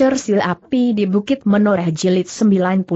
Cersil Api di Bukit Menoreh Jilid 96.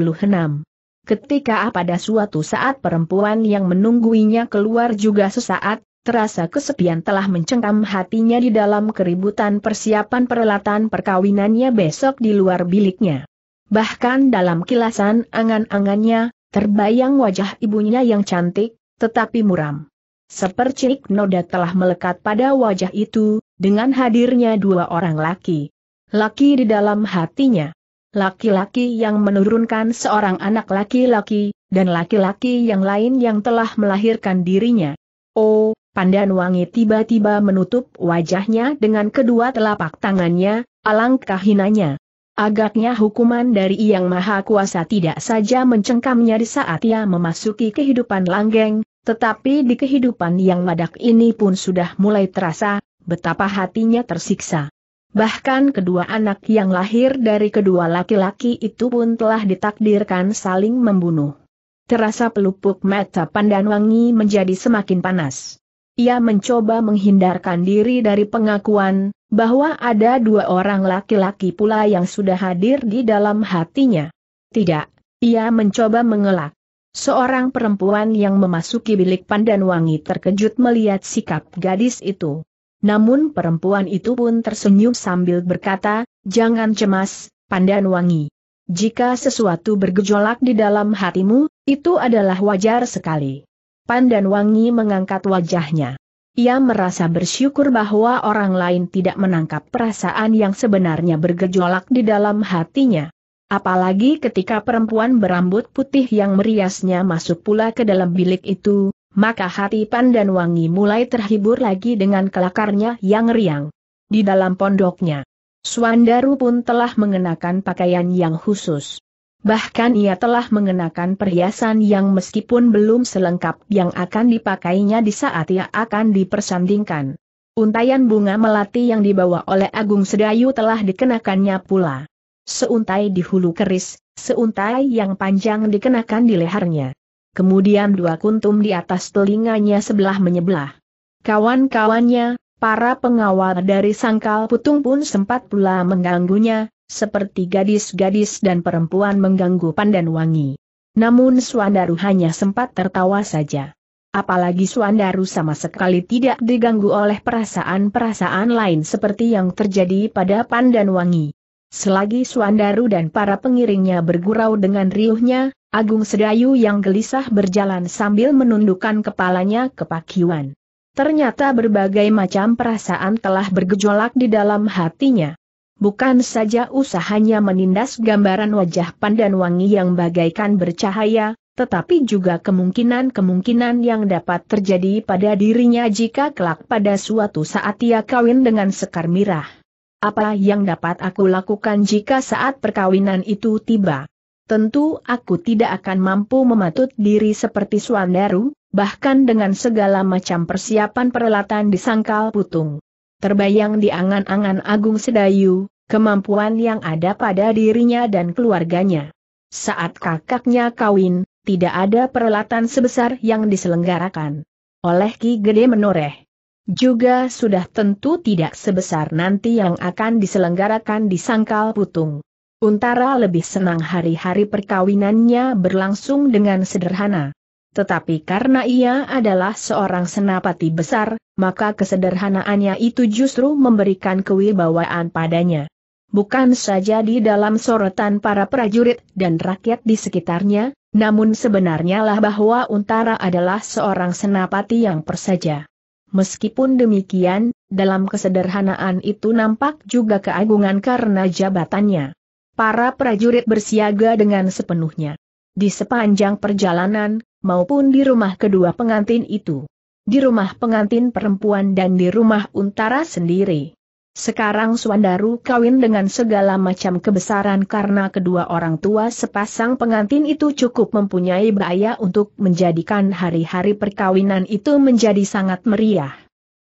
Ketika pada suatu saat perempuan yang menungguinya keluar juga sesaat, terasa kesepian telah mencengkam hatinya di dalam keributan persiapan peralatan perkawinannya besok di luar biliknya. Bahkan dalam kilasan angan-angannya, terbayang wajah ibunya yang cantik, tetapi muram. Sepercik noda telah melekat pada wajah itu, dengan hadirnya dua orang laki laki di dalam hatinya. Laki-laki yang menurunkan seorang anak laki-laki, dan laki-laki yang lain yang telah melahirkan dirinya. Oh, Pandan Wangi tiba-tiba menutup wajahnya dengan kedua telapak tangannya, alangkah hinanya. Agaknya hukuman dari Yang Maha Kuasa tidak saja mencengkamnya di saat ia memasuki kehidupan langgeng, tetapi di kehidupan yang madak ini pun sudah mulai terasa, betapa hatinya tersiksa. Bahkan kedua anak yang lahir dari kedua laki-laki itu pun telah ditakdirkan saling membunuh. Terasa pelupuk mata pandan wangi menjadi semakin panas. Ia mencoba menghindarkan diri dari pengakuan, bahwa ada dua orang laki-laki pula yang sudah hadir di dalam hatinya. Tidak, ia mencoba mengelak. Seorang perempuan yang memasuki bilik pandan wangi terkejut melihat sikap gadis itu. Namun perempuan itu pun tersenyum sambil berkata, jangan cemas, pandan wangi. Jika sesuatu bergejolak di dalam hatimu, itu adalah wajar sekali. Pandan wangi mengangkat wajahnya. Ia merasa bersyukur bahwa orang lain tidak menangkap perasaan yang sebenarnya bergejolak di dalam hatinya. Apalagi ketika perempuan berambut putih yang meriasnya masuk pula ke dalam bilik itu, maka hati wangi mulai terhibur lagi dengan kelakarnya yang riang. Di dalam pondoknya, Swandaru pun telah mengenakan pakaian yang khusus. Bahkan ia telah mengenakan perhiasan yang meskipun belum selengkap yang akan dipakainya di saat ia akan dipersandingkan. Untayan bunga melati yang dibawa oleh Agung Sedayu telah dikenakannya pula. Seuntai di hulu keris, seuntai yang panjang dikenakan di lehernya kemudian dua kuntum di atas telinganya sebelah menyebelah. Kawan-kawannya, para pengawal dari sangkal putung pun sempat pula mengganggunya, seperti gadis-gadis dan perempuan mengganggu pandan wangi. Namun Suandaru hanya sempat tertawa saja. Apalagi Suandaru sama sekali tidak diganggu oleh perasaan-perasaan lain seperti yang terjadi pada Pandan Wangi. Selagi Suandaru dan para pengiringnya bergurau dengan riuhnya, Agung Sedayu yang gelisah berjalan sambil menundukkan kepalanya ke Pak pakiwan. Ternyata berbagai macam perasaan telah bergejolak di dalam hatinya. Bukan saja usahanya menindas gambaran wajah pandan wangi yang bagaikan bercahaya, tetapi juga kemungkinan-kemungkinan yang dapat terjadi pada dirinya jika kelak pada suatu saat ia kawin dengan Sekar Mirah. Apa yang dapat aku lakukan jika saat perkawinan itu tiba? tentu aku tidak akan mampu mematut diri seperti Suandaru, bahkan dengan segala macam persiapan peralatan di sangkal putung. Terbayang di angan-angan Agung Sedayu, kemampuan yang ada pada dirinya dan keluarganya. Saat kakaknya kawin, tidak ada peralatan sebesar yang diselenggarakan oleh Ki Gede Menoreh. Juga sudah tentu tidak sebesar nanti yang akan diselenggarakan di sangkal putung. Untara lebih senang hari-hari perkawinannya berlangsung dengan sederhana. Tetapi karena ia adalah seorang senapati besar, maka kesederhanaannya itu justru memberikan kewibawaan padanya. Bukan saja di dalam sorotan para prajurit dan rakyat di sekitarnya, namun sebenarnya lah bahwa Untara adalah seorang senapati yang persaja. Meskipun demikian, dalam kesederhanaan itu nampak juga keagungan karena jabatannya para prajurit bersiaga dengan sepenuhnya. Di sepanjang perjalanan, maupun di rumah kedua pengantin itu. Di rumah pengantin perempuan dan di rumah untara sendiri. Sekarang Suandaru kawin dengan segala macam kebesaran karena kedua orang tua sepasang pengantin itu cukup mempunyai bahaya untuk menjadikan hari-hari perkawinan itu menjadi sangat meriah.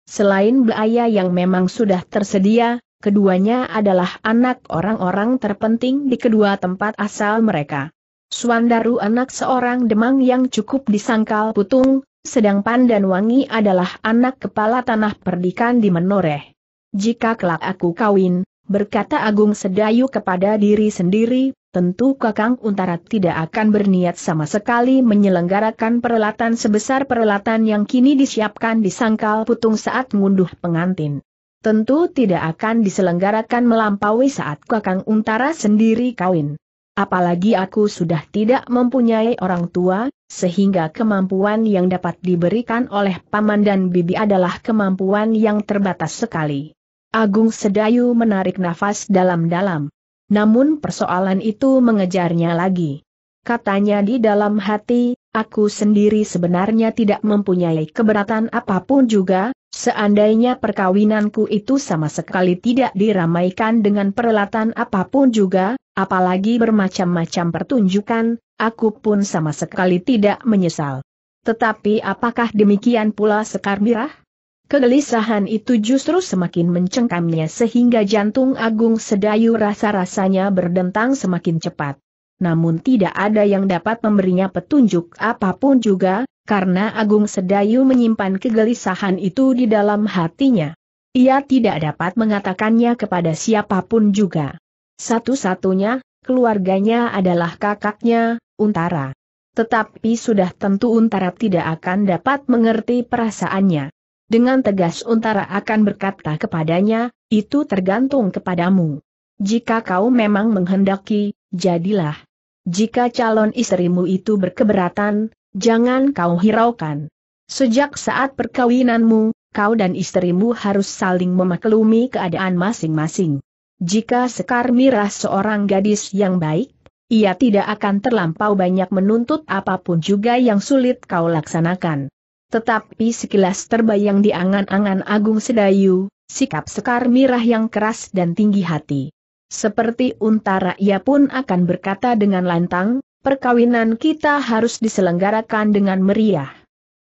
Selain bahaya yang memang sudah tersedia, keduanya adalah anak orang-orang terpenting di kedua tempat asal mereka. Suandaru anak seorang demang yang cukup disangkal putung, sedang Pandan Wangi adalah anak kepala tanah perdikan di Menoreh. Jika kelak aku kawin, berkata Agung Sedayu kepada diri sendiri, tentu Kakang Untarat tidak akan berniat sama sekali menyelenggarakan perelatan sebesar perelatan yang kini disiapkan di sangkal putung saat ngunduh pengantin tentu tidak akan diselenggarakan melampaui saat kakang Untara sendiri kawin. Apalagi aku sudah tidak mempunyai orang tua, sehingga kemampuan yang dapat diberikan oleh paman dan bibi adalah kemampuan yang terbatas sekali. Agung Sedayu menarik nafas dalam-dalam. Namun persoalan itu mengejarnya lagi. Katanya di dalam hati, aku sendiri sebenarnya tidak mempunyai keberatan apapun juga, Seandainya perkawinanku itu sama sekali tidak diramaikan dengan peralatan apapun juga, apalagi bermacam-macam pertunjukan, aku pun sama sekali tidak menyesal. Tetapi apakah demikian pula Sekar Mirah? Kegelisahan itu justru semakin mencengkamnya sehingga jantung Agung Sedayu rasa-rasanya berdentang semakin cepat. Namun tidak ada yang dapat memberinya petunjuk apapun juga, karena Agung Sedayu menyimpan kegelisahan itu di dalam hatinya. Ia tidak dapat mengatakannya kepada siapapun juga. Satu-satunya, keluarganya adalah kakaknya, Untara. Tetapi sudah tentu Untara tidak akan dapat mengerti perasaannya. Dengan tegas Untara akan berkata kepadanya, itu tergantung kepadamu. Jika kau memang menghendaki, jadilah. Jika calon istrimu itu berkeberatan, Jangan kau hiraukan. Sejak saat perkawinanmu, kau dan istrimu harus saling memaklumi keadaan masing-masing. Jika Sekar Mirah seorang gadis yang baik, ia tidak akan terlampau banyak menuntut apapun juga yang sulit kau laksanakan. Tetapi sekilas terbayang di angan-angan Agung Sedayu, sikap Sekar Mirah yang keras dan tinggi hati. Seperti untara ia pun akan berkata dengan lantang, perkawinan kita harus diselenggarakan dengan meriah.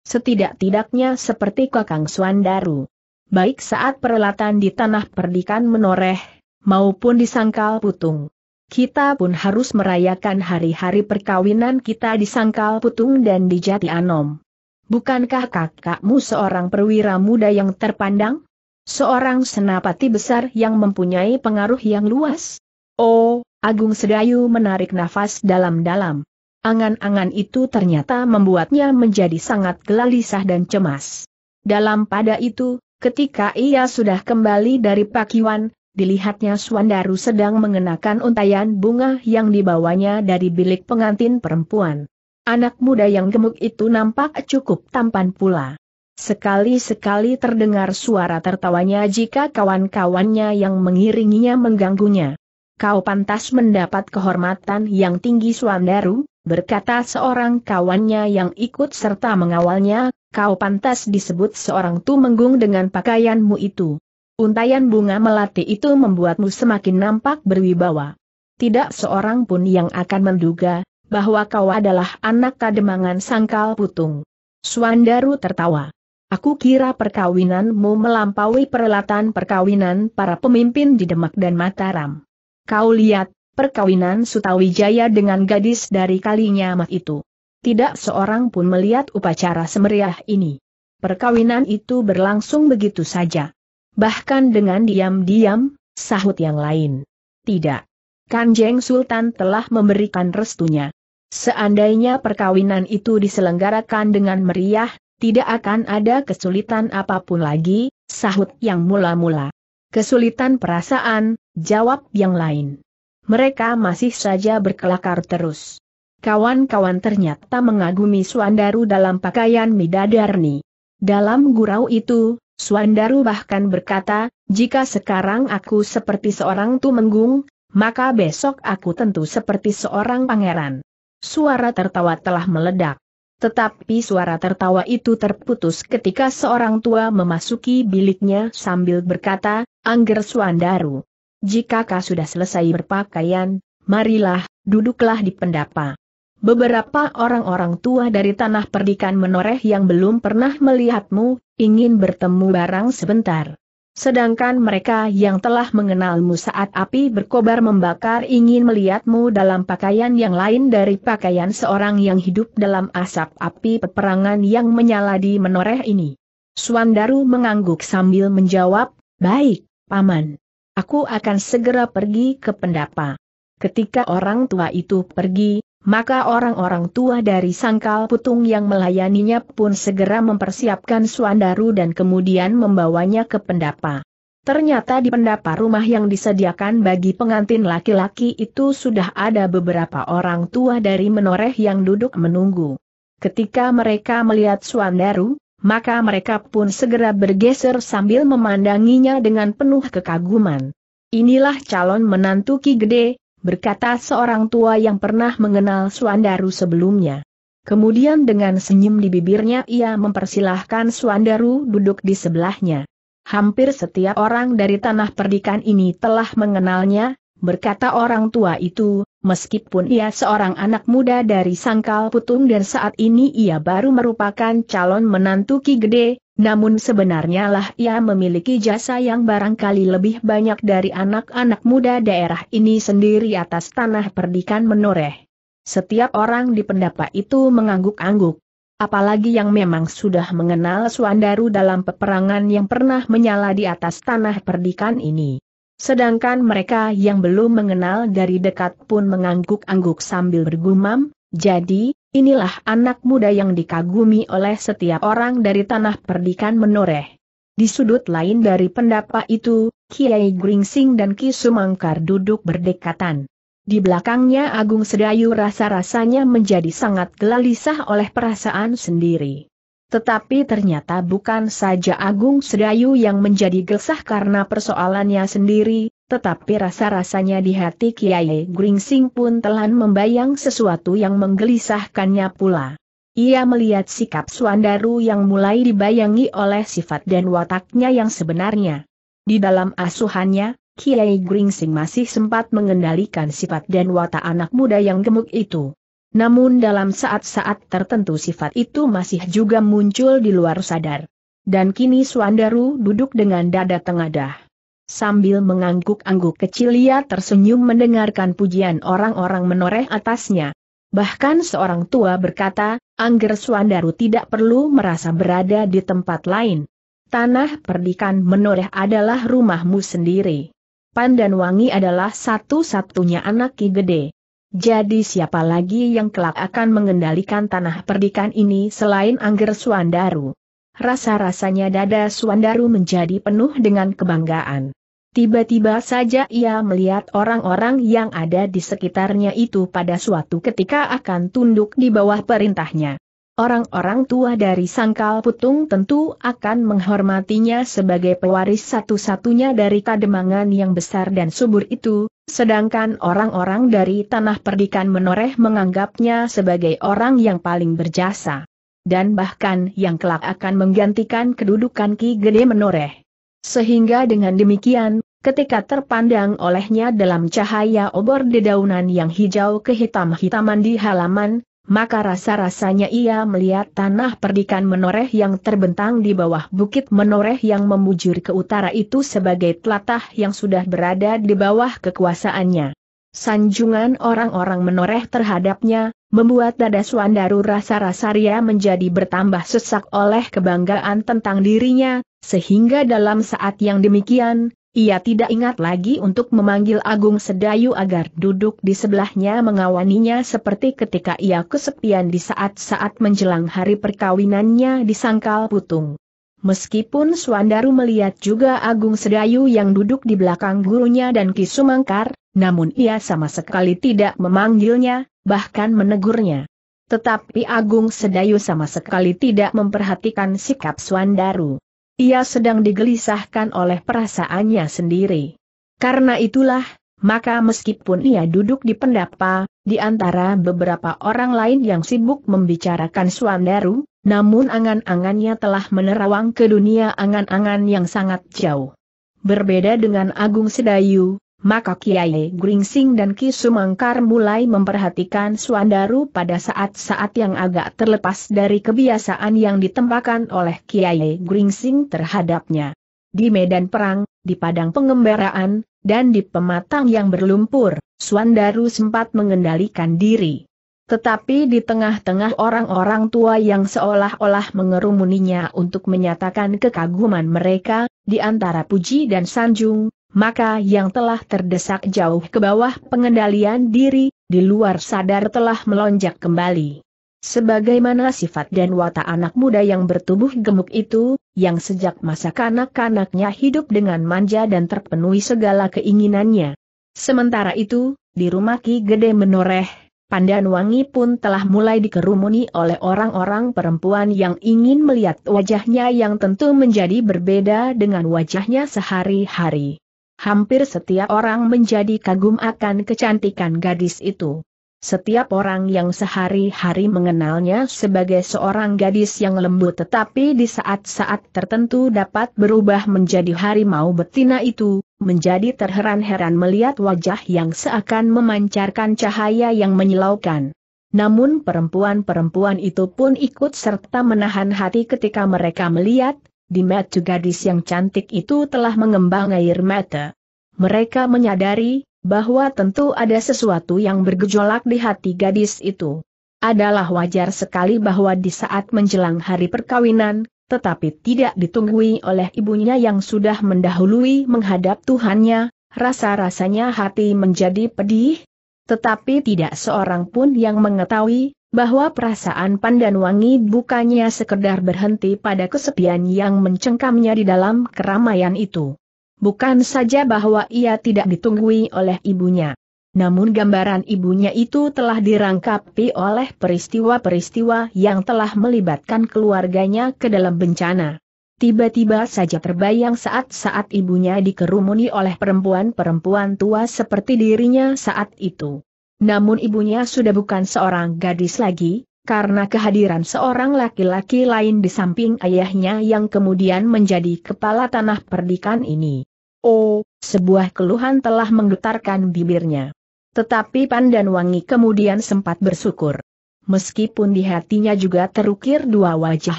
Setidak-tidaknya seperti Kakang Suandaru. Baik saat perelatan di tanah perdikan menoreh, maupun di sangkal putung. Kita pun harus merayakan hari-hari perkawinan kita di sangkal putung dan di jati anom. Bukankah kakakmu seorang perwira muda yang terpandang? Seorang senapati besar yang mempunyai pengaruh yang luas? Oh, Agung Sedayu menarik nafas dalam-dalam. Angan-angan itu ternyata membuatnya menjadi sangat gelisah dan cemas. Dalam pada itu, ketika ia sudah kembali dari Pakiwan, dilihatnya Suandaru sedang mengenakan untayan bunga yang dibawanya dari bilik pengantin perempuan. Anak muda yang gemuk itu nampak cukup tampan pula. Sekali-sekali terdengar suara tertawanya jika kawan-kawannya yang mengiringinya mengganggunya kau pantas mendapat kehormatan yang tinggi Suandaru, berkata seorang kawannya yang ikut serta mengawalnya, kau pantas disebut seorang tumenggung dengan pakaianmu itu. Untayan bunga melati itu membuatmu semakin nampak berwibawa. Tidak seorang pun yang akan menduga, bahwa kau adalah anak kademangan sangkal putung. Suandaru tertawa. Aku kira perkawinanmu melampaui peralatan perkawinan para pemimpin di Demak dan Mataram. Kau lihat, perkawinan Sutawijaya dengan gadis dari kalinya Kalinyamat itu. Tidak seorang pun melihat upacara semeriah ini. Perkawinan itu berlangsung begitu saja. Bahkan dengan diam-diam, sahut yang lain. Tidak. Kanjeng Sultan telah memberikan restunya. Seandainya perkawinan itu diselenggarakan dengan meriah, tidak akan ada kesulitan apapun lagi, sahut yang mula-mula. Kesulitan perasaan, jawab yang lain. Mereka masih saja berkelakar terus. Kawan-kawan ternyata mengagumi Suandaru dalam pakaian midadarni. Dalam gurau itu, Suandaru bahkan berkata, jika sekarang aku seperti seorang tumenggung, maka besok aku tentu seperti seorang pangeran. Suara tertawa telah meledak. Tetapi suara tertawa itu terputus ketika seorang tua memasuki biliknya sambil berkata, Angger Suandaru. Jika kau sudah selesai berpakaian, marilah, duduklah di pendapa. Beberapa orang-orang tua dari tanah perdikan menoreh yang belum pernah melihatmu, ingin bertemu barang sebentar. Sedangkan mereka yang telah mengenalmu saat api berkobar membakar ingin melihatmu dalam pakaian yang lain dari pakaian seorang yang hidup dalam asap api peperangan yang menyala di menoreh ini. Suandaru mengangguk sambil menjawab, Baik, Paman. Aku akan segera pergi ke pendapa. Ketika orang tua itu pergi, maka orang-orang tua dari sangkal putung yang melayaninya pun segera mempersiapkan Suandaru dan kemudian membawanya ke pendapa. Ternyata di pendapa rumah yang disediakan bagi pengantin laki-laki itu sudah ada beberapa orang tua dari menoreh yang duduk menunggu. Ketika mereka melihat Suandaru, maka mereka pun segera bergeser sambil memandanginya dengan penuh kekaguman. Inilah calon menantu Ki Gede, berkata seorang tua yang pernah mengenal Suandaru sebelumnya. Kemudian dengan senyum di bibirnya ia mempersilahkan Suandaru duduk di sebelahnya. Hampir setiap orang dari tanah perdikan ini telah mengenalnya, berkata orang tua itu, meskipun ia seorang anak muda dari Sangkal Putung dan saat ini ia baru merupakan calon menantu Ki Gede, namun sebenarnya lah ia memiliki jasa yang barangkali lebih banyak dari anak-anak muda daerah ini sendiri atas tanah perdikan menoreh. Setiap orang di pendapat itu mengangguk-angguk. Apalagi yang memang sudah mengenal Suandaru dalam peperangan yang pernah menyala di atas tanah perdikan ini. Sedangkan mereka yang belum mengenal dari dekat pun mengangguk-angguk sambil bergumam, jadi, inilah anak muda yang dikagumi oleh setiap orang dari tanah perdikan menoreh. Di sudut lain dari pendapa itu, Kiai Gringsing dan Ki Sumangkar duduk berdekatan. Di belakangnya Agung Sedayu rasa-rasanya menjadi sangat gelisah oleh perasaan sendiri. Tetapi ternyata bukan saja Agung Sedayu yang menjadi gelisah karena persoalannya sendiri, tetapi rasa-rasanya di hati Kiai Gringsing pun telan membayang sesuatu yang menggelisahkannya pula. Ia melihat sikap Suandaru yang mulai dibayangi oleh sifat dan wataknya yang sebenarnya. Di dalam asuhannya, Kiai Gringsing masih sempat mengendalikan sifat dan watak anak muda yang gemuk itu. Namun dalam saat-saat tertentu sifat itu masih juga muncul di luar sadar. Dan kini Suandaru duduk dengan dada tengadah. Sambil mengangguk-angguk kecil ia tersenyum mendengarkan pujian orang-orang menoreh atasnya. Bahkan seorang tua berkata, Angger Suandaru tidak perlu merasa berada di tempat lain. Tanah perdikan menoreh adalah rumahmu sendiri. Pandan Wangi adalah satu-satunya anak Ki Gede. Jadi siapa lagi yang kelak akan mengendalikan tanah perdikan ini selain Angger Suandaru? Rasa-rasanya dada Suandaru menjadi penuh dengan kebanggaan. Tiba-tiba saja ia melihat orang-orang yang ada di sekitarnya itu pada suatu ketika akan tunduk di bawah perintahnya. Orang-orang tua dari Sangkal Putung tentu akan menghormatinya sebagai pewaris satu-satunya dari kademangan yang besar dan subur itu, Sedangkan orang-orang dari tanah perdikan menoreh menganggapnya sebagai orang yang paling berjasa. Dan bahkan yang kelak akan menggantikan kedudukan Ki Gede menoreh. Sehingga dengan demikian, ketika terpandang olehnya dalam cahaya obor dedaunan yang hijau kehitam-hitaman di halaman, maka rasa-rasanya ia melihat tanah perdikan menoreh yang terbentang di bawah bukit menoreh yang membujur ke utara itu sebagai telatah yang sudah berada di bawah kekuasaannya. Sanjungan orang-orang menoreh terhadapnya, membuat dada Suandaru rasa-rasa ria menjadi bertambah sesak oleh kebanggaan tentang dirinya, sehingga dalam saat yang demikian, ia tidak ingat lagi untuk memanggil Agung Sedayu agar duduk di sebelahnya mengawaninya seperti ketika ia kesepian di saat-saat menjelang hari perkawinannya di Sangkal Putung. Meskipun Suandaru melihat juga Agung Sedayu yang duduk di belakang gurunya dan Ki Sumangkar, namun ia sama sekali tidak memanggilnya, bahkan menegurnya. Tetapi Agung Sedayu sama sekali tidak memperhatikan sikap Suandaru. Ia sedang digelisahkan oleh perasaannya sendiri. Karena itulah, maka meskipun ia duduk di pendapa, di antara beberapa orang lain yang sibuk membicarakan Suandaru, namun angan-angannya telah menerawang ke dunia angan-angan yang sangat jauh. Berbeda dengan Agung Sedayu, maka Kiai Gringsing dan Ki Sumangkar mulai memperhatikan Suandaru pada saat-saat yang agak terlepas dari kebiasaan yang ditempakan oleh Kiai Gringsing terhadapnya. Di medan perang, di padang pengembaraan, dan di pematang yang berlumpur, Suandaru sempat mengendalikan diri. Tetapi di tengah-tengah orang-orang tua yang seolah-olah mengerumuninya untuk menyatakan kekaguman mereka, di antara puji dan sanjung, maka yang telah terdesak jauh ke bawah pengendalian diri, di luar sadar telah melonjak kembali. Sebagaimana sifat dan watak anak muda yang bertubuh gemuk itu, yang sejak masa kanak-kanaknya hidup dengan manja dan terpenuhi segala keinginannya. Sementara itu, di rumah Ki Gede menoreh, Pandan Wangi pun telah mulai dikerumuni oleh orang-orang perempuan yang ingin melihat wajahnya yang tentu menjadi berbeda dengan wajahnya sehari-hari. Hampir setiap orang menjadi kagum akan kecantikan gadis itu. Setiap orang yang sehari-hari mengenalnya sebagai seorang gadis yang lembut tetapi di saat-saat tertentu dapat berubah menjadi harimau betina itu, menjadi terheran-heran melihat wajah yang seakan memancarkan cahaya yang menyilaukan. Namun perempuan-perempuan itu pun ikut serta menahan hati ketika mereka melihat, di mata gadis yang cantik itu telah mengembang air mata. Mereka menyadari, bahwa tentu ada sesuatu yang bergejolak di hati gadis itu. Adalah wajar sekali bahwa di saat menjelang hari perkawinan, tetapi tidak ditunggui oleh ibunya yang sudah mendahului menghadap Tuhannya, rasa-rasanya hati menjadi pedih. Tetapi tidak seorang pun yang mengetahui, bahwa perasaan pandan wangi bukannya sekedar berhenti pada kesepian yang mencengkamnya di dalam keramaian itu. Bukan saja bahwa ia tidak ditunggui oleh ibunya. Namun gambaran ibunya itu telah dirangkapi oleh peristiwa-peristiwa yang telah melibatkan keluarganya ke dalam bencana. Tiba-tiba saja terbayang saat-saat ibunya dikerumuni oleh perempuan-perempuan tua seperti dirinya saat itu. Namun ibunya sudah bukan seorang gadis lagi, karena kehadiran seorang laki-laki lain di samping ayahnya yang kemudian menjadi kepala tanah perdikan ini. Oh, sebuah keluhan telah menggetarkan bibirnya. Tetapi Pandan Wangi kemudian sempat bersyukur. Meskipun di hatinya juga terukir dua wajah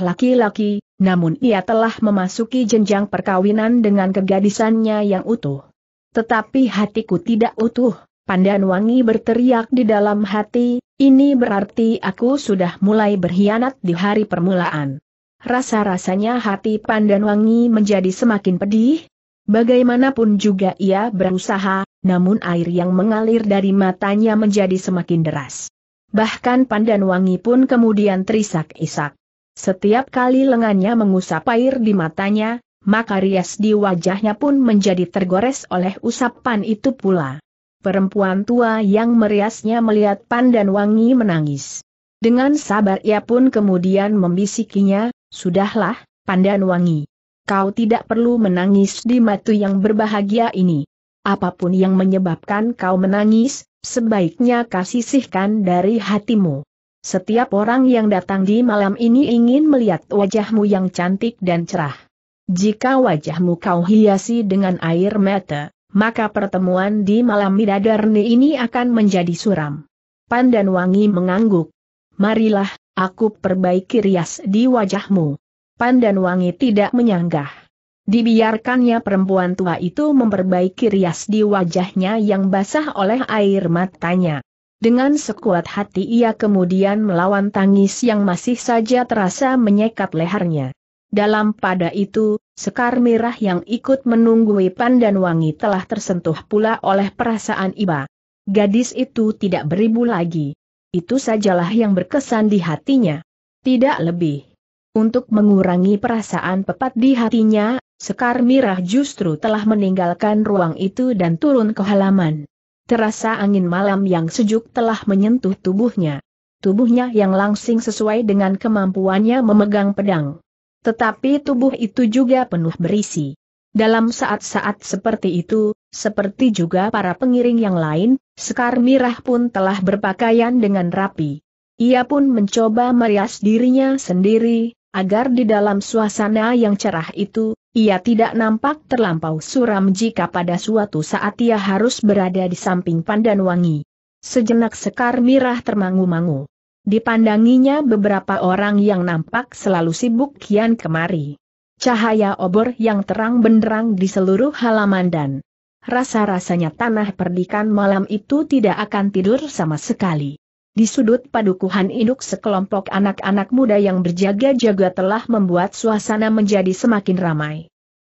laki-laki, namun ia telah memasuki jenjang perkawinan dengan kegadisannya yang utuh. Tetapi hatiku tidak utuh, Pandan Wangi berteriak di dalam hati, ini berarti aku sudah mulai berkhianat di hari permulaan. Rasa-rasanya hati Pandan Wangi menjadi semakin pedih. Bagaimanapun juga ia berusaha, namun air yang mengalir dari matanya menjadi semakin deras. Bahkan Pandan Wangi pun kemudian terisak-isak. Setiap kali lengannya mengusap air di matanya, maka rias di wajahnya pun menjadi tergores oleh usapan itu pula perempuan tua yang meriasnya melihat Pandan Wangi menangis. Dengan sabar ia pun kemudian membisikinya, Sudahlah, Pandan Wangi. Kau tidak perlu menangis di matu yang berbahagia ini. Apapun yang menyebabkan kau menangis, sebaiknya kasisihkan dari hatimu. Setiap orang yang datang di malam ini ingin melihat wajahmu yang cantik dan cerah. Jika wajahmu kau hiasi dengan air mata, maka pertemuan di malam midadarni ini akan menjadi suram. Pandan Wangi mengangguk. Marilah, aku perbaiki rias di wajahmu. Pandan Wangi tidak menyanggah. Dibiarkannya perempuan tua itu memperbaiki rias di wajahnya yang basah oleh air matanya. Dengan sekuat hati ia kemudian melawan tangis yang masih saja terasa menyekat lehernya. Dalam pada itu, Sekar merah yang ikut menunggui pandan wangi telah tersentuh pula oleh perasaan Iba. Gadis itu tidak beribu lagi. Itu sajalah yang berkesan di hatinya. Tidak lebih. Untuk mengurangi perasaan pepat di hatinya, Sekar Mirah justru telah meninggalkan ruang itu dan turun ke halaman. Terasa angin malam yang sejuk telah menyentuh tubuhnya. Tubuhnya yang langsing sesuai dengan kemampuannya memegang pedang. Tetapi tubuh itu juga penuh berisi. Dalam saat-saat seperti itu, seperti juga para pengiring yang lain, Sekar Mirah pun telah berpakaian dengan rapi. Ia pun mencoba merias dirinya sendiri, agar di dalam suasana yang cerah itu, ia tidak nampak terlampau suram jika pada suatu saat ia harus berada di samping pandan wangi. Sejenak Sekar Mirah termangu-mangu. Dipandanginya beberapa orang yang nampak selalu sibuk kian kemari. Cahaya obor yang terang benderang di seluruh halaman dan rasa-rasanya tanah perdikan malam itu tidak akan tidur sama sekali. Di sudut padukuhan induk sekelompok anak-anak muda yang berjaga-jaga telah membuat suasana menjadi semakin ramai.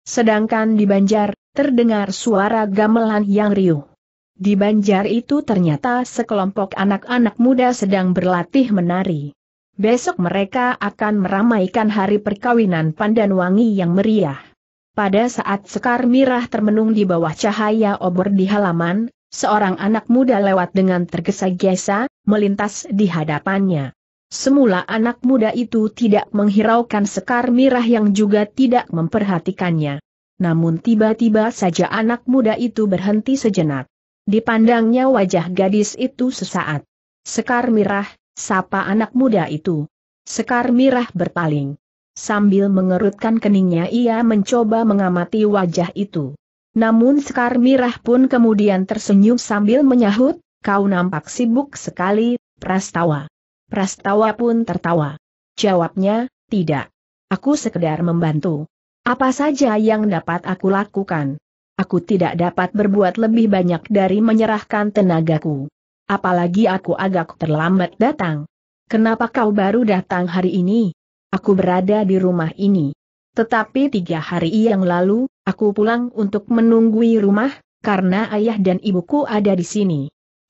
Sedangkan di Banjar, terdengar suara gamelan yang riuh. Di banjar itu ternyata sekelompok anak-anak muda sedang berlatih menari. Besok mereka akan meramaikan hari perkawinan pandan wangi yang meriah. Pada saat Sekar Mirah termenung di bawah cahaya obor di halaman, seorang anak muda lewat dengan tergesa-gesa, melintas di hadapannya. Semula anak muda itu tidak menghiraukan Sekar Mirah yang juga tidak memperhatikannya. Namun tiba-tiba saja anak muda itu berhenti sejenak. Dipandangnya wajah gadis itu sesaat. Sekar mirah, sapa anak muda itu. Sekar mirah berpaling. Sambil mengerutkan keningnya ia mencoba mengamati wajah itu. Namun Sekar Mirah pun kemudian tersenyum sambil menyahut, kau nampak sibuk sekali, Prastawa. Prastawa pun tertawa. Jawabnya, tidak. Aku sekedar membantu. Apa saja yang dapat aku lakukan? Aku tidak dapat berbuat lebih banyak dari menyerahkan tenagaku. Apalagi aku agak terlambat datang. Kenapa kau baru datang hari ini? Aku berada di rumah ini. Tetapi tiga hari yang lalu, aku pulang untuk menunggui rumah, karena ayah dan ibuku ada di sini.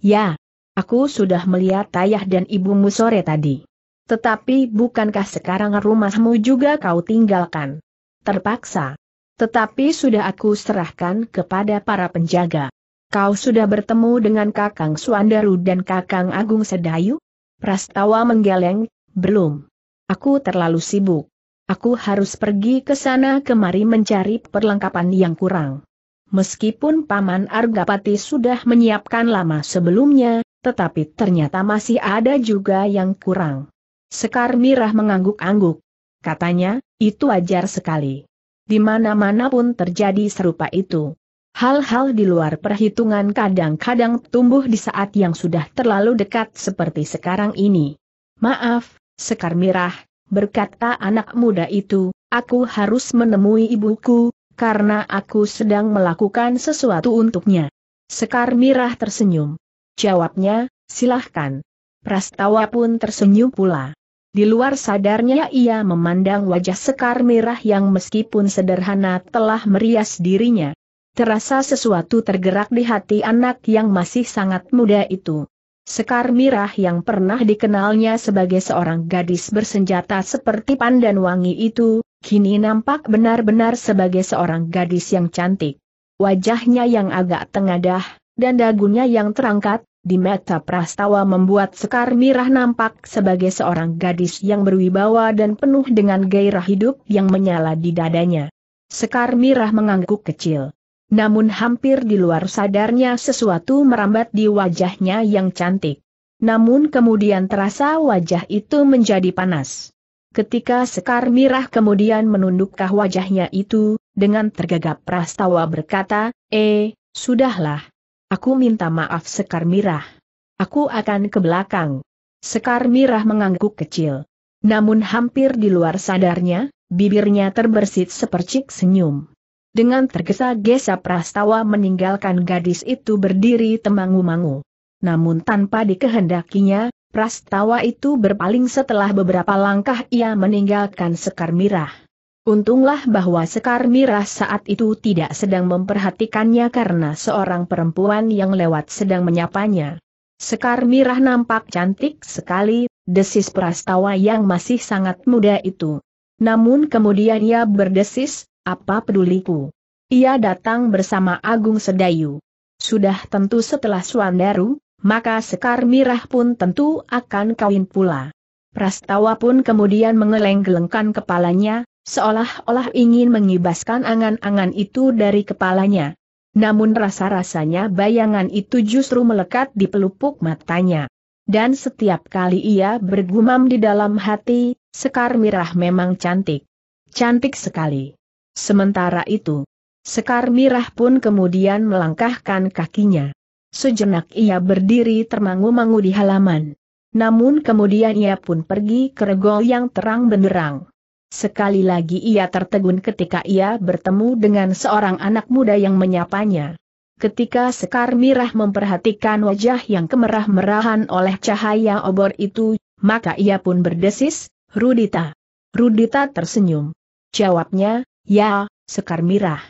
Ya, aku sudah melihat ayah dan ibumu sore tadi. Tetapi bukankah sekarang rumahmu juga kau tinggalkan? Terpaksa. Tetapi sudah aku serahkan kepada para penjaga. Kau sudah bertemu dengan Kakang Suandaru dan Kakang Agung Sedayu? Prastawa menggeleng, belum. Aku terlalu sibuk. Aku harus pergi ke sana kemari mencari perlengkapan yang kurang. Meskipun Paman Argapati sudah menyiapkan lama sebelumnya, tetapi ternyata masih ada juga yang kurang. Sekar Mirah mengangguk-angguk. Katanya, itu wajar sekali. Di mana-mana pun terjadi serupa itu. Hal-hal di luar perhitungan kadang-kadang tumbuh di saat yang sudah terlalu dekat seperti sekarang ini. Maaf, Sekar Mirah, berkata anak muda itu, aku harus menemui ibuku, karena aku sedang melakukan sesuatu untuknya. Sekar Mirah tersenyum. Jawabnya, silahkan. Prastawa pun tersenyum pula. Di luar sadarnya ia memandang wajah sekar merah yang meskipun sederhana telah merias dirinya. Terasa sesuatu tergerak di hati anak yang masih sangat muda itu. Sekar Mirah yang pernah dikenalnya sebagai seorang gadis bersenjata seperti pandan wangi itu, kini nampak benar-benar sebagai seorang gadis yang cantik. Wajahnya yang agak tengadah, dan dagunya yang terangkat, di mata Prastawa membuat Sekar Mirah nampak sebagai seorang gadis yang berwibawa dan penuh dengan gairah hidup yang menyala di dadanya. Sekar Mirah mengangguk kecil. Namun hampir di luar sadarnya sesuatu merambat di wajahnya yang cantik. Namun kemudian terasa wajah itu menjadi panas. Ketika Sekar Mirah kemudian menundukkan wajahnya itu, dengan tergagap Prastawa berkata, Eh, sudahlah, Aku minta maaf Sekar Mirah. Aku akan ke belakang. Sekar Mirah mengangguk kecil. Namun hampir di luar sadarnya, bibirnya terbersit sepercik senyum. Dengan tergesa-gesa Prastawa meninggalkan gadis itu berdiri temangu-mangu. Namun tanpa dikehendakinya, Prastawa itu berpaling setelah beberapa langkah ia meninggalkan Sekar Mirah. Untunglah bahwa Sekar Mirah saat itu tidak sedang memperhatikannya karena seorang perempuan yang lewat sedang menyapanya. Sekar Mirah nampak cantik sekali, desis prastawa yang masih sangat muda itu. Namun kemudian ia berdesis, apa peduliku. Ia datang bersama Agung Sedayu. Sudah tentu setelah Suandaru, maka Sekar Mirah pun tentu akan kawin pula. Prastawa pun kemudian mengeleng-gelengkan kepalanya, seolah-olah ingin mengibaskan angan-angan itu dari kepalanya. Namun rasa-rasanya bayangan itu justru melekat di pelupuk matanya. Dan setiap kali ia bergumam di dalam hati, Sekar Mirah memang cantik. Cantik sekali. Sementara itu, Sekar Mirah pun kemudian melangkahkan kakinya. Sejenak ia berdiri termangu-mangu di halaman. Namun kemudian ia pun pergi ke regol yang terang benderang. Sekali lagi ia tertegun ketika ia bertemu dengan seorang anak muda yang menyapanya. Ketika Sekar Mirah memperhatikan wajah yang kemerah-merahan oleh cahaya obor itu, maka ia pun berdesis, Rudita. Rudita tersenyum. Jawabnya, ya, Sekar Mirah.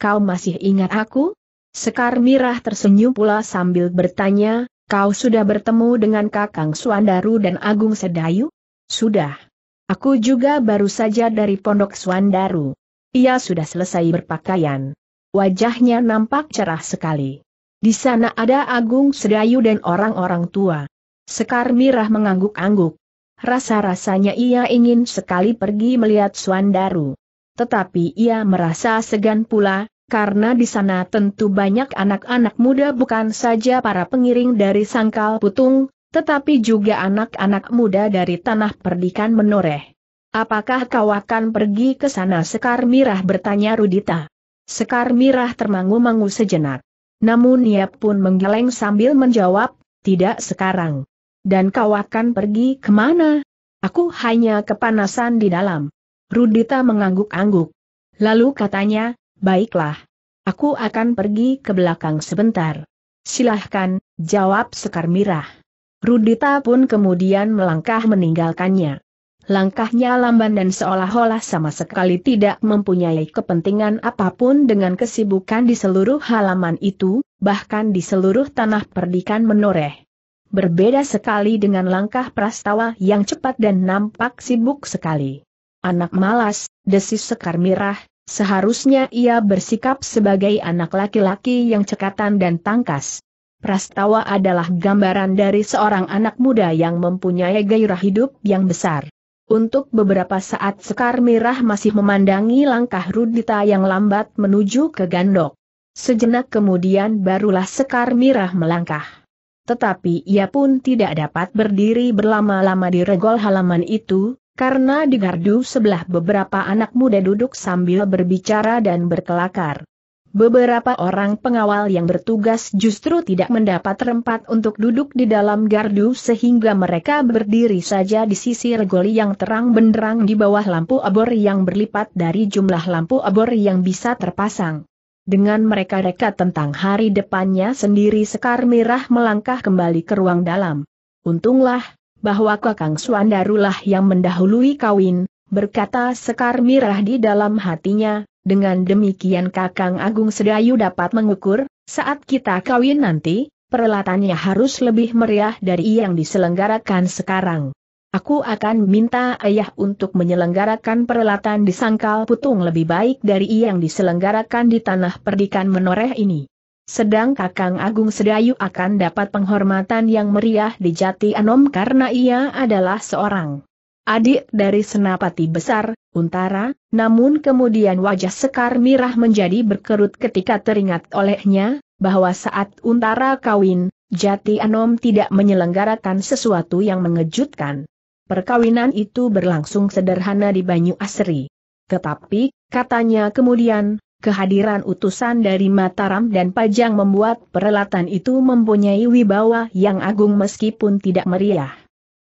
Kau masih ingat aku? Sekar Mirah tersenyum pula sambil bertanya, kau sudah bertemu dengan Kakang Suandaru dan Agung Sedayu? Sudah. Aku juga baru saja dari pondok Swandaru. Ia sudah selesai berpakaian. Wajahnya nampak cerah sekali. Di sana ada Agung Sedayu dan orang-orang tua. Sekar Mirah mengangguk-angguk. Rasa-rasanya ia ingin sekali pergi melihat Swandaru. Tetapi ia merasa segan pula, karena di sana tentu banyak anak-anak muda bukan saja para pengiring dari Sangkal Putung, tetapi juga anak-anak muda dari tanah perdikan menoreh. Apakah kau akan pergi ke sana? Sekar Mirah bertanya Rudita. Sekar Mirah termangu-mangu sejenak. Namun ia pun menggeleng sambil menjawab, tidak sekarang. Dan kau akan pergi kemana? Aku hanya kepanasan di dalam. Rudita mengangguk-angguk. Lalu katanya, baiklah. Aku akan pergi ke belakang sebentar. Silahkan, jawab Sekar Mirah. Rudita pun kemudian melangkah meninggalkannya. Langkahnya lamban dan seolah-olah sama sekali tidak mempunyai kepentingan apapun dengan kesibukan di seluruh halaman itu, bahkan di seluruh tanah perdikan menoreh. Berbeda sekali dengan langkah prastawa yang cepat dan nampak sibuk sekali. Anak malas, desis sekar mirah, seharusnya ia bersikap sebagai anak laki-laki yang cekatan dan tangkas. Prastawa adalah gambaran dari seorang anak muda yang mempunyai gairah hidup yang besar. Untuk beberapa saat Sekar Mirah masih memandangi langkah Rudita yang lambat menuju ke Gandok. Sejenak kemudian barulah Sekar Mirah melangkah. Tetapi ia pun tidak dapat berdiri berlama-lama di regol halaman itu, karena di gardu sebelah beberapa anak muda duduk sambil berbicara dan berkelakar. Beberapa orang pengawal yang bertugas justru tidak mendapat tempat untuk duduk di dalam gardu sehingga mereka berdiri saja di sisi regoli yang terang benderang di bawah lampu abor yang berlipat dari jumlah lampu abor yang bisa terpasang. Dengan mereka reka tentang hari depannya sendiri Sekar Mirah melangkah kembali ke ruang dalam. Untunglah, bahwa Kakang Suandarulah yang mendahului kawin, berkata Sekar Mirah di dalam hatinya, dengan demikian Kakang Agung Sedayu dapat mengukur, saat kita kawin nanti, perlatannya harus lebih meriah dari yang diselenggarakan sekarang. Aku akan minta ayah untuk menyelenggarakan perlatan di Sangkal Putung lebih baik dari yang diselenggarakan di tanah perdikan menoreh ini. Sedang Kakang Agung Sedayu akan dapat penghormatan yang meriah di Jati Anom karena ia adalah seorang adik dari Senapati Besar, Untara, namun kemudian wajah Sekar Mirah menjadi berkerut ketika teringat olehnya, bahwa saat Untara kawin, Jati Anom tidak menyelenggarakan sesuatu yang mengejutkan. Perkawinan itu berlangsung sederhana di Banyu Asri. Tetapi, katanya kemudian, kehadiran utusan dari Mataram dan Pajang membuat perhelatan itu mempunyai wibawa yang agung meskipun tidak meriah.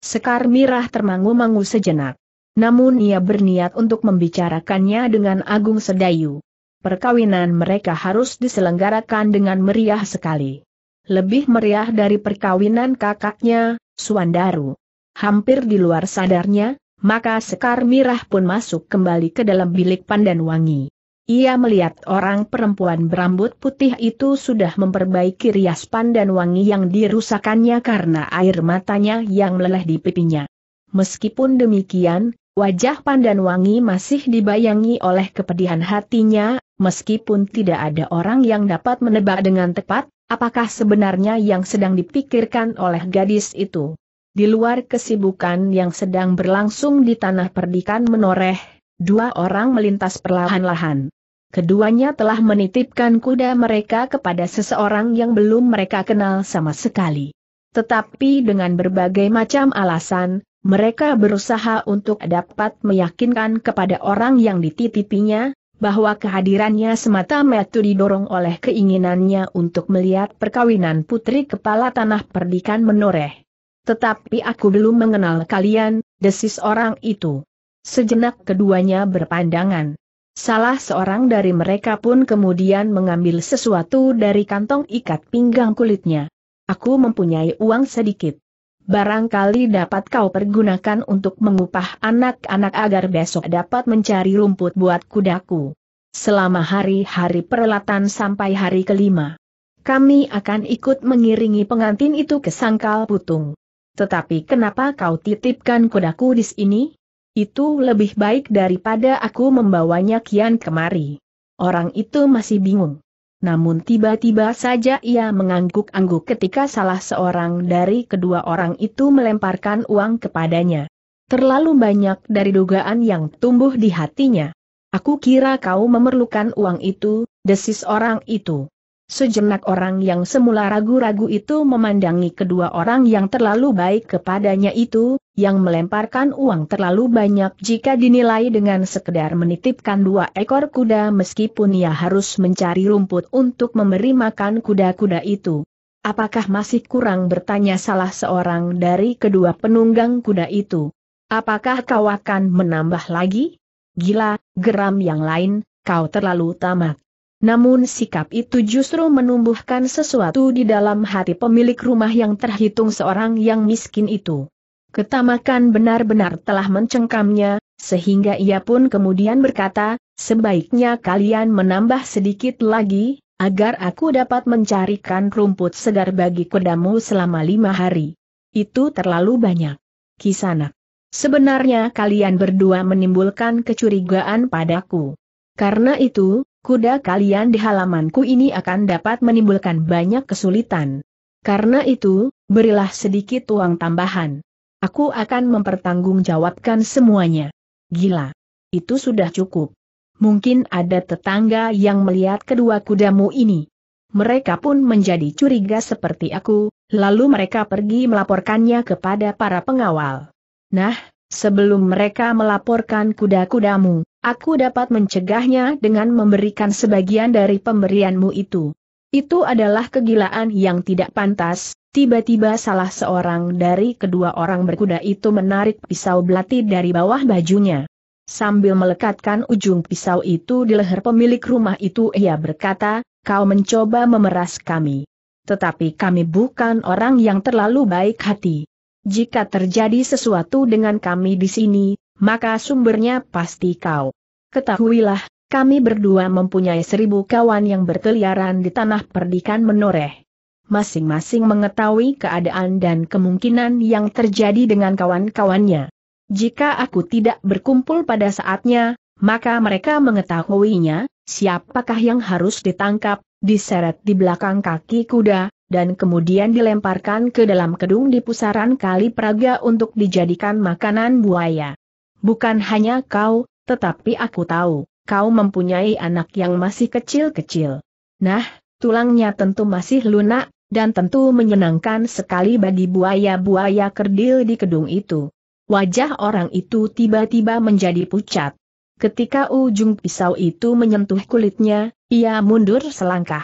Sekar Mirah termangu-mangu sejenak. Namun ia berniat untuk membicarakannya dengan Agung Sedayu. Perkawinan mereka harus diselenggarakan dengan meriah sekali. Lebih meriah dari perkawinan kakaknya, Suandaru. Hampir di luar sadarnya, maka Sekar Mirah pun masuk kembali ke dalam bilik pandan wangi. Ia melihat orang perempuan berambut putih itu sudah memperbaiki rias pandan wangi yang dirusakannya karena air matanya yang meleleh di pipinya. Meskipun demikian, wajah pandan wangi masih dibayangi oleh kepedihan hatinya, meskipun tidak ada orang yang dapat menebak dengan tepat, apakah sebenarnya yang sedang dipikirkan oleh gadis itu. Di luar kesibukan yang sedang berlangsung di tanah perdikan menoreh, dua orang melintas perlahan-lahan. Keduanya telah menitipkan kuda mereka kepada seseorang yang belum mereka kenal sama sekali. Tetapi dengan berbagai macam alasan, mereka berusaha untuk dapat meyakinkan kepada orang yang dititipinya, bahwa kehadirannya semata-mata didorong oleh keinginannya untuk melihat perkawinan putri kepala tanah perdikan menoreh. Tetapi aku belum mengenal kalian, desis orang itu. Sejenak keduanya berpandangan. Salah seorang dari mereka pun kemudian mengambil sesuatu dari kantong ikat pinggang kulitnya. Aku mempunyai uang sedikit. Barangkali dapat kau pergunakan untuk mengupah anak-anak agar besok dapat mencari rumput buat kudaku. Selama hari-hari perelatan sampai hari kelima kami akan ikut mengiringi pengantin itu ke Sangkal Putung. Tetapi kenapa kau titipkan kudaku di sini? Itu lebih baik daripada aku membawanya kian kemari. Orang itu masih bingung. Namun tiba-tiba saja ia mengangguk-angguk ketika salah seorang dari kedua orang itu melemparkan uang kepadanya. Terlalu banyak dari dugaan yang tumbuh di hatinya. Aku kira kau memerlukan uang itu, desis orang itu. Sejenak orang yang semula ragu-ragu itu memandangi kedua orang yang terlalu baik kepadanya itu, yang melemparkan uang terlalu banyak jika dinilai dengan sekedar menitipkan dua ekor kuda meskipun ia harus mencari rumput untuk memberi makan kuda-kuda itu. Apakah masih kurang bertanya salah seorang dari kedua penunggang kuda itu? Apakah kau akan menambah lagi? Gila, geram yang lain, kau terlalu tamak. Namun sikap itu justru menumbuhkan sesuatu di dalam hati pemilik rumah yang terhitung seorang yang miskin itu. Ketamakan benar-benar telah mencengkamnya, sehingga ia pun kemudian berkata, sebaiknya kalian menambah sedikit lagi, agar aku dapat mencarikan rumput segar bagi kudamu selama lima hari. Itu terlalu banyak. Kisana. Sebenarnya kalian berdua menimbulkan kecurigaan padaku. Karena itu, kuda kalian di halamanku ini akan dapat menimbulkan banyak kesulitan. Karena itu, berilah sedikit uang tambahan. Aku akan mempertanggungjawabkan semuanya. Gila. Itu sudah cukup. Mungkin ada tetangga yang melihat kedua kudamu ini. Mereka pun menjadi curiga seperti aku, lalu mereka pergi melaporkannya kepada para pengawal. Nah, sebelum mereka melaporkan kuda-kudamu, aku dapat mencegahnya dengan memberikan sebagian dari pemberianmu itu. Itu adalah kegilaan yang tidak pantas, tiba-tiba salah seorang dari kedua orang berkuda itu menarik pisau belati dari bawah bajunya. Sambil melekatkan ujung pisau itu di leher pemilik rumah itu ia berkata, kau mencoba memeras kami. Tetapi kami bukan orang yang terlalu baik hati. Jika terjadi sesuatu dengan kami di sini, maka sumbernya pasti kau ketahuilah, kami berdua mempunyai seribu kawan yang berkeliaran di tanah perdikan menoreh. Masing-masing mengetahui keadaan dan kemungkinan yang terjadi dengan kawan-kawannya. Jika aku tidak berkumpul pada saatnya, maka mereka mengetahuinya, siapakah yang harus ditangkap, diseret di belakang kaki kuda, dan kemudian dilemparkan ke dalam kedung di pusaran kali Praga untuk dijadikan makanan buaya. Bukan hanya kau, tetapi aku tahu, kau mempunyai anak yang masih kecil-kecil. Nah, tulangnya tentu masih lunak, dan tentu menyenangkan sekali bagi buaya-buaya kerdil di gedung itu. Wajah orang itu tiba-tiba menjadi pucat. Ketika ujung pisau itu menyentuh kulitnya, ia mundur selangkah.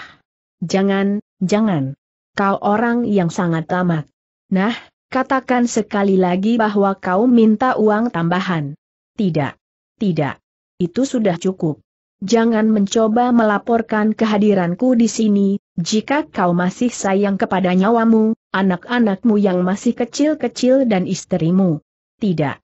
Jangan, jangan. Kau orang yang sangat tamak. Nah, katakan sekali lagi bahwa kau minta uang tambahan. Tidak. Tidak. Itu sudah cukup. Jangan mencoba melaporkan kehadiranku di sini, jika kau masih sayang kepada nyawamu, anak-anakmu yang masih kecil-kecil dan istrimu. Tidak.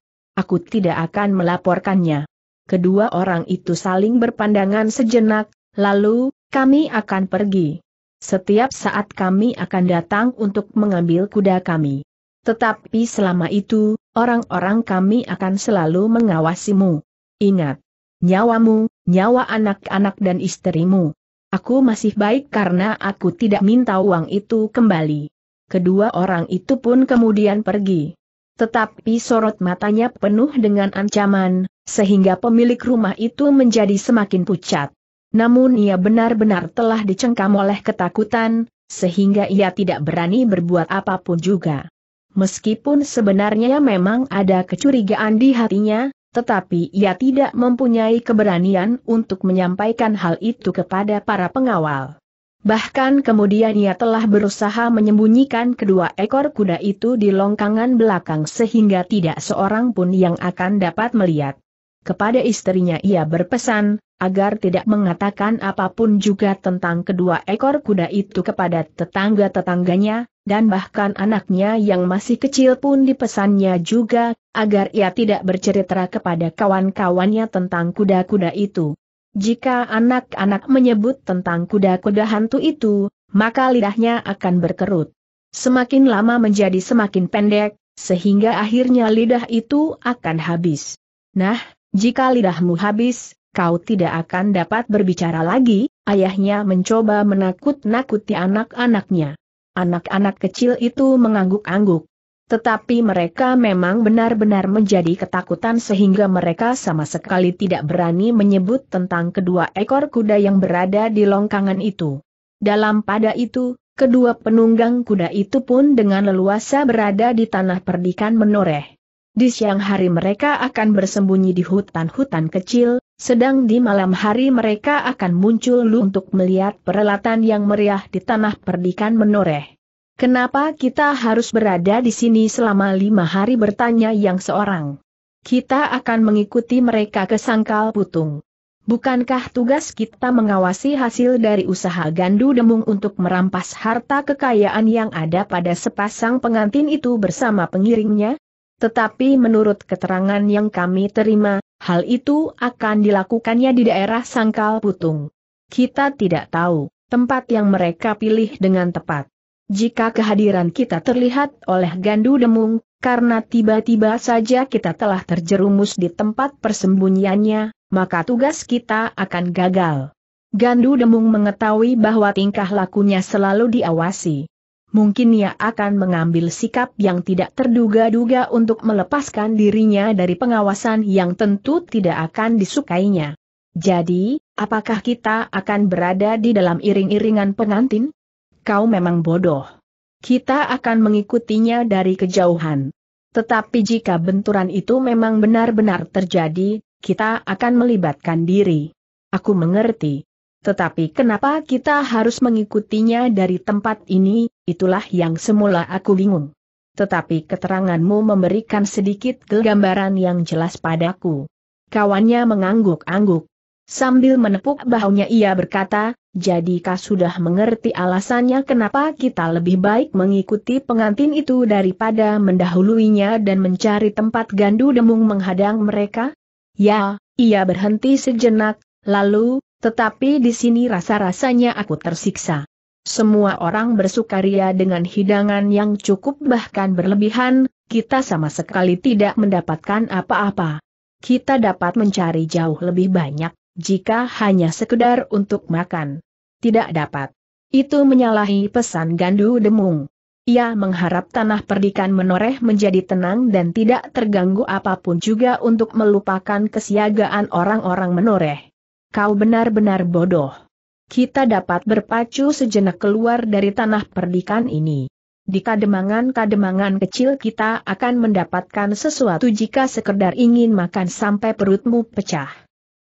Aku tidak akan melaporkannya. Kedua orang itu saling berpandangan sejenak, lalu, kami akan pergi. Setiap saat kami akan datang untuk mengambil kuda kami. Tetapi selama itu, orang-orang kami akan selalu mengawasimu. Ingat, nyawamu, nyawa anak-anak dan istrimu. Aku masih baik karena aku tidak minta uang itu kembali. Kedua orang itu pun kemudian pergi. Tetapi sorot matanya penuh dengan ancaman, sehingga pemilik rumah itu menjadi semakin pucat. Namun ia benar-benar telah dicengkam oleh ketakutan, sehingga ia tidak berani berbuat apapun juga. Meskipun sebenarnya memang ada kecurigaan di hatinya, tetapi ia tidak mempunyai keberanian untuk menyampaikan hal itu kepada para pengawal. Bahkan kemudian ia telah berusaha menyembunyikan kedua ekor kuda itu di longkangan belakang sehingga tidak seorang pun yang akan dapat melihat. Kepada istrinya ia berpesan, agar tidak mengatakan apapun juga tentang kedua ekor kuda itu kepada tetangga-tetangganya, dan bahkan anaknya yang masih kecil pun dipesannya juga, agar ia tidak bercerita kepada kawan-kawannya tentang kuda-kuda itu. Jika anak-anak menyebut tentang kuda-kuda hantu itu, maka lidahnya akan berkerut. Semakin lama menjadi semakin pendek, sehingga akhirnya lidah itu akan habis. Nah, jika lidahmu habis, kau tidak akan dapat berbicara lagi, ayahnya mencoba menakut-nakuti anak-anaknya. Anak-anak kecil itu mengangguk-angguk. Tetapi mereka memang benar-benar menjadi ketakutan sehingga mereka sama sekali tidak berani menyebut tentang kedua ekor kuda yang berada di longkangan itu. Dalam pada itu, kedua penunggang kuda itu pun dengan leluasa berada di tanah perdikan menoreh. Di siang hari mereka akan bersembunyi di hutan-hutan kecil, sedang di malam hari mereka akan muncul lu untuk melihat peralatan yang meriah di tanah perdikan menoreh. Kenapa kita harus berada di sini selama lima hari bertanya yang seorang? Kita akan mengikuti mereka ke sangkal putung. Bukankah tugas kita mengawasi hasil dari usaha Gandu Demung untuk merampas harta kekayaan yang ada pada sepasang pengantin itu bersama pengiringnya? Tetapi menurut keterangan yang kami terima, hal itu akan dilakukannya di daerah Sangkal Putung. Kita tidak tahu tempat yang mereka pilih dengan tepat. Jika kehadiran kita terlihat oleh Gandu Demung, karena tiba-tiba saja kita telah terjerumus di tempat persembunyiannya, maka tugas kita akan gagal. Gandu Demung mengetahui bahwa tingkah lakunya selalu diawasi mungkin ia akan mengambil sikap yang tidak terduga-duga untuk melepaskan dirinya dari pengawasan yang tentu tidak akan disukainya. Jadi, apakah kita akan berada di dalam iring-iringan pengantin? Kau memang bodoh. Kita akan mengikutinya dari kejauhan. Tetapi jika benturan itu memang benar-benar terjadi, kita akan melibatkan diri. Aku mengerti. Tetapi kenapa kita harus mengikutinya dari tempat ini, itulah yang semula aku bingung. Tetapi keteranganmu memberikan sedikit kegambaran yang jelas padaku. Kawannya mengangguk-angguk. Sambil menepuk bahunya ia berkata, "Jadi kau sudah mengerti alasannya kenapa kita lebih baik mengikuti pengantin itu daripada mendahuluinya dan mencari tempat gandu demung menghadang mereka? Ya, ia berhenti sejenak, lalu, tetapi di sini rasa-rasanya aku tersiksa. Semua orang bersukaria dengan hidangan yang cukup bahkan berlebihan, kita sama sekali tidak mendapatkan apa-apa. Kita dapat mencari jauh lebih banyak, jika hanya sekedar untuk makan. Tidak dapat. Itu menyalahi pesan Gandu Demung. Ia mengharap tanah perdikan menoreh menjadi tenang dan tidak terganggu apapun juga untuk melupakan kesiagaan orang-orang menoreh kau benar-benar bodoh. Kita dapat berpacu sejenak keluar dari tanah perdikan ini. Di kademangan-kademangan kecil kita akan mendapatkan sesuatu jika sekedar ingin makan sampai perutmu pecah.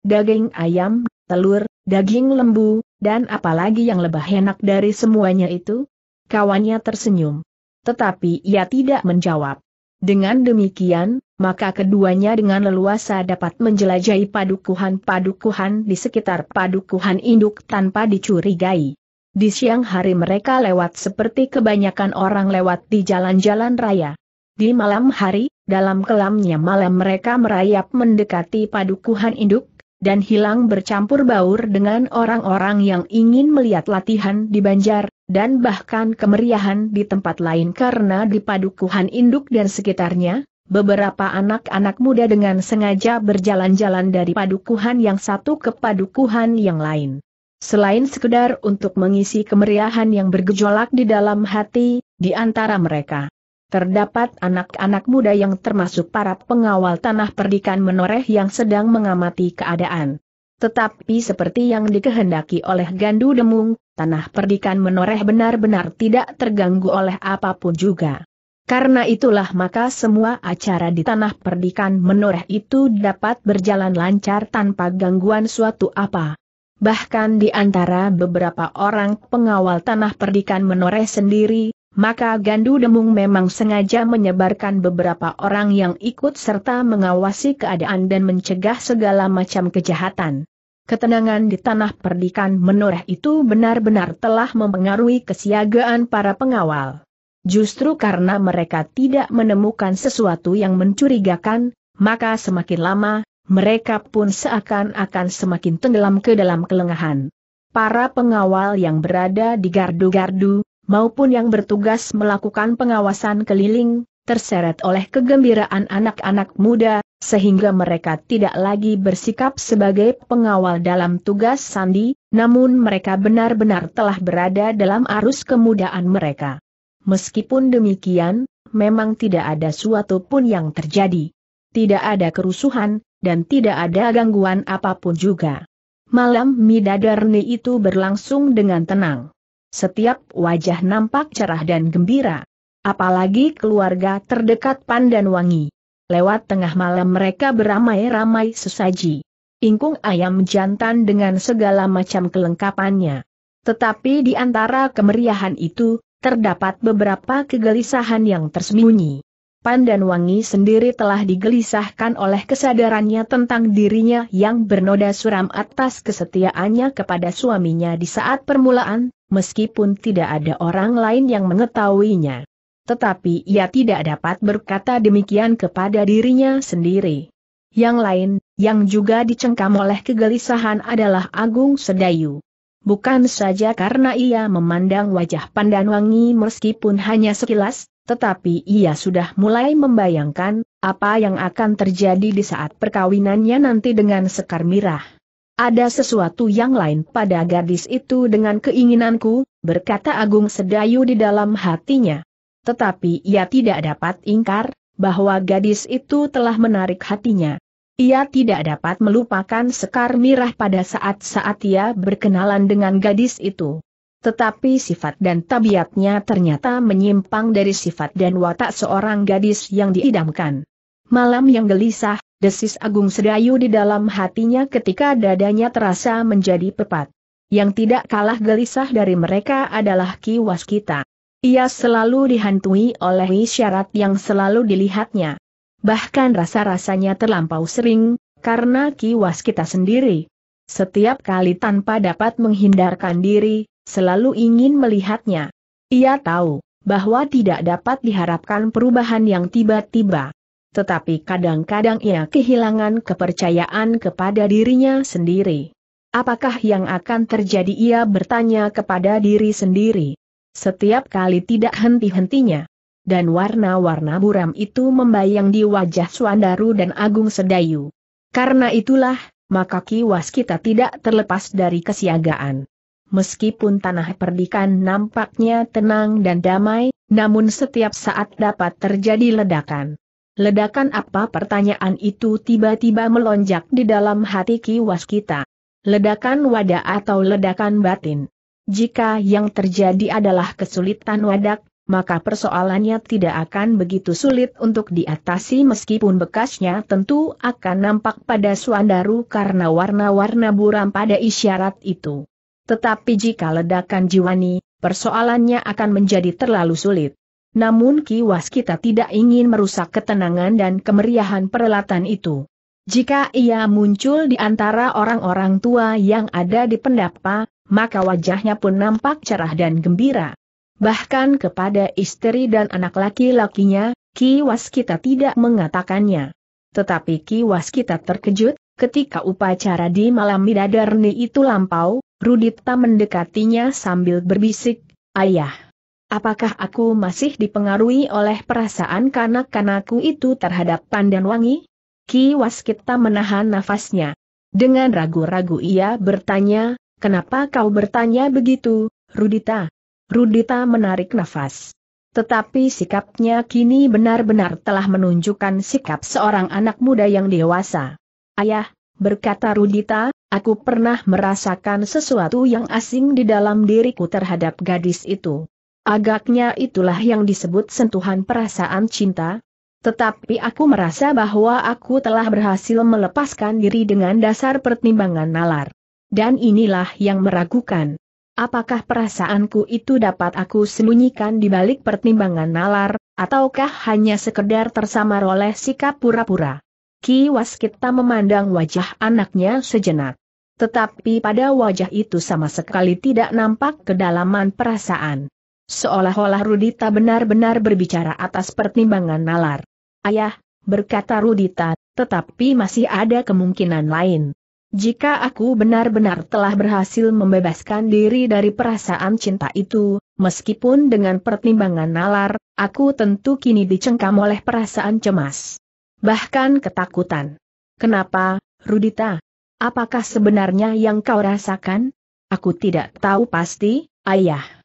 Daging ayam, telur, daging lembu, dan apalagi yang lebih enak dari semuanya itu? Kawannya tersenyum. Tetapi ia tidak menjawab. Dengan demikian, maka keduanya dengan leluasa dapat menjelajahi padukuhan-padukuhan di sekitar padukuhan induk tanpa dicurigai. Di siang hari mereka lewat seperti kebanyakan orang lewat di jalan-jalan raya. Di malam hari, dalam kelamnya malam mereka merayap mendekati padukuhan induk, dan hilang bercampur baur dengan orang-orang yang ingin melihat latihan di Banjar, dan bahkan kemeriahan di tempat lain karena di padukuhan induk dan sekitarnya, beberapa anak-anak muda dengan sengaja berjalan-jalan dari padukuhan yang satu ke padukuhan yang lain. Selain sekedar untuk mengisi kemeriahan yang bergejolak di dalam hati, di antara mereka Terdapat anak-anak muda yang termasuk para pengawal tanah perdikan menoreh yang sedang mengamati keadaan. Tetapi seperti yang dikehendaki oleh Gandu Demung, tanah perdikan menoreh benar-benar tidak terganggu oleh apapun juga. Karena itulah maka semua acara di tanah perdikan menoreh itu dapat berjalan lancar tanpa gangguan suatu apa. Bahkan di antara beberapa orang pengawal tanah perdikan menoreh sendiri, maka Gandu Demung memang sengaja menyebarkan beberapa orang yang ikut serta mengawasi keadaan dan mencegah segala macam kejahatan. Ketenangan di tanah perdikan menoreh itu benar-benar telah mempengaruhi kesiagaan para pengawal. Justru karena mereka tidak menemukan sesuatu yang mencurigakan, maka semakin lama, mereka pun seakan-akan semakin tenggelam ke dalam kelengahan. Para pengawal yang berada di gardu-gardu, maupun yang bertugas melakukan pengawasan keliling, terseret oleh kegembiraan anak-anak muda, sehingga mereka tidak lagi bersikap sebagai pengawal dalam tugas sandi, namun mereka benar-benar telah berada dalam arus kemudaan mereka. Meskipun demikian, memang tidak ada suatu pun yang terjadi. Tidak ada kerusuhan, dan tidak ada gangguan apapun juga. Malam Midadarni itu berlangsung dengan tenang setiap wajah nampak cerah dan gembira. Apalagi keluarga terdekat pandan Wangi. Lewat tengah malam mereka beramai-ramai sesaji. Ingkung ayam jantan dengan segala macam kelengkapannya. Tetapi di antara kemeriahan itu, terdapat beberapa kegelisahan yang tersembunyi. Pandan Wangi sendiri telah digelisahkan oleh kesadarannya tentang dirinya yang bernoda suram atas kesetiaannya kepada suaminya di saat permulaan, meskipun tidak ada orang lain yang mengetahuinya. Tetapi ia tidak dapat berkata demikian kepada dirinya sendiri. Yang lain, yang juga dicengkam oleh kegelisahan adalah Agung Sedayu. Bukan saja karena ia memandang wajah Pandanwangi meskipun hanya sekilas, tetapi ia sudah mulai membayangkan, apa yang akan terjadi di saat perkawinannya nanti dengan Sekar Mirah. Ada sesuatu yang lain pada gadis itu dengan keinginanku, berkata Agung Sedayu di dalam hatinya. Tetapi ia tidak dapat ingkar, bahwa gadis itu telah menarik hatinya. Ia tidak dapat melupakan Sekar Mirah pada saat-saat ia berkenalan dengan gadis itu. Tetapi sifat dan tabiatnya ternyata menyimpang dari sifat dan watak seorang gadis yang diidamkan malam yang gelisah, desis Agung Sedayu di dalam hatinya ketika dadanya terasa menjadi pepat. Yang tidak kalah gelisah dari mereka adalah Ki Waskita. Ia selalu dihantui oleh syarat yang selalu dilihatnya. Bahkan rasa-rasanya terlampau sering, karena Ki Waskita sendiri. Setiap kali tanpa dapat menghindarkan diri, selalu ingin melihatnya. Ia tahu, bahwa tidak dapat diharapkan perubahan yang tiba-tiba tetapi kadang-kadang ia kehilangan kepercayaan kepada dirinya sendiri. Apakah yang akan terjadi ia bertanya kepada diri sendiri. Setiap kali tidak henti-hentinya. Dan warna-warna buram itu membayang di wajah Suandaru dan Agung Sedayu. Karena itulah, maka kiwas kita tidak terlepas dari kesiagaan. Meskipun tanah perdikan nampaknya tenang dan damai, namun setiap saat dapat terjadi ledakan. Ledakan apa pertanyaan itu tiba-tiba melonjak di dalam hati Ki Waskita. Ledakan wadah atau ledakan batin. Jika yang terjadi adalah kesulitan wadak, maka persoalannya tidak akan begitu sulit untuk diatasi meskipun bekasnya tentu akan nampak pada Suandaru karena warna-warna buram pada isyarat itu. Tetapi jika ledakan jiwani, persoalannya akan menjadi terlalu sulit. Namun kiwas kita tidak ingin merusak ketenangan dan kemeriahan perelatan itu. Jika ia muncul di antara orang-orang tua yang ada di pendapa, maka wajahnya pun nampak cerah dan gembira. Bahkan kepada istri dan anak laki-lakinya, kiwas kita tidak mengatakannya. Tetapi kiwas kita terkejut, ketika upacara di malam midadarni itu lampau, Rudita mendekatinya sambil berbisik, Ayah. Apakah aku masih dipengaruhi oleh perasaan kanak-kanakku itu terhadap pandan wangi? Ki Waskita menahan nafasnya. Dengan ragu-ragu ia bertanya, kenapa kau bertanya begitu, Rudita? Rudita menarik nafas. Tetapi sikapnya kini benar-benar telah menunjukkan sikap seorang anak muda yang dewasa. Ayah, berkata Rudita, aku pernah merasakan sesuatu yang asing di dalam diriku terhadap gadis itu. Agaknya itulah yang disebut sentuhan perasaan cinta. Tetapi aku merasa bahwa aku telah berhasil melepaskan diri dengan dasar pertimbangan nalar. Dan inilah yang meragukan. Apakah perasaanku itu dapat aku sembunyikan di balik pertimbangan nalar, ataukah hanya sekedar tersamar oleh sikap pura-pura? Ki Waskita memandang wajah anaknya sejenak. Tetapi pada wajah itu sama sekali tidak nampak kedalaman perasaan. Seolah-olah Rudita benar-benar berbicara atas pertimbangan nalar. Ayah, berkata Rudita, tetapi masih ada kemungkinan lain. Jika aku benar-benar telah berhasil membebaskan diri dari perasaan cinta itu, meskipun dengan pertimbangan nalar, aku tentu kini dicengkam oleh perasaan cemas. Bahkan ketakutan. Kenapa, Rudita? Apakah sebenarnya yang kau rasakan? Aku tidak tahu pasti, ayah.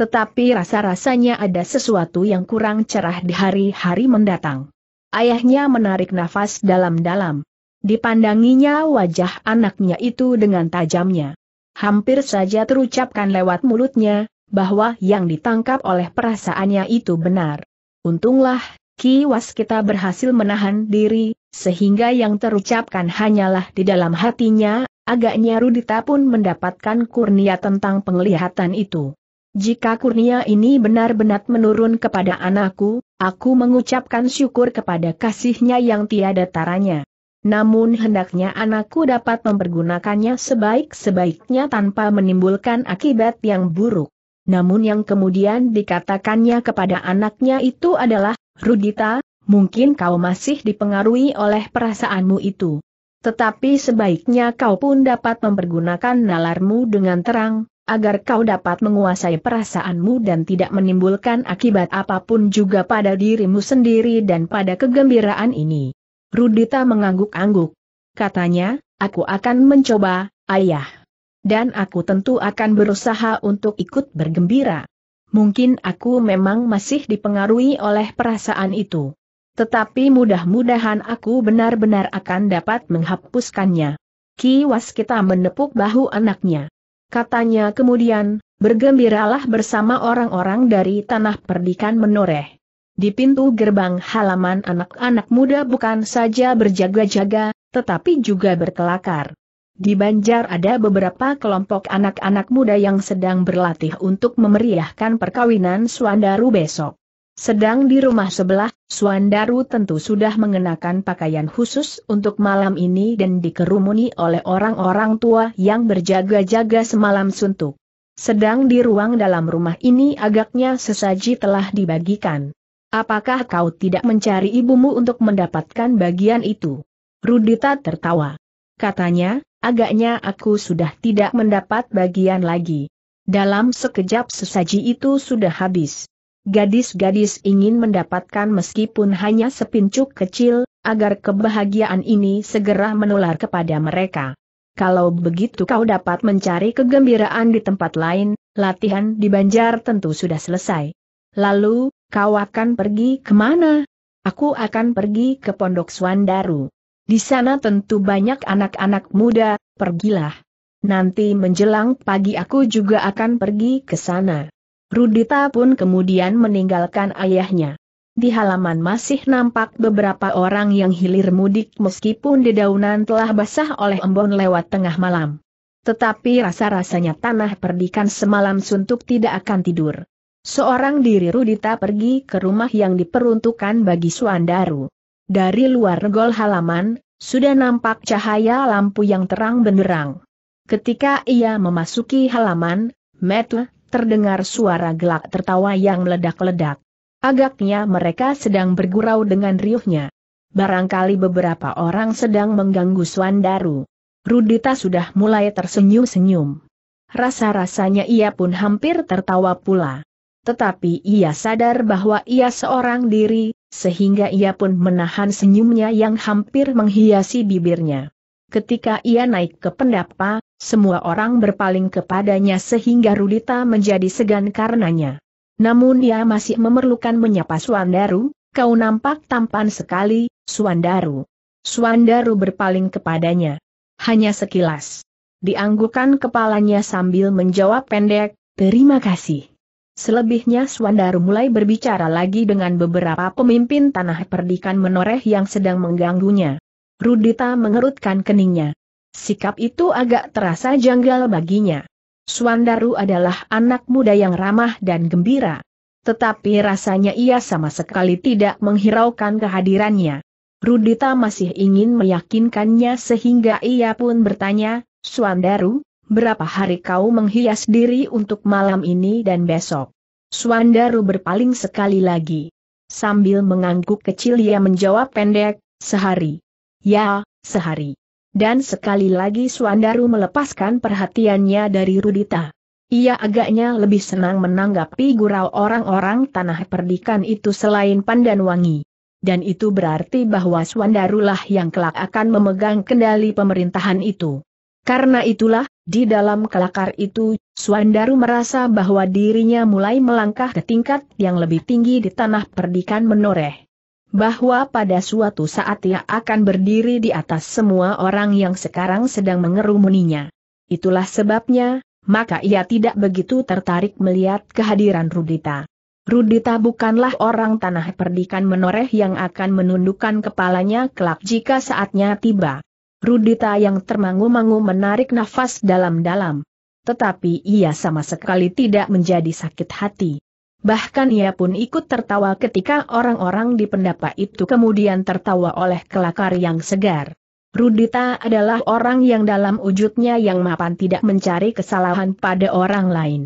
Tetapi rasa-rasanya ada sesuatu yang kurang cerah di hari-hari mendatang. Ayahnya menarik nafas dalam-dalam. Dipandanginya wajah anaknya itu dengan tajamnya. Hampir saja terucapkan lewat mulutnya, bahwa yang ditangkap oleh perasaannya itu benar. Untunglah, kiwas kita berhasil menahan diri, sehingga yang terucapkan hanyalah di dalam hatinya, agaknya Rudita pun mendapatkan kurnia tentang penglihatan itu. Jika kurnia ini benar-benar menurun kepada anakku, aku mengucapkan syukur kepada kasihnya yang tiada taranya. Namun hendaknya anakku dapat mempergunakannya sebaik-sebaiknya tanpa menimbulkan akibat yang buruk. Namun yang kemudian dikatakannya kepada anaknya itu adalah, Rudita, mungkin kau masih dipengaruhi oleh perasaanmu itu. Tetapi sebaiknya kau pun dapat mempergunakan nalarmu dengan terang, agar kau dapat menguasai perasaanmu dan tidak menimbulkan akibat apapun juga pada dirimu sendiri dan pada kegembiraan ini. Rudita mengangguk-angguk. Katanya, aku akan mencoba, ayah. Dan aku tentu akan berusaha untuk ikut bergembira. Mungkin aku memang masih dipengaruhi oleh perasaan itu. Tetapi mudah-mudahan aku benar-benar akan dapat menghapuskannya. Kiwas kita menepuk bahu anaknya katanya kemudian, bergembiralah bersama orang-orang dari tanah perdikan menoreh. Di pintu gerbang halaman anak-anak muda bukan saja berjaga-jaga, tetapi juga berkelakar. Di Banjar ada beberapa kelompok anak-anak muda yang sedang berlatih untuk memeriahkan perkawinan Suandaru besok. Sedang di rumah sebelah, Suandaru tentu sudah mengenakan pakaian khusus untuk malam ini dan dikerumuni oleh orang-orang tua yang berjaga-jaga semalam suntuk. Sedang di ruang dalam rumah ini agaknya sesaji telah dibagikan. Apakah kau tidak mencari ibumu untuk mendapatkan bagian itu? Rudita tertawa. Katanya, agaknya aku sudah tidak mendapat bagian lagi. Dalam sekejap sesaji itu sudah habis. Gadis-gadis ingin mendapatkan meskipun hanya sepincuk kecil, agar kebahagiaan ini segera menular kepada mereka. Kalau begitu kau dapat mencari kegembiraan di tempat lain, latihan di Banjar tentu sudah selesai. Lalu, kau akan pergi kemana? Aku akan pergi ke Pondok Swandaru. Di sana tentu banyak anak-anak muda, pergilah. Nanti menjelang pagi aku juga akan pergi ke sana. Rudita pun kemudian meninggalkan ayahnya. Di halaman masih nampak beberapa orang yang hilir mudik meskipun dedaunan telah basah oleh embun lewat tengah malam. Tetapi rasa-rasanya tanah perdikan semalam suntuk tidak akan tidur. Seorang diri Rudita pergi ke rumah yang diperuntukkan bagi Suandaru. Dari luar gol halaman, sudah nampak cahaya lampu yang terang benderang. Ketika ia memasuki halaman, Metle, terdengar suara gelak tertawa yang meledak-ledak. Agaknya mereka sedang bergurau dengan riuhnya. Barangkali beberapa orang sedang mengganggu Suandaru. Rudita sudah mulai tersenyum-senyum. Rasa-rasanya ia pun hampir tertawa pula. Tetapi ia sadar bahwa ia seorang diri, sehingga ia pun menahan senyumnya yang hampir menghiasi bibirnya. Ketika ia naik ke pendapa, semua orang berpaling kepadanya sehingga Rudita menjadi segan karenanya. Namun ia masih memerlukan menyapa Suandaru, kau nampak tampan sekali, Suandaru. Suandaru berpaling kepadanya. Hanya sekilas. Dianggukan kepalanya sambil menjawab pendek, terima kasih. Selebihnya Suandaru mulai berbicara lagi dengan beberapa pemimpin tanah perdikan menoreh yang sedang mengganggunya. Rudita mengerutkan keningnya. Sikap itu agak terasa janggal baginya. Suandaru adalah anak muda yang ramah dan gembira. Tetapi rasanya ia sama sekali tidak menghiraukan kehadirannya. Rudita masih ingin meyakinkannya sehingga ia pun bertanya, Suandaru, berapa hari kau menghias diri untuk malam ini dan besok? Suandaru berpaling sekali lagi. Sambil mengangguk kecil ia menjawab pendek, sehari. Ya, sehari. Dan sekali lagi Suandaru melepaskan perhatiannya dari Rudita. Ia agaknya lebih senang menanggapi gurau orang-orang tanah perdikan itu selain pandan wangi. Dan itu berarti bahwa Suandarulah yang kelak akan memegang kendali pemerintahan itu. Karena itulah, di dalam kelakar itu, Suandaru merasa bahwa dirinya mulai melangkah ke tingkat yang lebih tinggi di tanah perdikan menoreh bahwa pada suatu saat ia akan berdiri di atas semua orang yang sekarang sedang mengerumuninya. Itulah sebabnya, maka ia tidak begitu tertarik melihat kehadiran Rudita. Rudita bukanlah orang tanah perdikan menoreh yang akan menundukkan kepalanya kelak jika saatnya tiba. Rudita yang termangu-mangu menarik nafas dalam-dalam. Tetapi ia sama sekali tidak menjadi sakit hati. Bahkan ia pun ikut tertawa ketika orang-orang di pendapa itu kemudian tertawa oleh kelakar yang segar. Rudita adalah orang yang dalam wujudnya yang mapan tidak mencari kesalahan pada orang lain.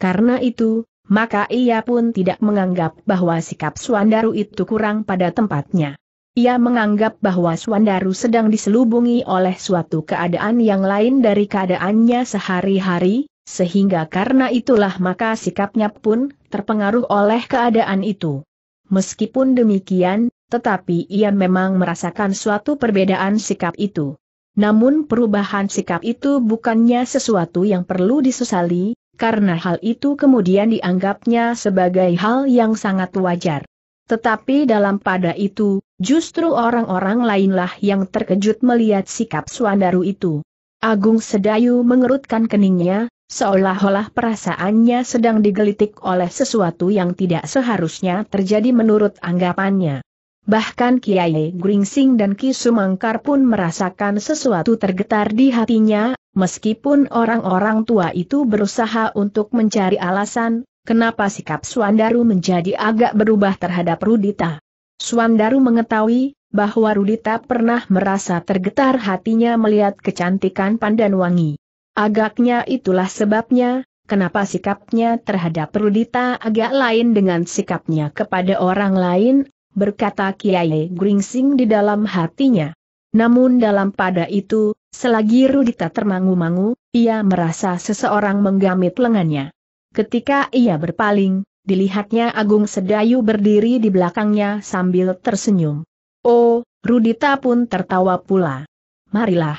Karena itu, maka ia pun tidak menganggap bahwa sikap Swandaru itu kurang pada tempatnya. Ia menganggap bahwa Swandaru sedang diselubungi oleh suatu keadaan yang lain dari keadaannya sehari-hari, sehingga karena itulah maka sikapnya pun terpengaruh oleh keadaan itu. Meskipun demikian, tetapi ia memang merasakan suatu perbedaan sikap itu. Namun perubahan sikap itu bukannya sesuatu yang perlu disesali, karena hal itu kemudian dianggapnya sebagai hal yang sangat wajar. Tetapi dalam pada itu, justru orang-orang lainlah yang terkejut melihat sikap Suandaru itu. Agung Sedayu mengerutkan keningnya, Seolah-olah perasaannya sedang digelitik oleh sesuatu yang tidak seharusnya terjadi menurut anggapannya. Bahkan Kiai Gringsing dan Ki Sumangkar pun merasakan sesuatu tergetar di hatinya, meskipun orang-orang tua itu berusaha untuk mencari alasan, kenapa sikap Suandaru menjadi agak berubah terhadap Rudita. Suandaru mengetahui, bahwa Rudita pernah merasa tergetar hatinya melihat kecantikan pandan wangi. Agaknya itulah sebabnya, kenapa sikapnya terhadap Rudita agak lain dengan sikapnya kepada orang lain, berkata Kiai Gringsing di dalam hatinya. Namun dalam pada itu, selagi Rudita termangu-mangu, ia merasa seseorang menggamit lengannya. Ketika ia berpaling, dilihatnya Agung Sedayu berdiri di belakangnya sambil tersenyum. Oh, Rudita pun tertawa pula. Marilah,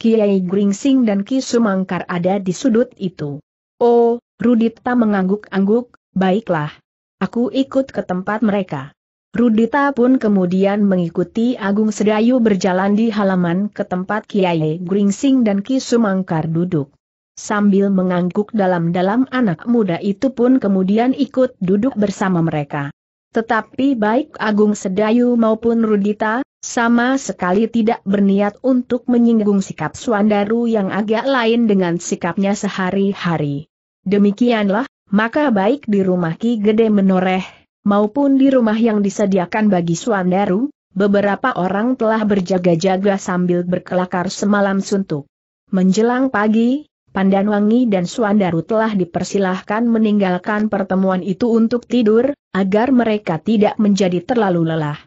Kiai Gringsing dan Ki Sumangkar ada di sudut itu. Oh, Rudita mengangguk-angguk, baiklah. Aku ikut ke tempat mereka. Rudita pun kemudian mengikuti Agung Sedayu berjalan di halaman ke tempat Kiai Gringsing dan Ki Sumangkar duduk. Sambil mengangguk dalam-dalam anak muda itu pun kemudian ikut duduk bersama mereka. Tetapi baik Agung Sedayu maupun Rudita, sama sekali tidak berniat untuk menyinggung sikap Suandaru yang agak lain dengan sikapnya sehari-hari. Demikianlah, maka baik di rumah Ki Gede Menoreh, maupun di rumah yang disediakan bagi Suandaru, beberapa orang telah berjaga-jaga sambil berkelakar semalam suntuk. Menjelang pagi, Pandanwangi dan Suandaru telah dipersilahkan meninggalkan pertemuan itu untuk tidur, agar mereka tidak menjadi terlalu lelah.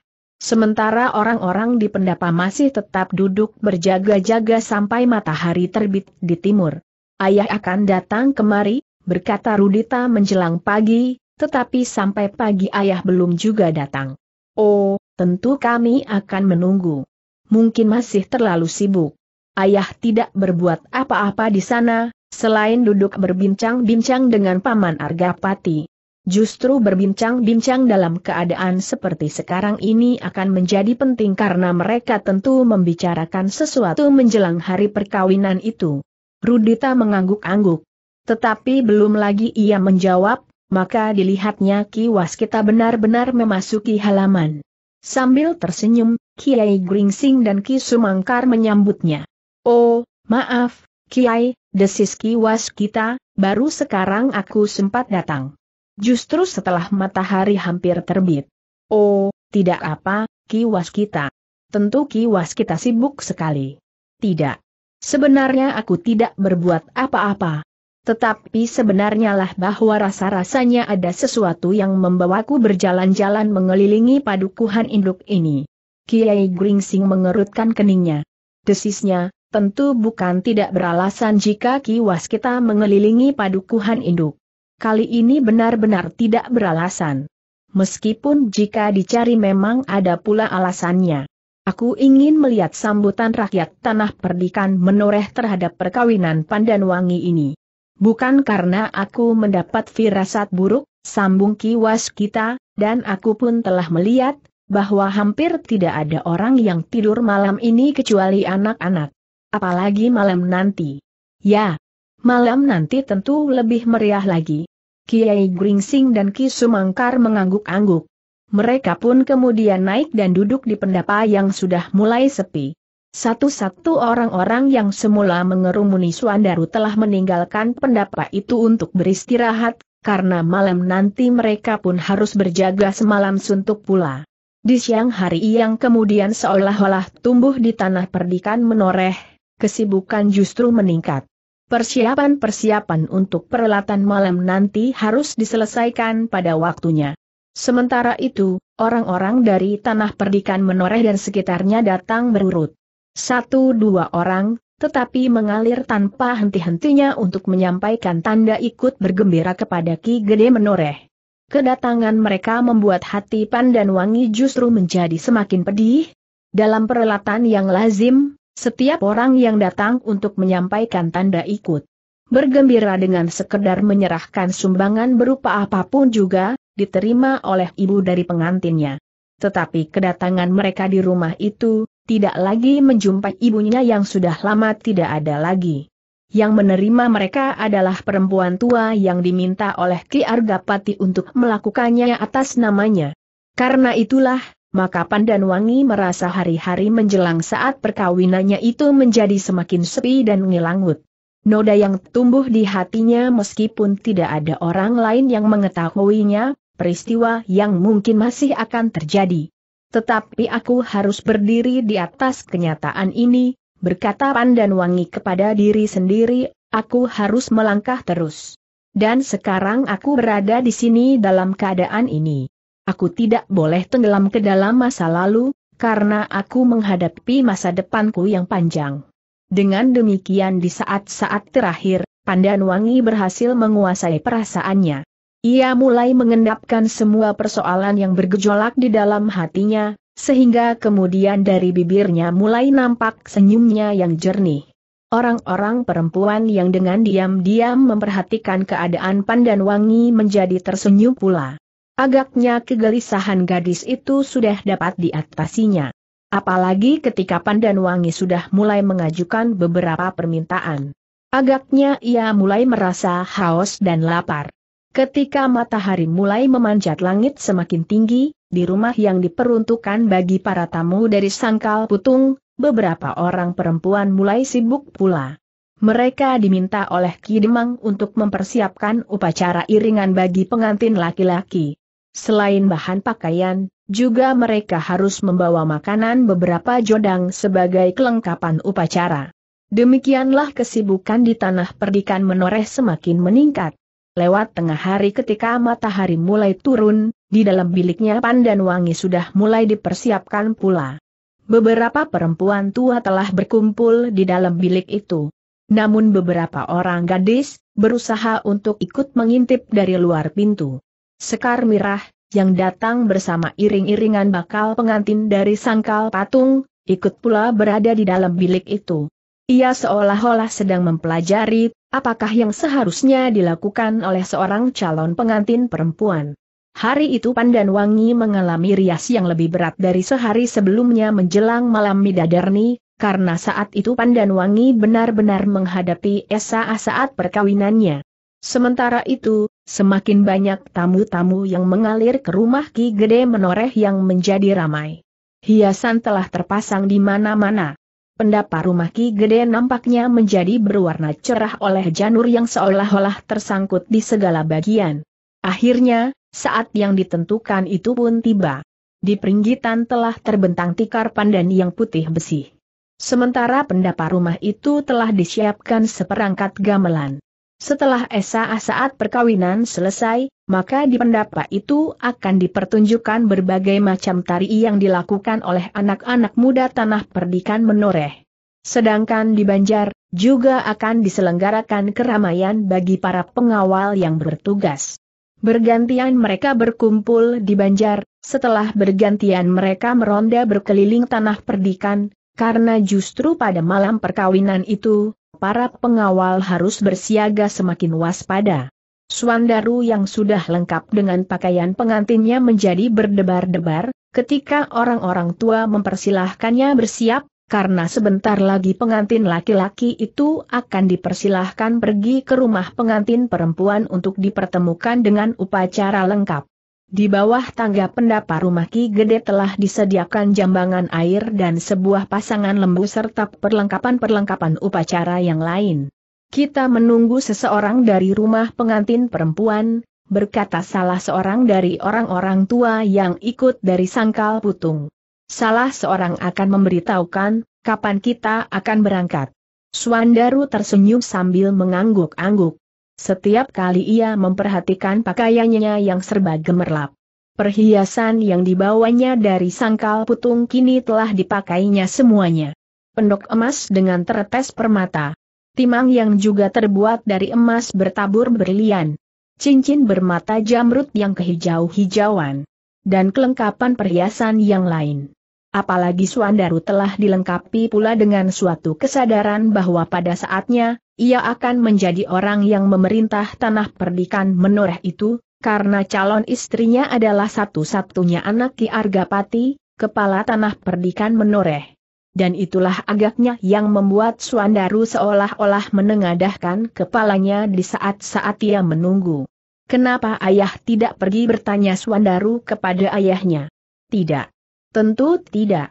Sementara orang-orang di pendapa masih tetap duduk berjaga-jaga sampai matahari terbit di timur. Ayah akan datang kemari, berkata Rudita menjelang pagi, tetapi sampai pagi ayah belum juga datang. Oh, tentu kami akan menunggu. Mungkin masih terlalu sibuk. Ayah tidak berbuat apa-apa di sana, selain duduk berbincang-bincang dengan Paman Argapati. Justru berbincang-bincang dalam keadaan seperti sekarang ini akan menjadi penting karena mereka tentu membicarakan sesuatu menjelang hari perkawinan itu. Rudita mengangguk-angguk. Tetapi belum lagi ia menjawab, maka dilihatnya Ki Waskita benar-benar memasuki halaman. Sambil tersenyum, Kiai Gringsing dan Ki Sumangkar menyambutnya. Oh, maaf, Kiai, desis Ki Waskita, baru sekarang aku sempat datang. Justru setelah matahari hampir terbit. Oh, tidak apa, kiwas kita. Tentu kiwas kita sibuk sekali. Tidak. Sebenarnya aku tidak berbuat apa-apa. Tetapi sebenarnya lah bahwa rasa-rasanya ada sesuatu yang membawaku berjalan-jalan mengelilingi padukuhan induk ini. Kiai Gringsing mengerutkan keningnya. Desisnya, tentu bukan tidak beralasan jika kiwas kita mengelilingi padukuhan induk kali ini benar-benar tidak beralasan. Meskipun jika dicari memang ada pula alasannya. Aku ingin melihat sambutan rakyat tanah perdikan menoreh terhadap perkawinan Pandan Wangi ini. Bukan karena aku mendapat firasat buruk, sambung kiwas kita, dan aku pun telah melihat, bahwa hampir tidak ada orang yang tidur malam ini kecuali anak-anak. Apalagi malam nanti. Ya, Malam nanti tentu lebih meriah lagi. Kiai Gringsing dan Ki Sumangkar mengangguk-angguk. Mereka pun kemudian naik dan duduk di pendapa yang sudah mulai sepi. Satu-satu orang-orang yang semula mengerumuni Suandaru telah meninggalkan pendapa itu untuk beristirahat, karena malam nanti mereka pun harus berjaga semalam suntuk pula. Di siang hari yang kemudian seolah-olah tumbuh di tanah perdikan menoreh, kesibukan justru meningkat persiapan-persiapan untuk peralatan malam nanti harus diselesaikan pada waktunya. Sementara itu, orang-orang dari tanah perdikan menoreh dan sekitarnya datang berurut. Satu dua orang, tetapi mengalir tanpa henti-hentinya untuk menyampaikan tanda ikut bergembira kepada Ki Gede menoreh. Kedatangan mereka membuat hati Pandan Wangi justru menjadi semakin pedih. Dalam peralatan yang lazim, setiap orang yang datang untuk menyampaikan tanda ikut. Bergembira dengan sekedar menyerahkan sumbangan berupa apapun juga, diterima oleh ibu dari pengantinnya. Tetapi kedatangan mereka di rumah itu, tidak lagi menjumpai ibunya yang sudah lama tidak ada lagi. Yang menerima mereka adalah perempuan tua yang diminta oleh Ki Argapati untuk melakukannya atas namanya. Karena itulah, maka Pandan Wangi merasa hari-hari menjelang saat perkawinannya itu menjadi semakin sepi dan ngilangut. Noda yang tumbuh di hatinya meskipun tidak ada orang lain yang mengetahuinya, peristiwa yang mungkin masih akan terjadi. Tetapi aku harus berdiri di atas kenyataan ini, berkata Pandan Wangi kepada diri sendiri, aku harus melangkah terus. Dan sekarang aku berada di sini dalam keadaan ini. Aku tidak boleh tenggelam ke dalam masa lalu, karena aku menghadapi masa depanku yang panjang. Dengan demikian di saat-saat terakhir, Pandan Wangi berhasil menguasai perasaannya. Ia mulai mengendapkan semua persoalan yang bergejolak di dalam hatinya, sehingga kemudian dari bibirnya mulai nampak senyumnya yang jernih. Orang-orang perempuan yang dengan diam-diam memperhatikan keadaan Pandan Wangi menjadi tersenyum pula. Agaknya kegelisahan gadis itu sudah dapat diatasinya. Apalagi ketika Pandan Wangi sudah mulai mengajukan beberapa permintaan. Agaknya ia mulai merasa haus dan lapar. Ketika matahari mulai memanjat langit semakin tinggi, di rumah yang diperuntukkan bagi para tamu dari Sangkal Putung, beberapa orang perempuan mulai sibuk pula. Mereka diminta oleh Ki Demang untuk mempersiapkan upacara iringan bagi pengantin laki-laki. Selain bahan pakaian, juga mereka harus membawa makanan beberapa jodang sebagai kelengkapan upacara. Demikianlah kesibukan di tanah perdikan menoreh semakin meningkat. Lewat tengah hari ketika matahari mulai turun, di dalam biliknya Pandan Wangi sudah mulai dipersiapkan pula. Beberapa perempuan tua telah berkumpul di dalam bilik itu. Namun beberapa orang gadis, berusaha untuk ikut mengintip dari luar pintu. Sekar Mirah, yang datang bersama iring-iringan bakal pengantin dari sangkal patung, ikut pula berada di dalam bilik itu. Ia seolah-olah sedang mempelajari apakah yang seharusnya dilakukan oleh seorang calon pengantin perempuan. Hari itu Pandan Wangi mengalami rias yang lebih berat dari sehari sebelumnya menjelang malam midadarni, karena saat itu Pandan Wangi benar-benar menghadapi esa saat perkawinannya. Sementara itu, Semakin banyak tamu-tamu yang mengalir ke rumah Ki Gede Menoreh yang menjadi ramai. Hiasan telah terpasang di mana-mana. Pendapa rumah Ki Gede nampaknya menjadi berwarna cerah oleh janur yang seolah-olah tersangkut di segala bagian. Akhirnya, saat yang ditentukan itu pun tiba. Di peringgitan telah terbentang tikar pandan yang putih besi. Sementara pendapa rumah itu telah disiapkan seperangkat gamelan. Setelah Esa saat perkawinan selesai, maka di pendapa itu akan dipertunjukkan berbagai macam tari yang dilakukan oleh anak-anak muda tanah perdikan menoreh. Sedangkan di Banjar, juga akan diselenggarakan keramaian bagi para pengawal yang bertugas. Bergantian mereka berkumpul di Banjar, setelah bergantian mereka meronda berkeliling tanah perdikan, karena justru pada malam perkawinan itu, para pengawal harus bersiaga semakin waspada. Suandaru yang sudah lengkap dengan pakaian pengantinnya menjadi berdebar-debar, ketika orang-orang tua mempersilahkannya bersiap, karena sebentar lagi pengantin laki-laki itu akan dipersilahkan pergi ke rumah pengantin perempuan untuk dipertemukan dengan upacara lengkap. Di bawah tangga pendapa rumah Ki Gede telah disediakan jambangan air dan sebuah pasangan lembu serta perlengkapan-perlengkapan upacara yang lain. Kita menunggu seseorang dari rumah pengantin perempuan, berkata salah seorang dari orang-orang tua yang ikut dari sangkal putung. Salah seorang akan memberitahukan, kapan kita akan berangkat. Suandaru tersenyum sambil mengangguk-angguk. Setiap kali ia memperhatikan pakaiannya yang serba gemerlap. Perhiasan yang dibawanya dari sangkal putung kini telah dipakainya semuanya. Pendok emas dengan tertes permata. Timang yang juga terbuat dari emas bertabur berlian. Cincin bermata jamrut yang kehijau-hijauan. Dan kelengkapan perhiasan yang lain. Apalagi Suandaru telah dilengkapi pula dengan suatu kesadaran bahwa pada saatnya, ia akan menjadi orang yang memerintah tanah perdikan menoreh itu, karena calon istrinya adalah satu-satunya anak Ki Argapati, kepala tanah perdikan menoreh. Dan itulah agaknya yang membuat Suandaru seolah-olah menengadahkan kepalanya di saat-saat ia menunggu. Kenapa ayah tidak pergi bertanya Suandaru kepada ayahnya? Tidak. Tentu tidak.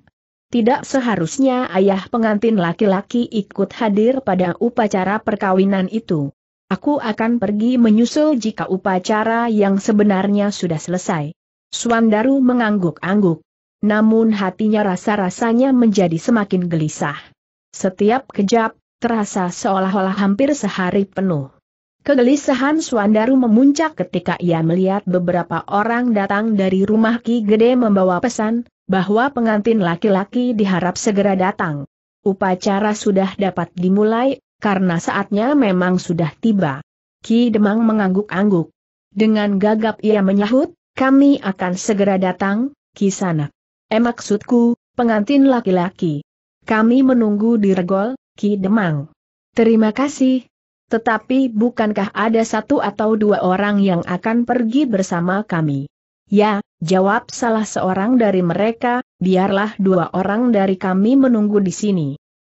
Tidak seharusnya ayah pengantin laki-laki ikut hadir pada upacara perkawinan itu. Aku akan pergi menyusul jika upacara yang sebenarnya sudah selesai. Suandaru mengangguk-angguk. Namun hatinya rasa-rasanya menjadi semakin gelisah. Setiap kejap, terasa seolah-olah hampir sehari penuh. Kegelisahan Suandaru memuncak ketika ia melihat beberapa orang datang dari rumah Ki Gede membawa pesan, bahwa pengantin laki-laki diharap segera datang. Upacara sudah dapat dimulai, karena saatnya memang sudah tiba. Ki Demang mengangguk-angguk. Dengan gagap ia menyahut, kami akan segera datang, Ki Sanak. Eh maksudku, pengantin laki-laki. Kami menunggu di regol, Ki Demang. Terima kasih. Tetapi bukankah ada satu atau dua orang yang akan pergi bersama kami? Ya, Jawab salah seorang dari mereka, biarlah dua orang dari kami menunggu di sini.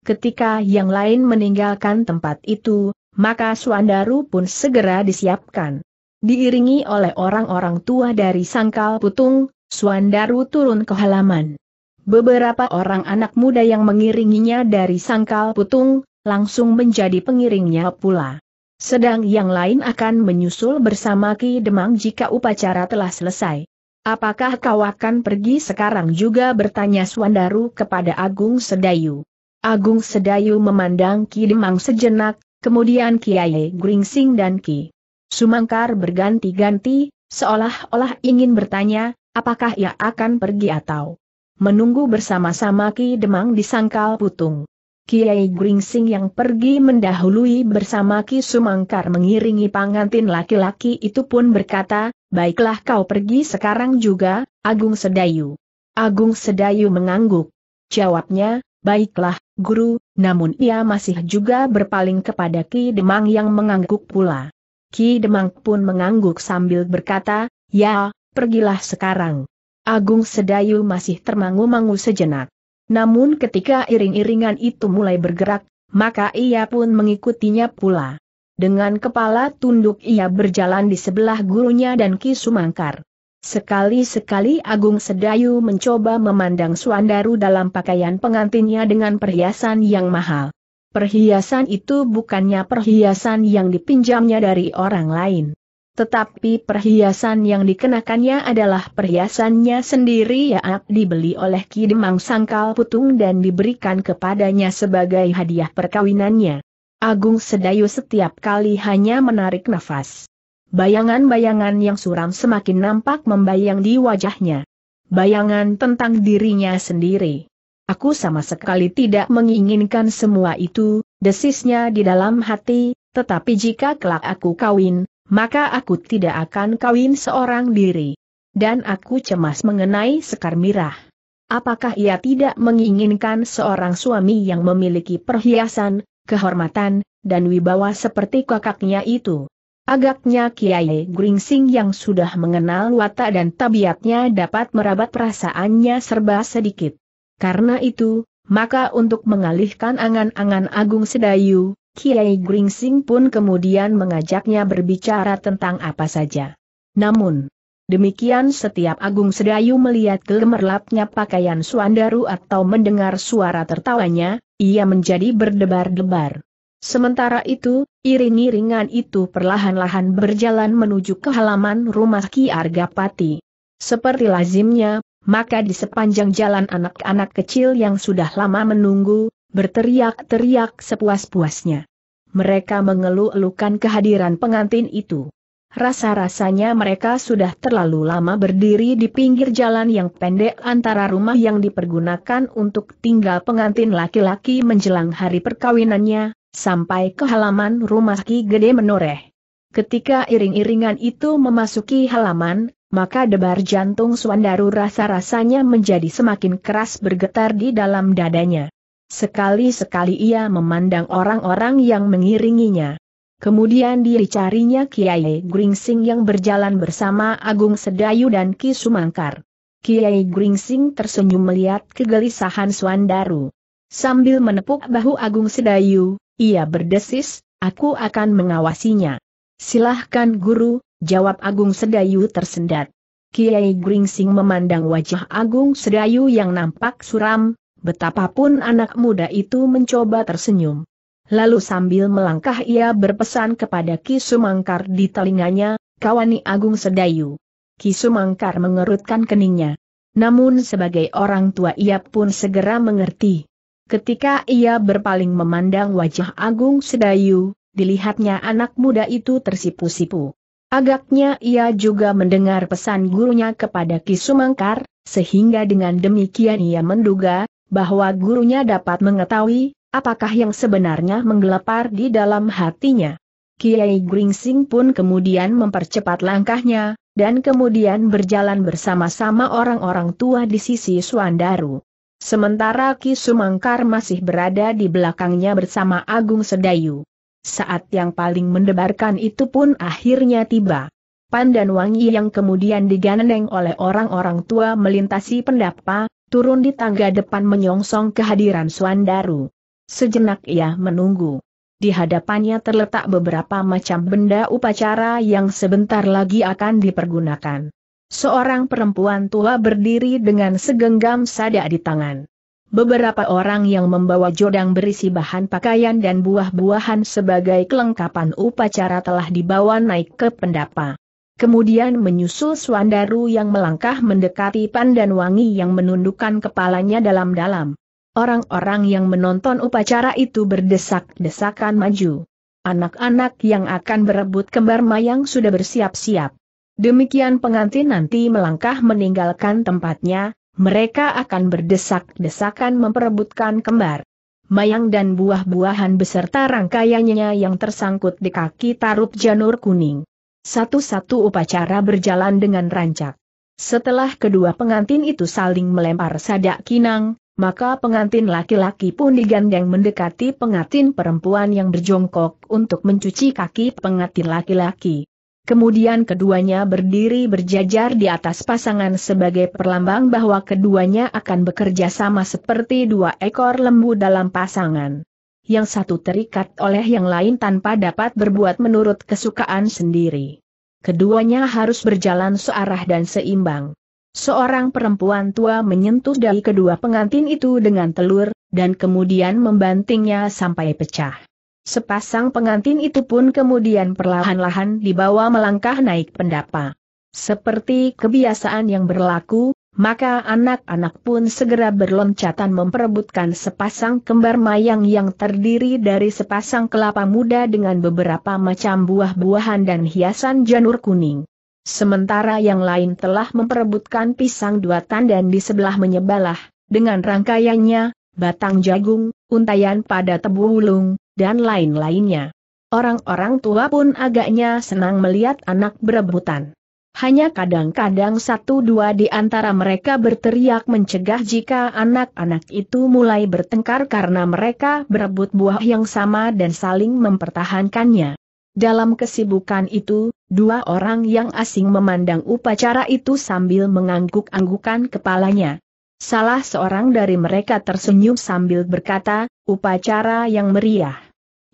Ketika yang lain meninggalkan tempat itu, maka Suandaru pun segera disiapkan. Diiringi oleh orang-orang tua dari Sangkal Putung, Suandaru turun ke halaman. Beberapa orang anak muda yang mengiringinya dari Sangkal Putung, langsung menjadi pengiringnya pula. Sedang yang lain akan menyusul bersama Ki Demang jika upacara telah selesai. Apakah kau akan pergi sekarang juga bertanya Suandaru kepada Agung Sedayu. Agung Sedayu memandang Ki Demang sejenak, kemudian Kiai Gringsing dan Ki Sumangkar berganti-ganti, seolah-olah ingin bertanya, apakah ia akan pergi atau menunggu bersama-sama Ki Demang di Sangkal Putung. Kiai Gringsing yang pergi mendahului bersama Ki Sumangkar mengiringi pangantin laki-laki itu pun berkata, baiklah kau pergi sekarang juga, Agung Sedayu. Agung Sedayu mengangguk. Jawabnya, baiklah, guru, namun ia masih juga berpaling kepada Ki Demang yang mengangguk pula. Ki Demang pun mengangguk sambil berkata, ya, pergilah sekarang. Agung Sedayu masih termangu-mangu sejenak. Namun ketika iring-iringan itu mulai bergerak, maka ia pun mengikutinya pula. Dengan kepala tunduk ia berjalan di sebelah gurunya dan Ki Sumangkar. Sekali-sekali Agung Sedayu mencoba memandang Suandaru dalam pakaian pengantinnya dengan perhiasan yang mahal. Perhiasan itu bukannya perhiasan yang dipinjamnya dari orang lain. Tetapi perhiasan yang dikenakannya adalah perhiasannya sendiri yang dibeli oleh Ki Demang Sangkal Putung dan diberikan kepadanya sebagai hadiah perkawinannya. Agung Sedayu setiap kali hanya menarik nafas. Bayangan-bayangan yang suram semakin nampak membayang di wajahnya. Bayangan tentang dirinya sendiri. Aku sama sekali tidak menginginkan semua itu, desisnya di dalam hati, tetapi jika kelak aku kawin, maka aku tidak akan kawin seorang diri. Dan aku cemas mengenai Sekar Mirah. Apakah ia tidak menginginkan seorang suami yang memiliki perhiasan, kehormatan, dan wibawa seperti kakaknya itu. Agaknya Kiai Gringsing yang sudah mengenal watak dan tabiatnya dapat merabat perasaannya serba sedikit. Karena itu, maka untuk mengalihkan angan-angan Agung Sedayu, Kiai Gringsing pun kemudian mengajaknya berbicara tentang apa saja. Namun, Demikian setiap Agung Sedayu melihat gemerlapnya pakaian Suandaru atau mendengar suara tertawanya, ia menjadi berdebar-debar. Sementara itu, iring-iringan itu perlahan-lahan berjalan menuju ke halaman rumah Ki Argapati. Seperti lazimnya, maka di sepanjang jalan anak-anak kecil yang sudah lama menunggu, berteriak-teriak sepuas-puasnya. Mereka mengeluh-elukan kehadiran pengantin itu. Rasa-rasanya mereka sudah terlalu lama berdiri di pinggir jalan yang pendek antara rumah yang dipergunakan untuk tinggal pengantin laki-laki menjelang hari perkawinannya, sampai ke halaman rumah Ki Gede menoreh. Ketika iring-iringan itu memasuki halaman, maka debar jantung Suandaru rasa-rasanya menjadi semakin keras bergetar di dalam dadanya. Sekali-sekali ia memandang orang-orang yang mengiringinya. Kemudian dicarinya Kiai Gringsing yang berjalan bersama Agung Sedayu dan Ki Sumangkar. Kiai Gringsing tersenyum melihat kegelisahan Suandaru. Sambil menepuk bahu Agung Sedayu, ia berdesis, aku akan mengawasinya. Silahkan guru, jawab Agung Sedayu tersendat. Kiai Gringsing memandang wajah Agung Sedayu yang nampak suram, betapapun anak muda itu mencoba tersenyum. Lalu sambil melangkah ia berpesan kepada Ki Sumangkar di telinganya, kawani Agung Sedayu. Ki Sumangkar mengerutkan keningnya. Namun sebagai orang tua ia pun segera mengerti. Ketika ia berpaling memandang wajah Agung Sedayu, dilihatnya anak muda itu tersipu-sipu. Agaknya ia juga mendengar pesan gurunya kepada Ki Sumangkar, sehingga dengan demikian ia menduga, bahwa gurunya dapat mengetahui, Apakah yang sebenarnya menggelepar di dalam hatinya? Kiai Gringsing pun kemudian mempercepat langkahnya, dan kemudian berjalan bersama-sama orang-orang tua di sisi Suandaru. Sementara Ki Sumangkar masih berada di belakangnya bersama Agung Sedayu. Saat yang paling mendebarkan itu pun akhirnya tiba. Pandan Wangi yang kemudian digandeng oleh orang-orang tua melintasi pendapa, turun di tangga depan menyongsong kehadiran Suandaru. Sejenak ia menunggu. Di hadapannya terletak beberapa macam benda upacara yang sebentar lagi akan dipergunakan. Seorang perempuan tua berdiri dengan segenggam sada di tangan. Beberapa orang yang membawa jodang berisi bahan pakaian dan buah-buahan sebagai kelengkapan upacara telah dibawa naik ke pendapa. Kemudian menyusul Swandaru yang melangkah mendekati Wangi yang menundukkan kepalanya dalam-dalam. Orang-orang yang menonton upacara itu berdesak-desakan maju. Anak-anak yang akan berebut kembar mayang sudah bersiap-siap. Demikian pengantin nanti melangkah meninggalkan tempatnya, mereka akan berdesak-desakan memperebutkan kembar. Mayang dan buah-buahan beserta rangkaiannya yang tersangkut di kaki tarub janur kuning. Satu-satu upacara berjalan dengan rancak. Setelah kedua pengantin itu saling melempar sadak kinang, maka pengantin laki-laki pun digandeng mendekati pengantin perempuan yang berjongkok untuk mencuci kaki pengantin laki-laki. Kemudian keduanya berdiri berjajar di atas pasangan sebagai perlambang bahwa keduanya akan bekerja sama seperti dua ekor lembu dalam pasangan. Yang satu terikat oleh yang lain tanpa dapat berbuat menurut kesukaan sendiri. Keduanya harus berjalan searah dan seimbang. Seorang perempuan tua menyentuh dari kedua pengantin itu dengan telur, dan kemudian membantingnya sampai pecah. Sepasang pengantin itu pun kemudian perlahan-lahan dibawa melangkah naik pendapa. Seperti kebiasaan yang berlaku, maka anak-anak pun segera berloncatan memperebutkan sepasang kembar mayang yang terdiri dari sepasang kelapa muda dengan beberapa macam buah-buahan dan hiasan janur kuning. Sementara yang lain telah memperebutkan pisang dua tandan di sebelah menyebalah, dengan rangkaiannya, batang jagung, untayan pada tebu ulung, dan lain-lainnya. Orang-orang tua pun agaknya senang melihat anak berebutan. Hanya kadang-kadang satu dua di antara mereka berteriak mencegah jika anak-anak itu mulai bertengkar karena mereka berebut buah yang sama dan saling mempertahankannya. Dalam kesibukan itu, dua orang yang asing memandang upacara itu sambil mengangguk-anggukan kepalanya. Salah seorang dari mereka tersenyum sambil berkata, upacara yang meriah.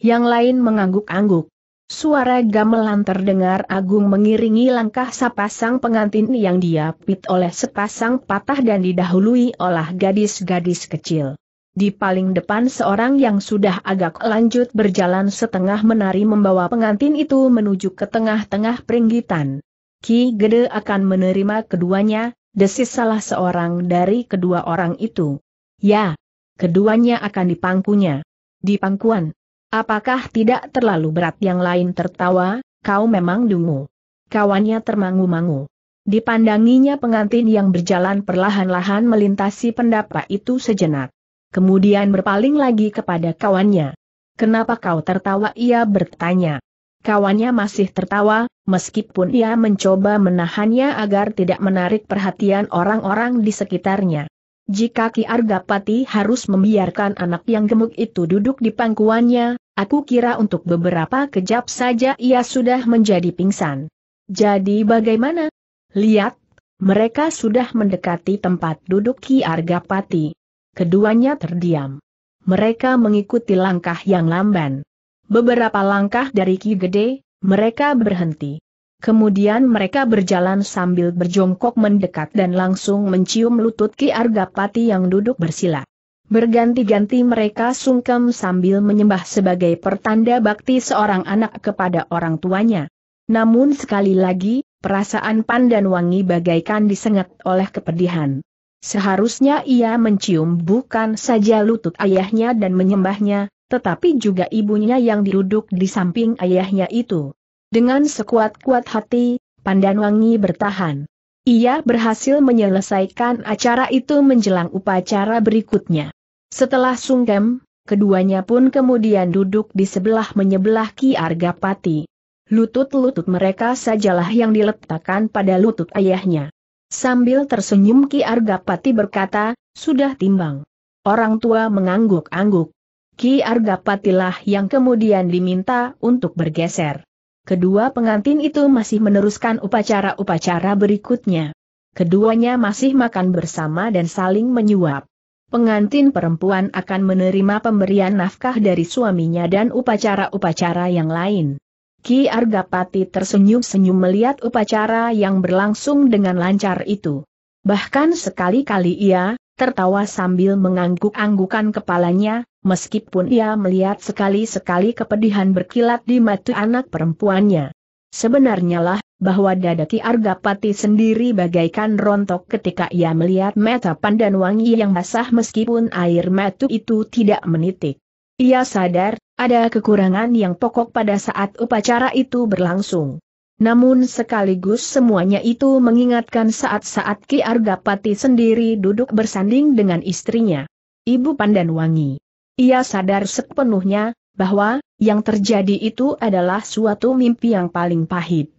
Yang lain mengangguk-angguk. Suara gamelan terdengar agung mengiringi langkah sepasang pengantin yang diapit oleh sepasang patah dan didahului oleh gadis-gadis kecil. Di paling depan seorang yang sudah agak lanjut berjalan setengah menari membawa pengantin itu menuju ke tengah-tengah peringgitan. Ki Gede akan menerima keduanya, desis salah seorang dari kedua orang itu. Ya, keduanya akan dipangkunya. Di pangkuan. Apakah tidak terlalu berat yang lain tertawa, kau memang dungu. Kawannya termangu-mangu. Dipandanginya pengantin yang berjalan perlahan-lahan melintasi pendapa itu sejenak kemudian berpaling lagi kepada kawannya. Kenapa kau tertawa? Ia bertanya. Kawannya masih tertawa, meskipun ia mencoba menahannya agar tidak menarik perhatian orang-orang di sekitarnya. Jika Ki Argapati harus membiarkan anak yang gemuk itu duduk di pangkuannya, aku kira untuk beberapa kejap saja ia sudah menjadi pingsan. Jadi bagaimana? Lihat, mereka sudah mendekati tempat duduk Ki Argapati keduanya terdiam. Mereka mengikuti langkah yang lamban. Beberapa langkah dari Ki Gede, mereka berhenti. Kemudian mereka berjalan sambil berjongkok mendekat dan langsung mencium lutut Ki Argapati yang duduk bersila. Berganti-ganti mereka sungkem sambil menyembah sebagai pertanda bakti seorang anak kepada orang tuanya. Namun sekali lagi, perasaan Pandan Wangi bagaikan disengat oleh kepedihan. Seharusnya ia mencium bukan saja lutut ayahnya dan menyembahnya, tetapi juga ibunya yang duduk di samping ayahnya itu. Dengan sekuat-kuat hati, Pandanwangi bertahan. Ia berhasil menyelesaikan acara itu menjelang upacara berikutnya. Setelah sunggem, keduanya pun kemudian duduk di sebelah menyebelah Ki Argapati. Lutut-lutut mereka sajalah yang diletakkan pada lutut ayahnya. Sambil tersenyum Ki Argapati berkata, sudah timbang. Orang tua mengangguk-angguk. Ki Argapatilah yang kemudian diminta untuk bergeser. Kedua pengantin itu masih meneruskan upacara-upacara berikutnya. Keduanya masih makan bersama dan saling menyuap. Pengantin perempuan akan menerima pemberian nafkah dari suaminya dan upacara-upacara yang lain. Ki Argapati tersenyum-senyum melihat upacara yang berlangsung dengan lancar itu. Bahkan sekali-kali ia, tertawa sambil mengangguk-anggukan kepalanya, meskipun ia melihat sekali-sekali kepedihan berkilat di mata anak perempuannya. Sebenarnya lah, bahwa dada Ki Argapati sendiri bagaikan rontok ketika ia melihat mata pandan wangi yang basah meskipun air mata itu tidak menitik. Ia sadar, ada kekurangan yang pokok pada saat upacara itu berlangsung. Namun sekaligus semuanya itu mengingatkan saat-saat Ki Argapati sendiri duduk bersanding dengan istrinya. Ibu Pandan Wangi. Ia sadar sepenuhnya, bahwa, yang terjadi itu adalah suatu mimpi yang paling pahit.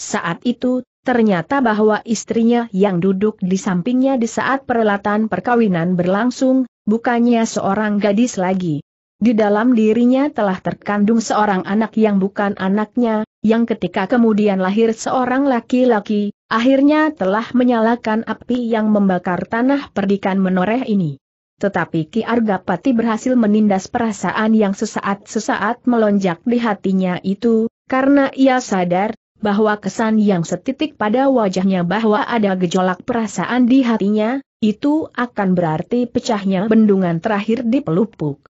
Saat itu, ternyata bahwa istrinya yang duduk di sampingnya di saat perhelatan perkawinan berlangsung, bukannya seorang gadis lagi, di dalam dirinya telah terkandung seorang anak yang bukan anaknya, yang ketika kemudian lahir seorang laki-laki, akhirnya telah menyalakan api yang membakar tanah perdikan menoreh ini. Tetapi Ki Argapati berhasil menindas perasaan yang sesaat-sesaat melonjak di hatinya itu, karena ia sadar, bahwa kesan yang setitik pada wajahnya bahwa ada gejolak perasaan di hatinya, itu akan berarti pecahnya bendungan terakhir di pelupuk.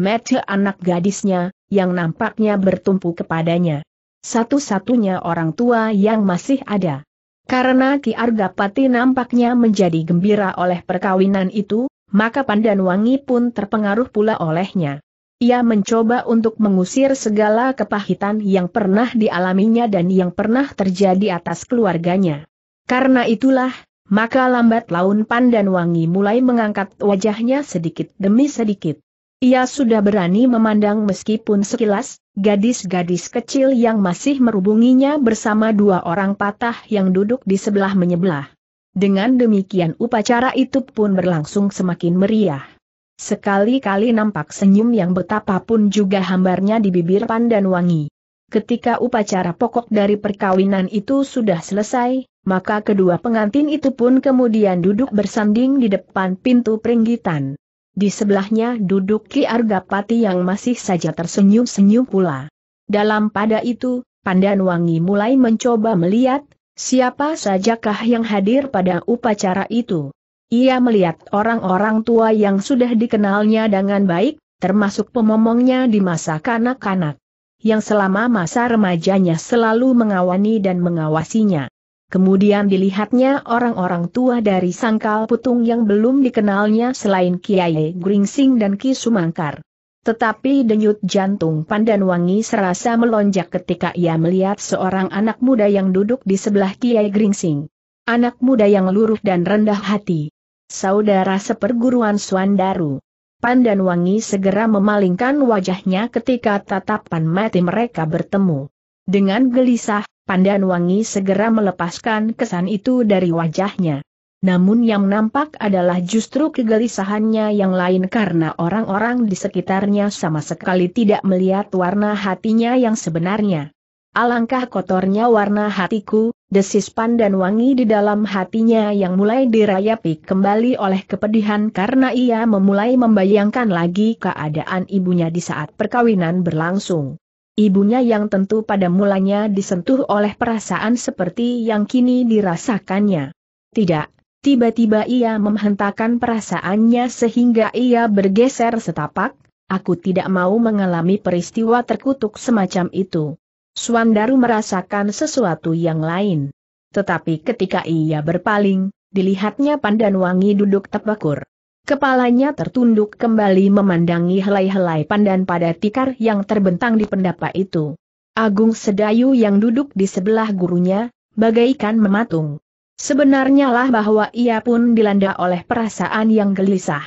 Matthew anak gadisnya, yang nampaknya bertumpu kepadanya. Satu-satunya orang tua yang masih ada. Karena Ki Argapati nampaknya menjadi gembira oleh perkawinan itu, maka Pandan Wangi pun terpengaruh pula olehnya. Ia mencoba untuk mengusir segala kepahitan yang pernah dialaminya dan yang pernah terjadi atas keluarganya. Karena itulah, maka lambat laun Pandan Wangi mulai mengangkat wajahnya sedikit demi sedikit. Ia sudah berani memandang meskipun sekilas, gadis-gadis kecil yang masih merubunginya bersama dua orang patah yang duduk di sebelah menyebelah. Dengan demikian upacara itu pun berlangsung semakin meriah. Sekali-kali nampak senyum yang betapapun juga hambarnya di bibir pandan Wangi. Ketika upacara pokok dari perkawinan itu sudah selesai, maka kedua pengantin itu pun kemudian duduk bersanding di depan pintu peringgitan. Di sebelahnya duduk Ki Argapati yang masih saja tersenyum-senyum pula. Dalam pada itu, Pandan Wangi mulai mencoba melihat, siapa sajakah yang hadir pada upacara itu. Ia melihat orang-orang tua yang sudah dikenalnya dengan baik, termasuk pemomongnya di masa kanak-kanak. Yang selama masa remajanya selalu mengawani dan mengawasinya. Kemudian dilihatnya orang-orang tua dari sangkal putung yang belum dikenalnya selain Kiai Gringsing dan Ki Sumangkar. Tetapi denyut jantung pandan wangi serasa melonjak ketika ia melihat seorang anak muda yang duduk di sebelah Kiai Gringsing. Anak muda yang luruh dan rendah hati. Saudara seperguruan Suandaru. Pandan wangi segera memalingkan wajahnya ketika tatapan mati mereka bertemu. Dengan gelisah, Pandan Wangi segera melepaskan kesan itu dari wajahnya. Namun yang nampak adalah justru kegelisahannya yang lain karena orang-orang di sekitarnya sama sekali tidak melihat warna hatinya yang sebenarnya. Alangkah kotornya warna hatiku, desis Pandan Wangi di dalam hatinya yang mulai dirayapi kembali oleh kepedihan karena ia memulai membayangkan lagi keadaan ibunya di saat perkawinan berlangsung. Ibunya yang tentu pada mulanya disentuh oleh perasaan seperti yang kini dirasakannya. Tidak, Tiba-tiba ia menghentakkan perasaannya sehingga ia bergeser setapak, aku tidak mau mengalami peristiwa terkutuk semacam itu. Suandaru merasakan sesuatu yang lain. Tetapi ketika ia berpaling, dilihatnya Pandan Wangi duduk tepakur. Kepalanya tertunduk kembali memandangi helai-helai pandan pada tikar yang terbentang di pendapa itu. Agung Sedayu yang duduk di sebelah gurunya, bagaikan mematung. Sebenarnya lah bahwa ia pun dilanda oleh perasaan yang gelisah.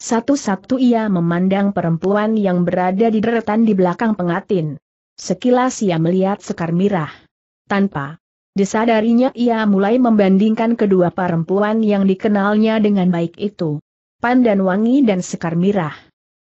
Satu-satu ia memandang perempuan yang berada di deretan di belakang pengatin. Sekilas ia melihat Sekar Mirah. Tanpa disadarinya ia mulai membandingkan kedua perempuan yang dikenalnya dengan baik itu pandan wangi dan sekar mirah.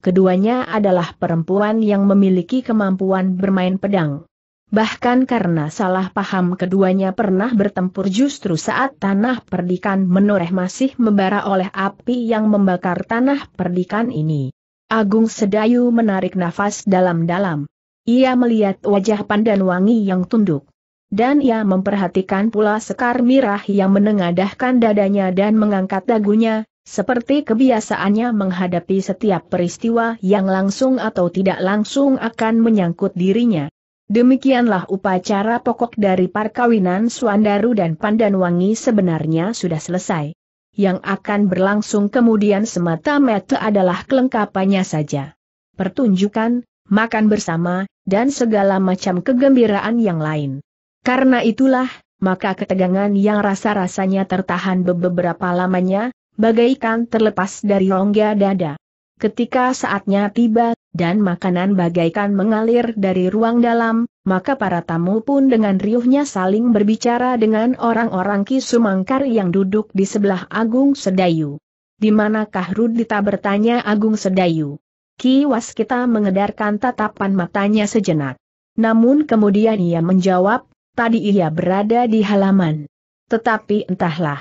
Keduanya adalah perempuan yang memiliki kemampuan bermain pedang. Bahkan karena salah paham keduanya pernah bertempur justru saat tanah perdikan menoreh masih membara oleh api yang membakar tanah perdikan ini. Agung Sedayu menarik nafas dalam-dalam. Ia melihat wajah Pandan Wangi yang tunduk. Dan ia memperhatikan pula Sekar Mirah yang menengadahkan dadanya dan mengangkat dagunya, seperti kebiasaannya menghadapi setiap peristiwa yang langsung atau tidak langsung akan menyangkut dirinya. Demikianlah upacara pokok dari perkawinan Suandaru dan Pandanwangi sebenarnya sudah selesai. Yang akan berlangsung kemudian semata-mata adalah kelengkapannya saja. Pertunjukan, makan bersama, dan segala macam kegembiraan yang lain. Karena itulah, maka ketegangan yang rasa-rasanya tertahan beberapa lamanya, bagaikan terlepas dari rongga dada. Ketika saatnya tiba, dan makanan bagaikan mengalir dari ruang dalam, maka para tamu pun dengan riuhnya saling berbicara dengan orang-orang kisumangkar yang duduk di sebelah Agung Sedayu. Di manakah Rudita bertanya Agung Sedayu? Ki Waskita mengedarkan tatapan matanya sejenak. Namun kemudian ia menjawab, tadi ia berada di halaman. Tetapi entahlah.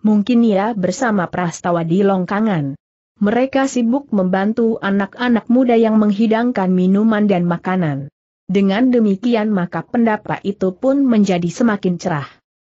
Mungkin ia bersama prastawa di longkangan. Mereka sibuk membantu anak-anak muda yang menghidangkan minuman dan makanan. Dengan demikian maka pendapat itu pun menjadi semakin cerah.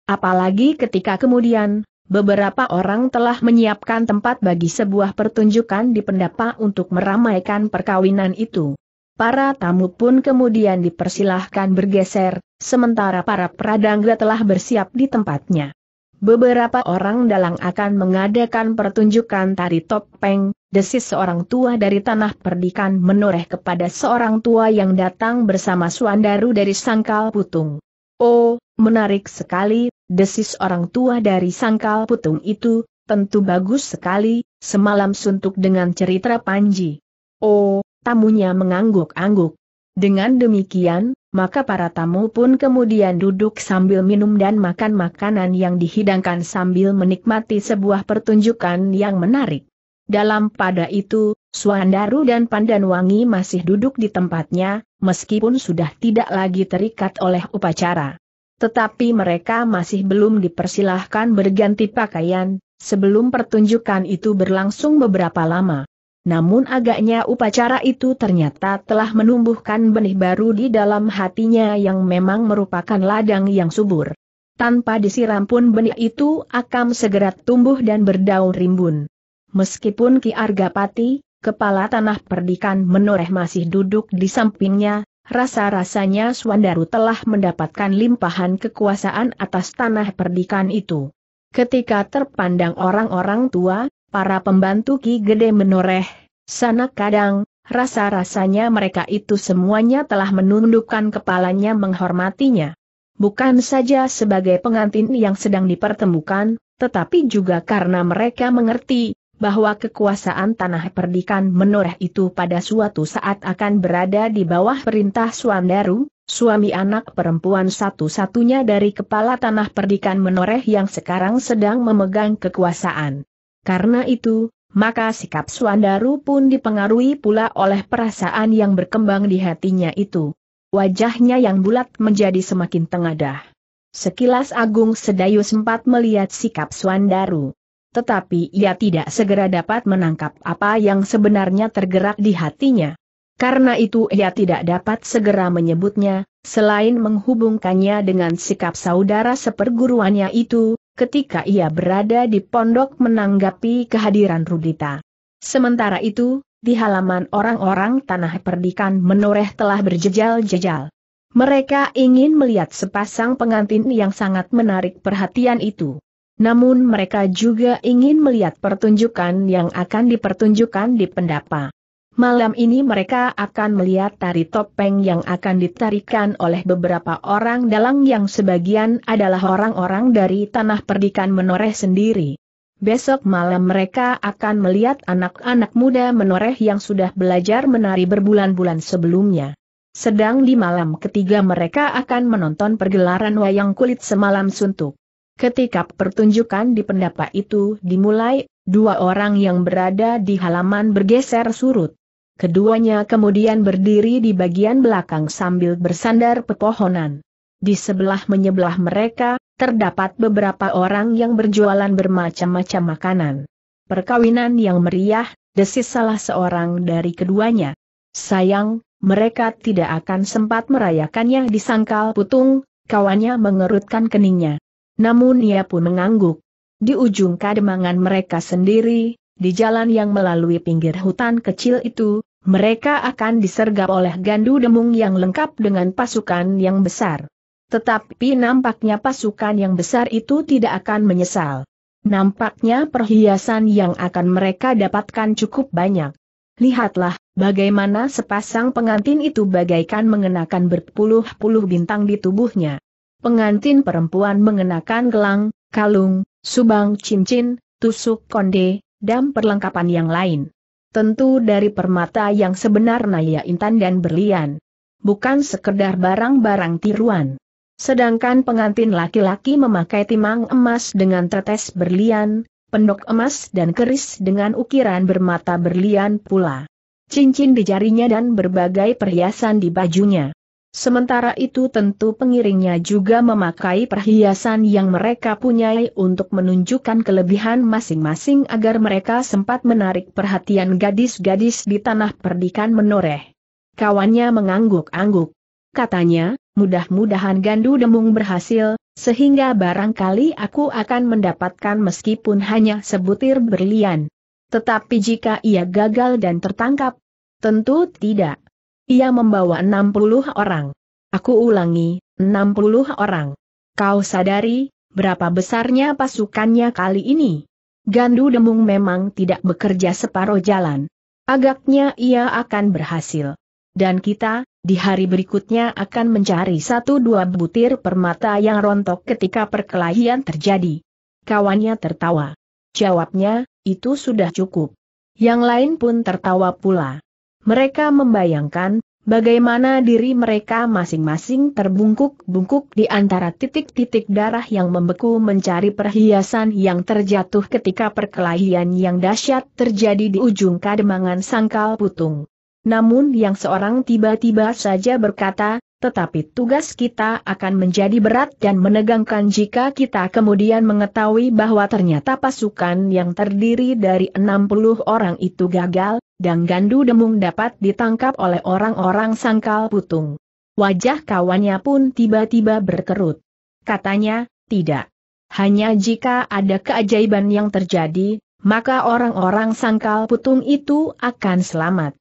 Apalagi ketika kemudian, beberapa orang telah menyiapkan tempat bagi sebuah pertunjukan di pendapa untuk meramaikan perkawinan itu. Para tamu pun kemudian dipersilahkan bergeser, sementara para pradangga telah bersiap di tempatnya. Beberapa orang dalang akan mengadakan pertunjukan tari topeng, desis seorang tua dari tanah perdikan menoreh kepada seorang tua yang datang bersama Suandaru dari Sangkal Putung. Oh, menarik sekali, desis orang tua dari Sangkal Putung itu, tentu bagus sekali, semalam suntuk dengan cerita Panji. Oh, tamunya mengangguk-angguk. Dengan demikian, maka para tamu pun kemudian duduk sambil minum dan makan makanan yang dihidangkan sambil menikmati sebuah pertunjukan yang menarik. Dalam pada itu, Suandaru dan Pandanwangi masih duduk di tempatnya, meskipun sudah tidak lagi terikat oleh upacara. Tetapi mereka masih belum dipersilahkan berganti pakaian, sebelum pertunjukan itu berlangsung beberapa lama. Namun agaknya upacara itu ternyata telah menumbuhkan benih baru di dalam hatinya yang memang merupakan ladang yang subur. Tanpa disiram pun benih itu akan segera tumbuh dan berdaun rimbun. Meskipun Ki Argapati, kepala tanah perdikan menoreh masih duduk di sampingnya, rasa-rasanya Swandaru telah mendapatkan limpahan kekuasaan atas tanah perdikan itu. Ketika terpandang orang-orang tua, para pembantu Ki Gede menoreh, Sana kadang, rasa-rasanya mereka itu semuanya telah menundukkan kepalanya menghormatinya. Bukan saja sebagai pengantin yang sedang dipertemukan, tetapi juga karena mereka mengerti, bahwa kekuasaan tanah perdikan menoreh itu pada suatu saat akan berada di bawah perintah Suandaru, suami anak perempuan satu-satunya dari kepala tanah perdikan menoreh yang sekarang sedang memegang kekuasaan. Karena itu, maka sikap Suandaru pun dipengaruhi pula oleh perasaan yang berkembang di hatinya itu. Wajahnya yang bulat menjadi semakin tengadah. Sekilas Agung Sedayu sempat melihat sikap Suandaru. Tetapi ia tidak segera dapat menangkap apa yang sebenarnya tergerak di hatinya. Karena itu ia tidak dapat segera menyebutnya, selain menghubungkannya dengan sikap saudara seperguruannya itu, ketika ia berada di pondok menanggapi kehadiran Rudita. Sementara itu, di halaman orang-orang tanah perdikan menoreh telah berjejal-jejal. Mereka ingin melihat sepasang pengantin yang sangat menarik perhatian itu. Namun mereka juga ingin melihat pertunjukan yang akan dipertunjukkan di pendapa. Malam ini mereka akan melihat tari topeng yang akan ditarikan oleh beberapa orang dalang yang sebagian adalah orang-orang dari tanah perdikan menoreh sendiri. Besok malam mereka akan melihat anak-anak muda menoreh yang sudah belajar menari berbulan-bulan sebelumnya. Sedang di malam ketiga mereka akan menonton pergelaran wayang kulit semalam suntuk. Ketika pertunjukan di pendapa itu dimulai, dua orang yang berada di halaman bergeser surut. Keduanya kemudian berdiri di bagian belakang sambil bersandar pepohonan. Di sebelah menyebelah mereka, terdapat beberapa orang yang berjualan bermacam-macam makanan. Perkawinan yang meriah, desis salah seorang dari keduanya. Sayang, mereka tidak akan sempat merayakannya di sangkal putung, kawannya mengerutkan keningnya. Namun ia pun mengangguk. Di ujung kademangan mereka sendiri, di jalan yang melalui pinggir hutan kecil itu, mereka akan disergap oleh gandu demung yang lengkap dengan pasukan yang besar. Tetapi nampaknya pasukan yang besar itu tidak akan menyesal. Nampaknya perhiasan yang akan mereka dapatkan cukup banyak. Lihatlah, bagaimana sepasang pengantin itu bagaikan mengenakan berpuluh-puluh bintang di tubuhnya. Pengantin perempuan mengenakan gelang, kalung, subang cincin, tusuk konde, dan perlengkapan yang lain tentu dari permata yang sebenarnya ya intan dan berlian. Bukan sekedar barang-barang tiruan. Sedangkan pengantin laki-laki memakai timang emas dengan tetes berlian, pendok emas dan keris dengan ukiran bermata berlian pula. Cincin di jarinya dan berbagai perhiasan di bajunya. Sementara itu tentu pengiringnya juga memakai perhiasan yang mereka punyai untuk menunjukkan kelebihan masing-masing agar mereka sempat menarik perhatian gadis-gadis di tanah perdikan menoreh. Kawannya mengangguk-angguk. Katanya, mudah-mudahan Gandu Demung berhasil, sehingga barangkali aku akan mendapatkan meskipun hanya sebutir berlian. Tetapi jika ia gagal dan tertangkap, tentu tidak. Ia membawa 60 orang. Aku ulangi, 60 orang. Kau sadari, berapa besarnya pasukannya kali ini? Gandu Demung memang tidak bekerja separuh jalan. Agaknya ia akan berhasil. Dan kita, di hari berikutnya akan mencari satu dua butir permata yang rontok ketika perkelahian terjadi. Kawannya tertawa. Jawabnya, itu sudah cukup. Yang lain pun tertawa pula mereka membayangkan bagaimana diri mereka masing-masing terbungkuk-bungkuk di antara titik-titik darah yang membeku mencari perhiasan yang terjatuh ketika perkelahian yang dahsyat terjadi di ujung kademangan sangkal putung. Namun yang seorang tiba-tiba saja berkata, tetapi tugas kita akan menjadi berat dan menegangkan jika kita kemudian mengetahui bahwa ternyata pasukan yang terdiri dari 60 orang itu gagal, dan Gandu Demung dapat ditangkap oleh orang-orang sangkal putung. Wajah kawannya pun tiba-tiba berkerut. Katanya, tidak. Hanya jika ada keajaiban yang terjadi, maka orang-orang sangkal putung itu akan selamat.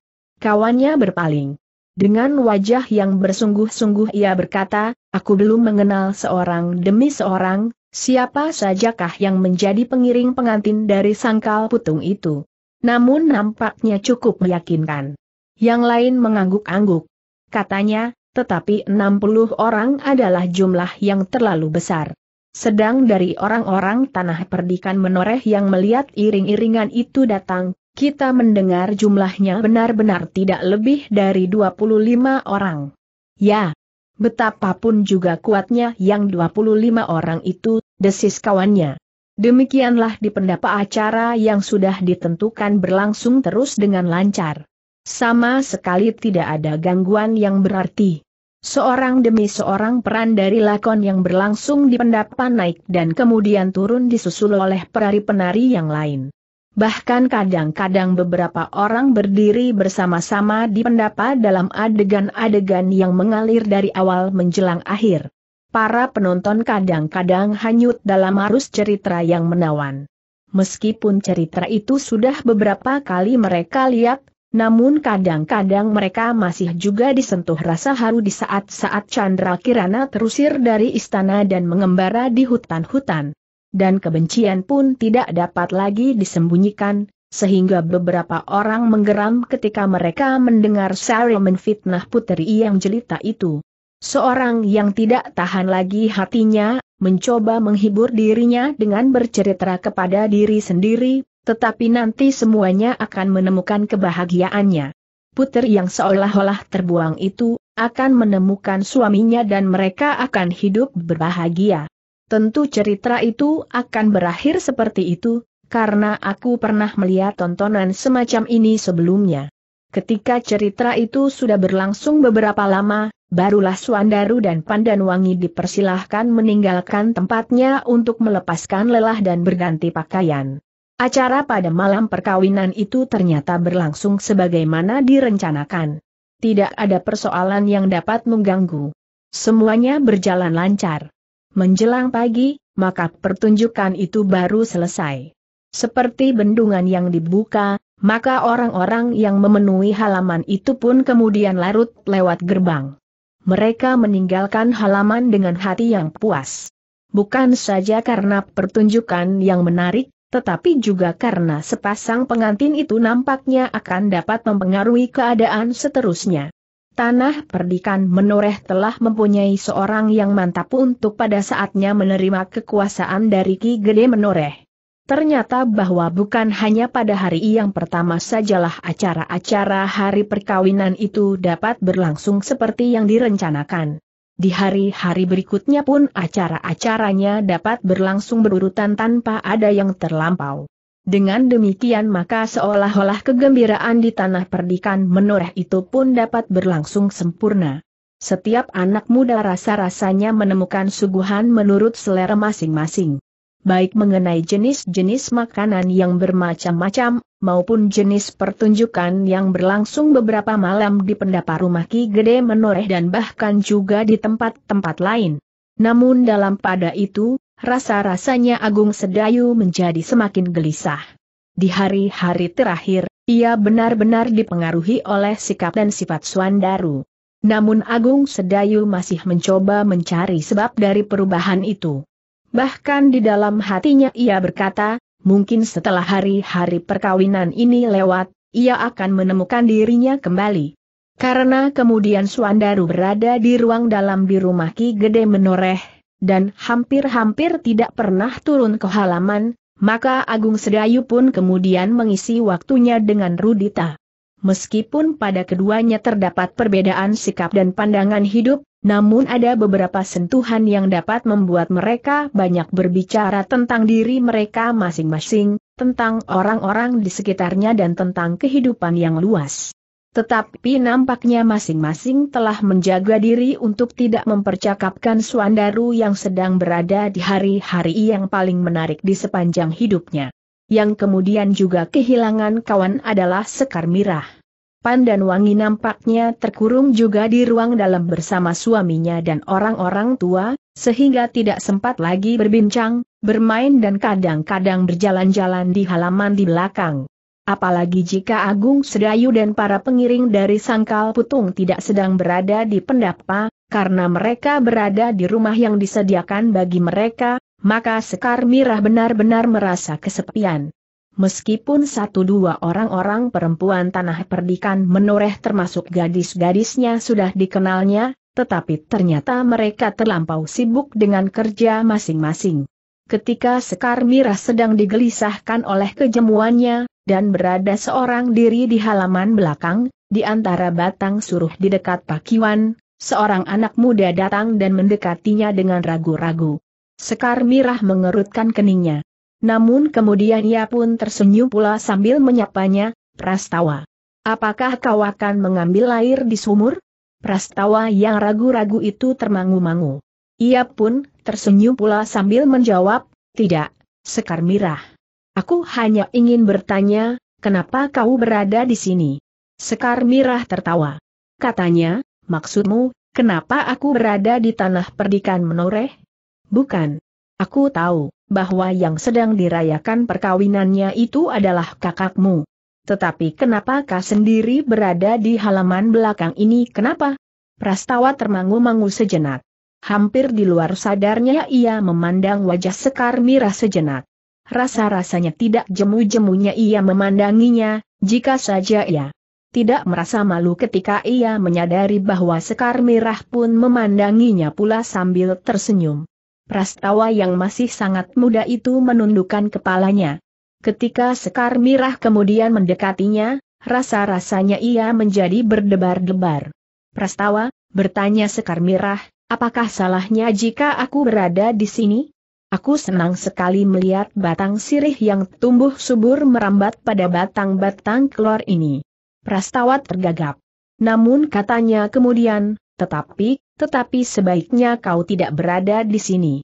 Kawannya berpaling. Dengan wajah yang bersungguh-sungguh ia berkata, aku belum mengenal seorang demi seorang, siapa sajakah yang menjadi pengiring pengantin dari sangkal putung itu. Namun nampaknya cukup meyakinkan. Yang lain mengangguk-angguk. Katanya, tetapi 60 orang adalah jumlah yang terlalu besar. Sedang dari orang-orang tanah perdikan menoreh yang melihat iring-iringan itu datang, kita mendengar jumlahnya benar-benar tidak lebih dari 25 orang. Ya, betapapun juga kuatnya yang 25 orang itu, desis kawannya. Demikianlah di pendapa acara yang sudah ditentukan berlangsung terus dengan lancar. Sama sekali tidak ada gangguan yang berarti. Seorang demi seorang peran dari lakon yang berlangsung di pendapa naik dan kemudian turun disusul oleh perari penari yang lain. Bahkan kadang-kadang beberapa orang berdiri bersama-sama di pendapa dalam adegan-adegan yang mengalir dari awal menjelang akhir. Para penonton kadang-kadang hanyut dalam arus cerita yang menawan. Meskipun cerita itu sudah beberapa kali mereka lihat, namun kadang-kadang mereka masih juga disentuh rasa haru di saat-saat Chandra Kirana terusir dari istana dan mengembara di hutan-hutan dan kebencian pun tidak dapat lagi disembunyikan, sehingga beberapa orang menggeram ketika mereka mendengar Sari menfitnah puteri yang jelita itu. Seorang yang tidak tahan lagi hatinya, mencoba menghibur dirinya dengan bercerita kepada diri sendiri, tetapi nanti semuanya akan menemukan kebahagiaannya. Putri yang seolah-olah terbuang itu, akan menemukan suaminya dan mereka akan hidup berbahagia. Tentu cerita itu akan berakhir seperti itu, karena aku pernah melihat tontonan semacam ini sebelumnya. Ketika cerita itu sudah berlangsung beberapa lama, barulah Suandaru dan Pandanwangi dipersilahkan meninggalkan tempatnya untuk melepaskan lelah dan berganti pakaian. Acara pada malam perkawinan itu ternyata berlangsung sebagaimana direncanakan. Tidak ada persoalan yang dapat mengganggu. Semuanya berjalan lancar. Menjelang pagi, maka pertunjukan itu baru selesai. Seperti bendungan yang dibuka, maka orang-orang yang memenuhi halaman itu pun kemudian larut lewat gerbang. Mereka meninggalkan halaman dengan hati yang puas. Bukan saja karena pertunjukan yang menarik, tetapi juga karena sepasang pengantin itu nampaknya akan dapat mempengaruhi keadaan seterusnya. Tanah Perdikan Menoreh telah mempunyai seorang yang mantap untuk pada saatnya menerima kekuasaan dari Ki Gede Menoreh. Ternyata bahwa bukan hanya pada hari yang pertama sajalah acara-acara hari perkawinan itu dapat berlangsung seperti yang direncanakan. Di hari-hari berikutnya pun acara-acaranya dapat berlangsung berurutan tanpa ada yang terlampau. Dengan demikian maka seolah-olah kegembiraan di tanah perdikan menoreh itu pun dapat berlangsung sempurna. Setiap anak muda rasa-rasanya menemukan suguhan menurut selera masing-masing. Baik mengenai jenis-jenis makanan yang bermacam-macam, maupun jenis pertunjukan yang berlangsung beberapa malam di pendapa rumah Ki Gede Menoreh dan bahkan juga di tempat-tempat lain. Namun dalam pada itu, rasa-rasanya Agung Sedayu menjadi semakin gelisah. Di hari-hari terakhir, ia benar-benar dipengaruhi oleh sikap dan sifat Suandaru. Namun Agung Sedayu masih mencoba mencari sebab dari perubahan itu. Bahkan di dalam hatinya ia berkata, mungkin setelah hari-hari perkawinan ini lewat, ia akan menemukan dirinya kembali. Karena kemudian Suandaru berada di ruang dalam di rumah Ki Gede Menoreh, dan hampir-hampir tidak pernah turun ke halaman, maka Agung Sedayu pun kemudian mengisi waktunya dengan Rudita. Meskipun pada keduanya terdapat perbedaan sikap dan pandangan hidup, namun ada beberapa sentuhan yang dapat membuat mereka banyak berbicara tentang diri mereka masing-masing, tentang orang-orang di sekitarnya dan tentang kehidupan yang luas. Tetapi nampaknya masing-masing telah menjaga diri untuk tidak mempercakapkan Suandaru yang sedang berada di hari-hari yang paling menarik di sepanjang hidupnya. Yang kemudian juga kehilangan kawan adalah Sekar Mirah. dan Wangi nampaknya terkurung juga di ruang dalam bersama suaminya dan orang-orang tua, sehingga tidak sempat lagi berbincang, bermain dan kadang-kadang berjalan-jalan di halaman di belakang. Apalagi jika Agung Sedayu dan para pengiring dari Sangkal Putung tidak sedang berada di pendapa, karena mereka berada di rumah yang disediakan bagi mereka, maka Sekar Mirah benar-benar merasa kesepian. Meskipun satu dua orang-orang perempuan tanah perdikan menoreh termasuk gadis-gadisnya sudah dikenalnya, tetapi ternyata mereka terlampau sibuk dengan kerja masing-masing ketika Sekar Mirah sedang digelisahkan oleh kejemuannya, dan berada seorang diri di halaman belakang, di antara batang suruh di dekat pakiwan, seorang anak muda datang dan mendekatinya dengan ragu-ragu. Sekar Mirah mengerutkan keningnya. Namun kemudian ia pun tersenyum pula sambil menyapanya, Prastawa. Apakah kau akan mengambil air di sumur? Prastawa yang ragu-ragu itu termangu-mangu. Ia pun tersenyum pula sambil menjawab, tidak, Sekar Mirah. Aku hanya ingin bertanya, kenapa kau berada di sini? Sekar Mirah tertawa. Katanya, maksudmu, kenapa aku berada di tanah perdikan menoreh? Bukan. Aku tahu, bahwa yang sedang dirayakan perkawinannya itu adalah kakakmu. Tetapi kenapa kau sendiri berada di halaman belakang ini kenapa? Prastawa termangu-mangu sejenak. Hampir di luar sadarnya ia memandang wajah Sekar Mira sejenak. Rasa-rasanya tidak jemu-jemunya ia memandanginya, jika saja ia tidak merasa malu ketika ia menyadari bahwa Sekar Mirah pun memandanginya pula sambil tersenyum. Prastawa yang masih sangat muda itu menundukkan kepalanya. Ketika Sekar Mirah kemudian mendekatinya, rasa-rasanya ia menjadi berdebar-debar. Prastawa, bertanya Sekar Mirah, Apakah salahnya jika aku berada di sini? Aku senang sekali melihat batang sirih yang tumbuh subur merambat pada batang-batang kelor ini. Prastawa tergagap. Namun katanya kemudian, tetapi, tetapi sebaiknya kau tidak berada di sini.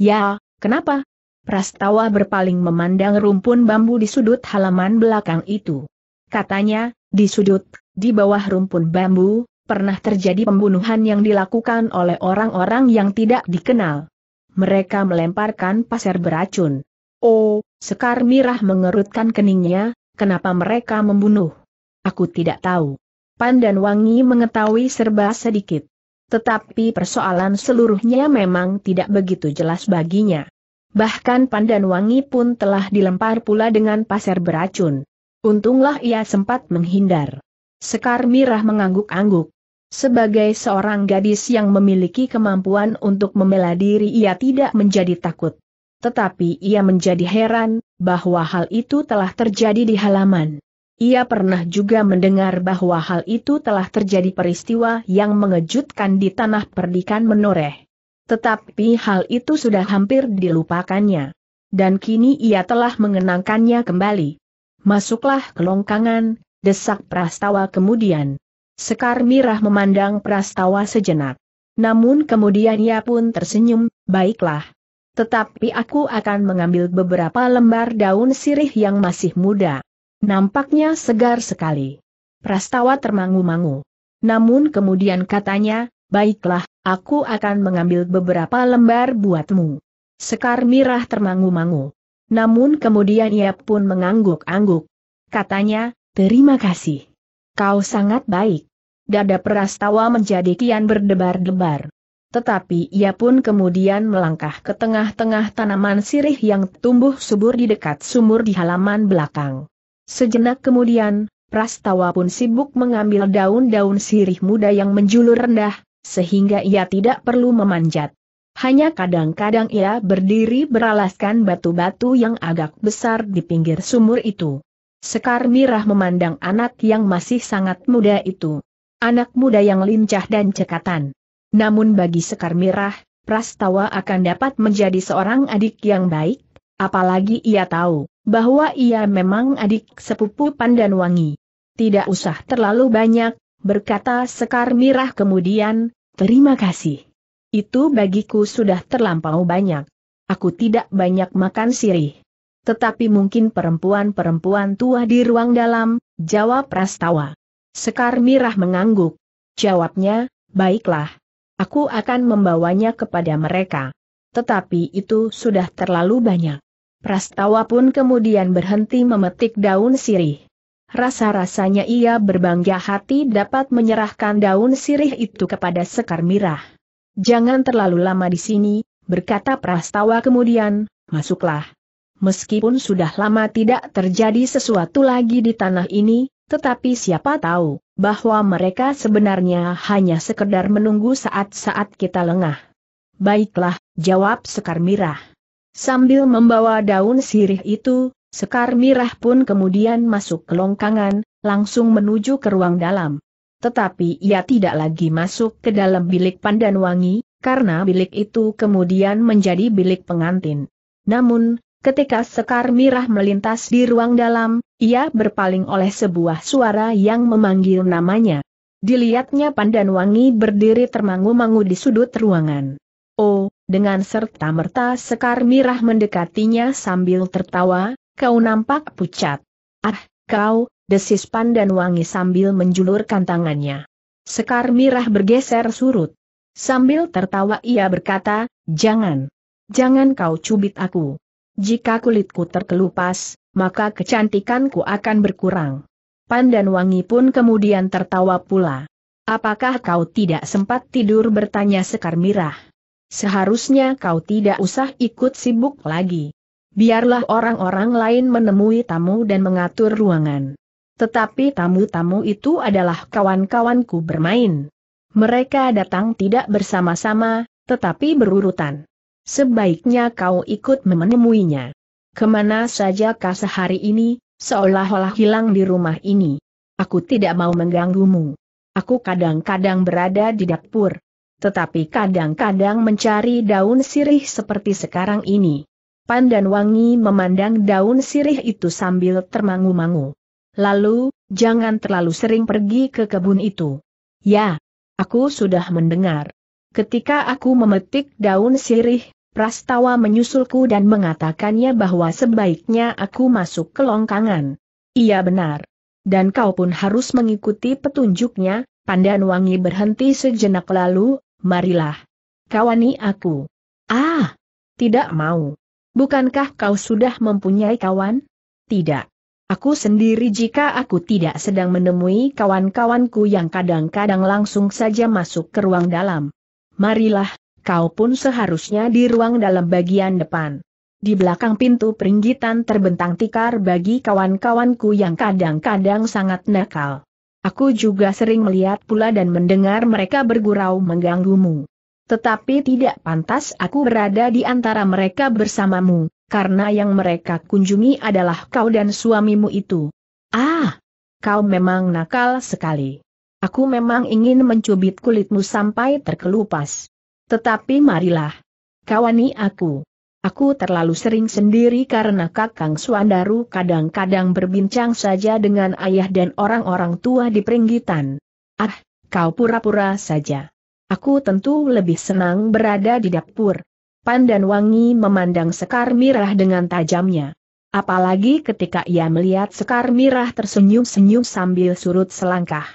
Ya, kenapa? Prastawa berpaling memandang rumpun bambu di sudut halaman belakang itu. Katanya, di sudut, di bawah rumpun bambu, pernah terjadi pembunuhan yang dilakukan oleh orang-orang yang tidak dikenal. Mereka melemparkan pasir beracun. Oh, Sekar Mirah mengerutkan keningnya, kenapa mereka membunuh? Aku tidak tahu. Pandan Wangi mengetahui serba sedikit. Tetapi persoalan seluruhnya memang tidak begitu jelas baginya. Bahkan Pandan Wangi pun telah dilempar pula dengan pasir beracun. Untunglah ia sempat menghindar. Sekar Mirah mengangguk-angguk. Sebagai seorang gadis yang memiliki kemampuan untuk membela diri ia tidak menjadi takut. Tetapi ia menjadi heran, bahwa hal itu telah terjadi di halaman. Ia pernah juga mendengar bahwa hal itu telah terjadi peristiwa yang mengejutkan di tanah perdikan menoreh. Tetapi hal itu sudah hampir dilupakannya. Dan kini ia telah mengenangkannya kembali. Masuklah ke longkangan, desak prastawa kemudian. Sekar Mirah memandang Prastawa sejenak. Namun kemudian ia pun tersenyum, baiklah. Tetapi aku akan mengambil beberapa lembar daun sirih yang masih muda. Nampaknya segar sekali. Prastawa termangu-mangu. Namun kemudian katanya, baiklah, aku akan mengambil beberapa lembar buatmu. Sekar Mirah termangu-mangu. Namun kemudian ia pun mengangguk-angguk. Katanya, terima kasih. Kau sangat baik dada Prastawa menjadi kian berdebar-debar. Tetapi ia pun kemudian melangkah ke tengah-tengah tanaman sirih yang tumbuh subur di dekat sumur di halaman belakang. Sejenak kemudian, Prastawa pun sibuk mengambil daun-daun sirih muda yang menjulur rendah, sehingga ia tidak perlu memanjat. Hanya kadang-kadang ia berdiri beralaskan batu-batu yang agak besar di pinggir sumur itu. Sekar Mirah memandang anak yang masih sangat muda itu anak muda yang lincah dan cekatan. Namun bagi Sekar Mirah, Prastawa akan dapat menjadi seorang adik yang baik, apalagi ia tahu bahwa ia memang adik sepupu Pandan Wangi. Tidak usah terlalu banyak, berkata Sekar Mirah kemudian, terima kasih. Itu bagiku sudah terlampau banyak. Aku tidak banyak makan sirih. Tetapi mungkin perempuan-perempuan tua di ruang dalam, jawab Prastawa. Sekar Mirah mengangguk. Jawabnya, baiklah. Aku akan membawanya kepada mereka. Tetapi itu sudah terlalu banyak. Prastawa pun kemudian berhenti memetik daun sirih. Rasa-rasanya ia berbangga hati dapat menyerahkan daun sirih itu kepada Sekar Mirah. Jangan terlalu lama di sini, berkata Prastawa kemudian, masuklah. Meskipun sudah lama tidak terjadi sesuatu lagi di tanah ini, tetapi siapa tahu, bahwa mereka sebenarnya hanya sekedar menunggu saat-saat kita lengah. Baiklah, jawab Sekar Mirah. Sambil membawa daun sirih itu, Sekar Mirah pun kemudian masuk ke longkangan, langsung menuju ke ruang dalam. Tetapi ia tidak lagi masuk ke dalam bilik pandan wangi, karena bilik itu kemudian menjadi bilik pengantin. Namun, Ketika sekar mirah melintas di ruang dalam, ia berpaling oleh sebuah suara yang memanggil namanya. Dilihatnya Pandan Wangi berdiri termangu-mangu di sudut ruangan. Oh, dengan serta merta sekar mirah mendekatinya sambil tertawa, kau nampak pucat. Ah, kau, desis Pandan Wangi sambil menjulurkan tangannya. Sekar mirah bergeser surut. Sambil tertawa ia berkata, jangan. Jangan kau cubit aku. Jika kulitku terkelupas, maka kecantikanku akan berkurang. Pandan Wangi pun kemudian tertawa pula. Apakah kau tidak sempat tidur bertanya Sekar Mirah? Seharusnya kau tidak usah ikut sibuk lagi. Biarlah orang-orang lain menemui tamu dan mengatur ruangan. Tetapi tamu-tamu itu adalah kawan-kawanku bermain. Mereka datang tidak bersama-sama, tetapi berurutan. Sebaiknya kau ikut menemuinya. Kemana saja kau sehari ini, seolah-olah hilang di rumah ini. Aku tidak mau mengganggumu. Aku kadang-kadang berada di dapur. Tetapi kadang-kadang mencari daun sirih seperti sekarang ini. Pandan Wangi memandang daun sirih itu sambil termangu-mangu. Lalu, jangan terlalu sering pergi ke kebun itu. Ya, aku sudah mendengar. Ketika aku memetik daun sirih, Prastawa menyusulku dan mengatakannya bahwa sebaiknya aku masuk ke longkangan. Iya benar. Dan kau pun harus mengikuti petunjuknya, Pandan Wangi berhenti sejenak lalu, marilah. Kawani aku. Ah! Tidak mau. Bukankah kau sudah mempunyai kawan? Tidak. Aku sendiri jika aku tidak sedang menemui kawan-kawanku yang kadang-kadang langsung saja masuk ke ruang dalam. Marilah, Kau pun seharusnya di ruang dalam bagian depan. Di belakang pintu peringgitan terbentang tikar bagi kawan-kawanku yang kadang-kadang sangat nakal. Aku juga sering melihat pula dan mendengar mereka bergurau mengganggumu. Tetapi tidak pantas aku berada di antara mereka bersamamu, karena yang mereka kunjungi adalah kau dan suamimu itu. Ah, kau memang nakal sekali. Aku memang ingin mencubit kulitmu sampai terkelupas. Tetapi marilah. Kawani aku. Aku terlalu sering sendiri karena Kakang Suandaru kadang-kadang berbincang saja dengan ayah dan orang-orang tua di peringgitan. Ah, kau pura-pura saja. Aku tentu lebih senang berada di dapur. Pandan Wangi memandang Sekar Mirah dengan tajamnya. Apalagi ketika ia melihat Sekar Mirah tersenyum-senyum sambil surut selangkah.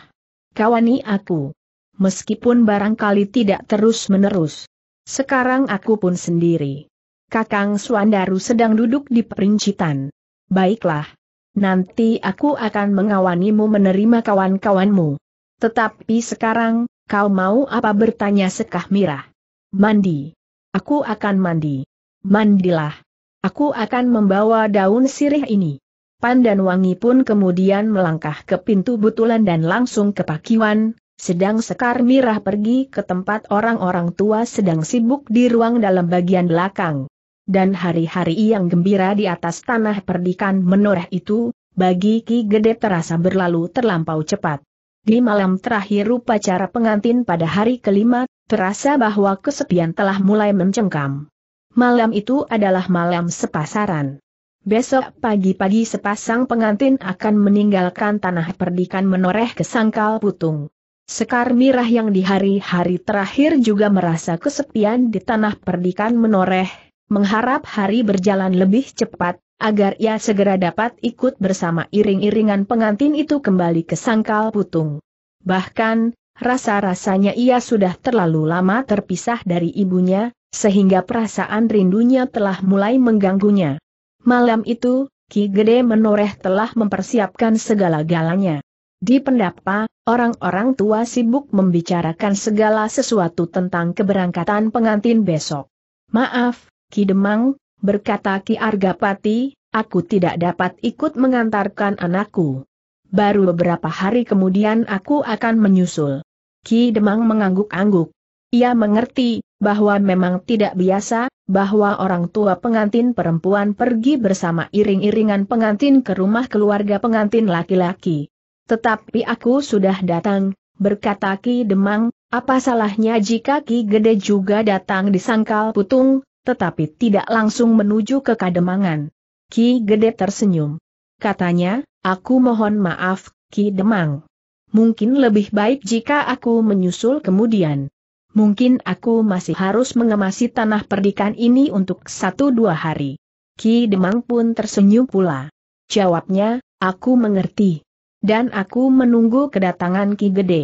Kawani aku meskipun barangkali tidak terus-menerus. Sekarang aku pun sendiri. Kakang Suandaru sedang duduk di perincitan. Baiklah. Nanti aku akan mengawanimu menerima kawan-kawanmu. Tetapi sekarang, kau mau apa bertanya Sekah Mirah? Mandi. Aku akan mandi. Mandilah. Aku akan membawa daun sirih ini. Pandan Wangi pun kemudian melangkah ke pintu butulan dan langsung ke pakiwan, sedang Sekar Mirah pergi ke tempat orang-orang tua sedang sibuk di ruang dalam bagian belakang. Dan hari-hari yang gembira di atas tanah perdikan menoreh itu, bagi Ki Gede terasa berlalu terlampau cepat. Di malam terakhir upacara pengantin pada hari kelima, terasa bahwa kesepian telah mulai mencengkam. Malam itu adalah malam sepasaran. Besok pagi-pagi sepasang pengantin akan meninggalkan tanah perdikan menoreh ke Sangkal Putung. Sekar Mirah yang di hari-hari terakhir juga merasa kesepian di tanah perdikan menoreh, mengharap hari berjalan lebih cepat, agar ia segera dapat ikut bersama iring-iringan pengantin itu kembali ke sangkal putung. Bahkan, rasa-rasanya ia sudah terlalu lama terpisah dari ibunya, sehingga perasaan rindunya telah mulai mengganggunya. Malam itu, Ki Gede Menoreh telah mempersiapkan segala galanya. Di pendapa, orang-orang tua sibuk membicarakan segala sesuatu tentang keberangkatan pengantin besok. Maaf, Ki Demang, berkata Ki Argapati, aku tidak dapat ikut mengantarkan anakku. Baru beberapa hari kemudian aku akan menyusul. Ki Demang mengangguk-angguk. Ia mengerti, bahwa memang tidak biasa, bahwa orang tua pengantin perempuan pergi bersama iring-iringan pengantin ke rumah keluarga pengantin laki-laki. Tetapi aku sudah datang, berkata Ki Demang, apa salahnya jika Ki Gede juga datang di sangkal putung, tetapi tidak langsung menuju ke Kademangan. Ki Gede tersenyum. Katanya, aku mohon maaf, Ki Demang. Mungkin lebih baik jika aku menyusul kemudian. Mungkin aku masih harus mengemasi tanah perdikan ini untuk satu dua hari. Ki Demang pun tersenyum pula. Jawabnya, aku mengerti dan aku menunggu kedatangan Ki Gede.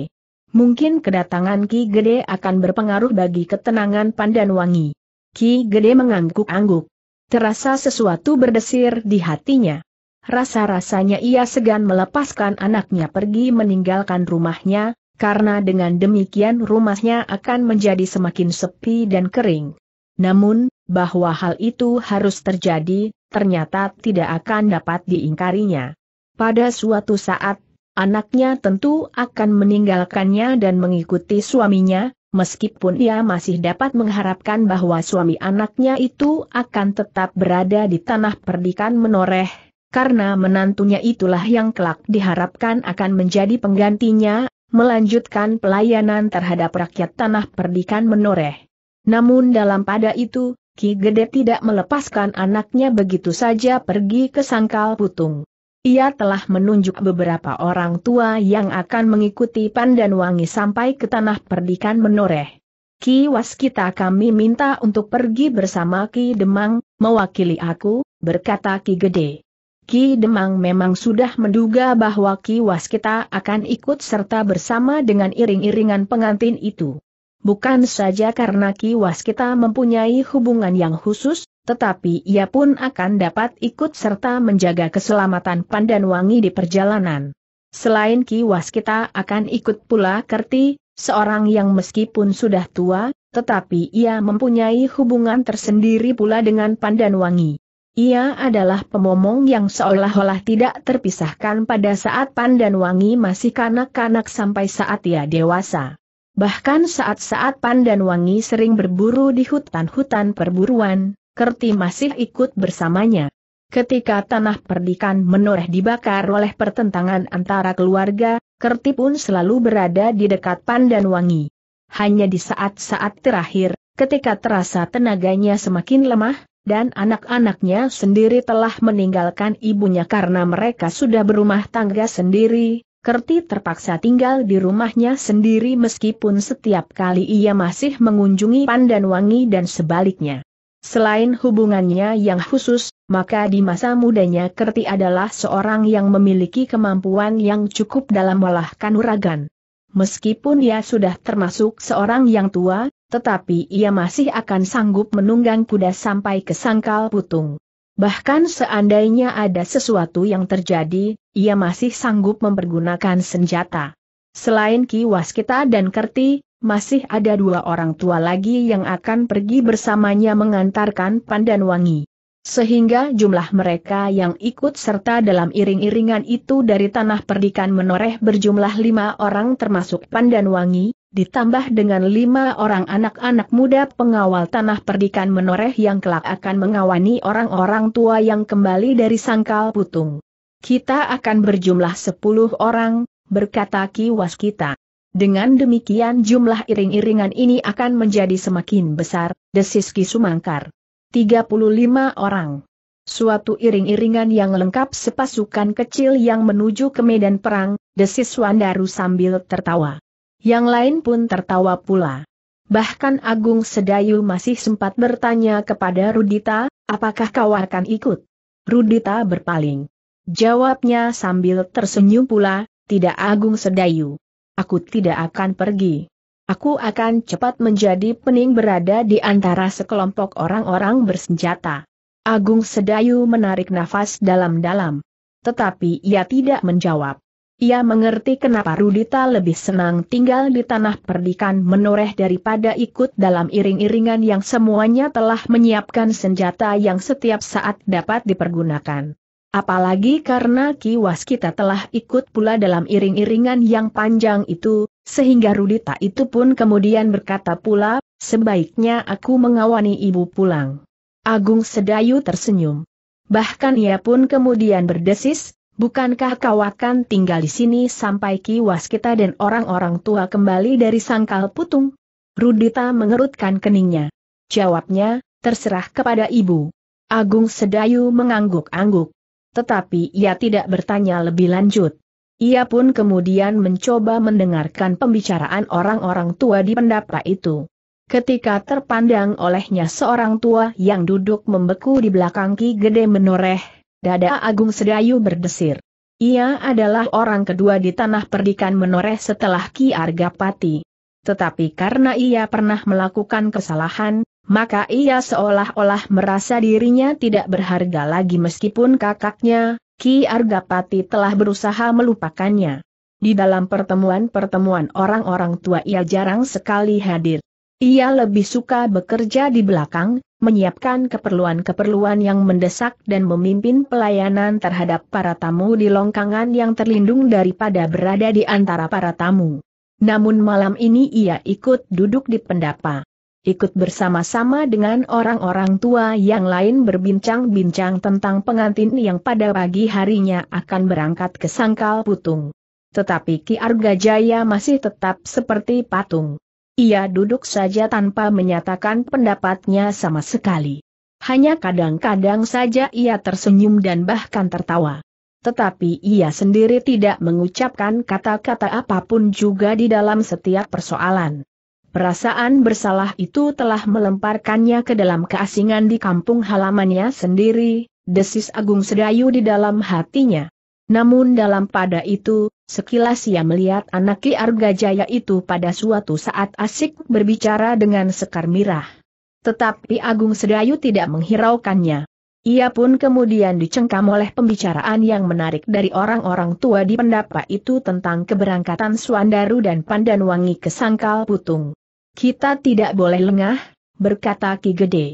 Mungkin kedatangan Ki Gede akan berpengaruh bagi ketenangan Pandan Wangi. Ki Gede mengangguk-angguk. Terasa sesuatu berdesir di hatinya. Rasa-rasanya ia segan melepaskan anaknya pergi meninggalkan rumahnya, karena dengan demikian rumahnya akan menjadi semakin sepi dan kering. Namun, bahwa hal itu harus terjadi, ternyata tidak akan dapat diingkarinya. Pada suatu saat, anaknya tentu akan meninggalkannya dan mengikuti suaminya, meskipun ia masih dapat mengharapkan bahwa suami anaknya itu akan tetap berada di tanah perdikan menoreh, karena menantunya itulah yang kelak diharapkan akan menjadi penggantinya, melanjutkan pelayanan terhadap rakyat tanah perdikan menoreh. Namun dalam pada itu, Ki Gede tidak melepaskan anaknya begitu saja pergi ke sangkal putung. Ia telah menunjuk beberapa orang tua yang akan mengikuti Pandan Wangi sampai ke tanah perdikan menoreh. Ki Waskita kami minta untuk pergi bersama Ki Demang, mewakili aku, berkata Ki Gede. Ki Demang memang sudah menduga bahwa Ki Waskita akan ikut serta bersama dengan iring-iringan pengantin itu. Bukan saja karena Ki Waskita mempunyai hubungan yang khusus, tetapi ia pun akan dapat ikut serta menjaga keselamatan Pandan Wangi di perjalanan. Selain Kiwas kita akan ikut pula Kerti, seorang yang meskipun sudah tua, tetapi ia mempunyai hubungan tersendiri pula dengan Pandan Wangi. Ia adalah pemomong yang seolah-olah tidak terpisahkan pada saat Pandan Wangi masih kanak-kanak sampai saat ia dewasa. Bahkan saat-saat Pandan Wangi sering berburu di hutan-hutan perburuan, Kerti masih ikut bersamanya. Ketika tanah perdikan menoreh dibakar oleh pertentangan antara keluarga, Kerti pun selalu berada di dekat pandan Wangi. Hanya di saat-saat terakhir, ketika terasa tenaganya semakin lemah, dan anak-anaknya sendiri telah meninggalkan ibunya karena mereka sudah berumah tangga sendiri, Kerti terpaksa tinggal di rumahnya sendiri meskipun setiap kali ia masih mengunjungi pandan Wangi dan sebaliknya. Selain hubungannya yang khusus, maka di masa mudanya Kerti adalah seorang yang memiliki kemampuan yang cukup dalam olah kanuragan. Meskipun ia sudah termasuk seorang yang tua, tetapi ia masih akan sanggup menunggang kuda sampai ke sangkal putung. Bahkan seandainya ada sesuatu yang terjadi, ia masih sanggup mempergunakan senjata. Selain Ki Waskita dan Kerti, masih ada dua orang tua lagi yang akan pergi bersamanya mengantarkan pandan wangi. Sehingga jumlah mereka yang ikut serta dalam iring-iringan itu dari tanah perdikan menoreh berjumlah lima orang termasuk pandan wangi, ditambah dengan lima orang anak-anak muda pengawal tanah perdikan menoreh yang kelak akan mengawani orang-orang tua yang kembali dari sangkal putung. Kita akan berjumlah sepuluh orang, berkata Ki Waskita. Dengan demikian jumlah iring-iringan ini akan menjadi semakin besar, desis Ki Sumangkar. 35 orang. Suatu iring-iringan yang lengkap sepasukan kecil yang menuju ke medan perang, desis Wandaru sambil tertawa. Yang lain pun tertawa pula. Bahkan Agung Sedayu masih sempat bertanya kepada Rudita, apakah kau akan ikut? Rudita berpaling. Jawabnya sambil tersenyum pula, tidak Agung Sedayu. Aku tidak akan pergi. Aku akan cepat menjadi pening berada di antara sekelompok orang-orang bersenjata. Agung Sedayu menarik nafas dalam-dalam. Tetapi ia tidak menjawab. Ia mengerti kenapa Rudita lebih senang tinggal di tanah perdikan menoreh daripada ikut dalam iring-iringan yang semuanya telah menyiapkan senjata yang setiap saat dapat dipergunakan. Apalagi karena kiwas kita telah ikut pula dalam iring-iringan yang panjang itu, sehingga Rudita itu pun kemudian berkata pula, sebaiknya aku mengawani ibu pulang. Agung Sedayu tersenyum. Bahkan ia pun kemudian berdesis, bukankah kau akan tinggal di sini sampai kiwas kita dan orang-orang tua kembali dari sangkal putung? Rudita mengerutkan keningnya. Jawabnya, terserah kepada ibu. Agung Sedayu mengangguk-angguk tetapi ia tidak bertanya lebih lanjut. Ia pun kemudian mencoba mendengarkan pembicaraan orang-orang tua di pendapa itu. Ketika terpandang olehnya seorang tua yang duduk membeku di belakang Ki Gede menoreh, dada Agung Sedayu berdesir. Ia adalah orang kedua di tanah perdikan menoreh setelah Ki Argapati. Tetapi karena ia pernah melakukan kesalahan, maka ia seolah-olah merasa dirinya tidak berharga lagi meskipun kakaknya, Ki Argapati telah berusaha melupakannya. Di dalam pertemuan-pertemuan orang-orang tua ia jarang sekali hadir. Ia lebih suka bekerja di belakang, menyiapkan keperluan-keperluan yang mendesak dan memimpin pelayanan terhadap para tamu di longkangan yang terlindung daripada berada di antara para tamu. Namun malam ini ia ikut duduk di pendapa ikut bersama-sama dengan orang-orang tua yang lain berbincang-bincang tentang pengantin yang pada pagi harinya akan berangkat ke Sangkal Putung. Tetapi Ki Arga Jaya masih tetap seperti patung. Ia duduk saja tanpa menyatakan pendapatnya sama sekali. Hanya kadang-kadang saja ia tersenyum dan bahkan tertawa. Tetapi ia sendiri tidak mengucapkan kata-kata apapun juga di dalam setiap persoalan. Perasaan bersalah itu telah melemparkannya ke dalam keasingan di kampung halamannya sendiri, desis Agung Sedayu di dalam hatinya. Namun dalam pada itu, sekilas ia melihat anak Ki Arga Jaya itu pada suatu saat asik berbicara dengan Sekar Mirah. Tetapi Agung Sedayu tidak menghiraukannya. Ia pun kemudian dicengkam oleh pembicaraan yang menarik dari orang-orang tua di pendapa itu tentang keberangkatan Suandaru dan Pandanwangi ke Sangkal Putung. Kita tidak boleh lengah, berkata Ki Gede.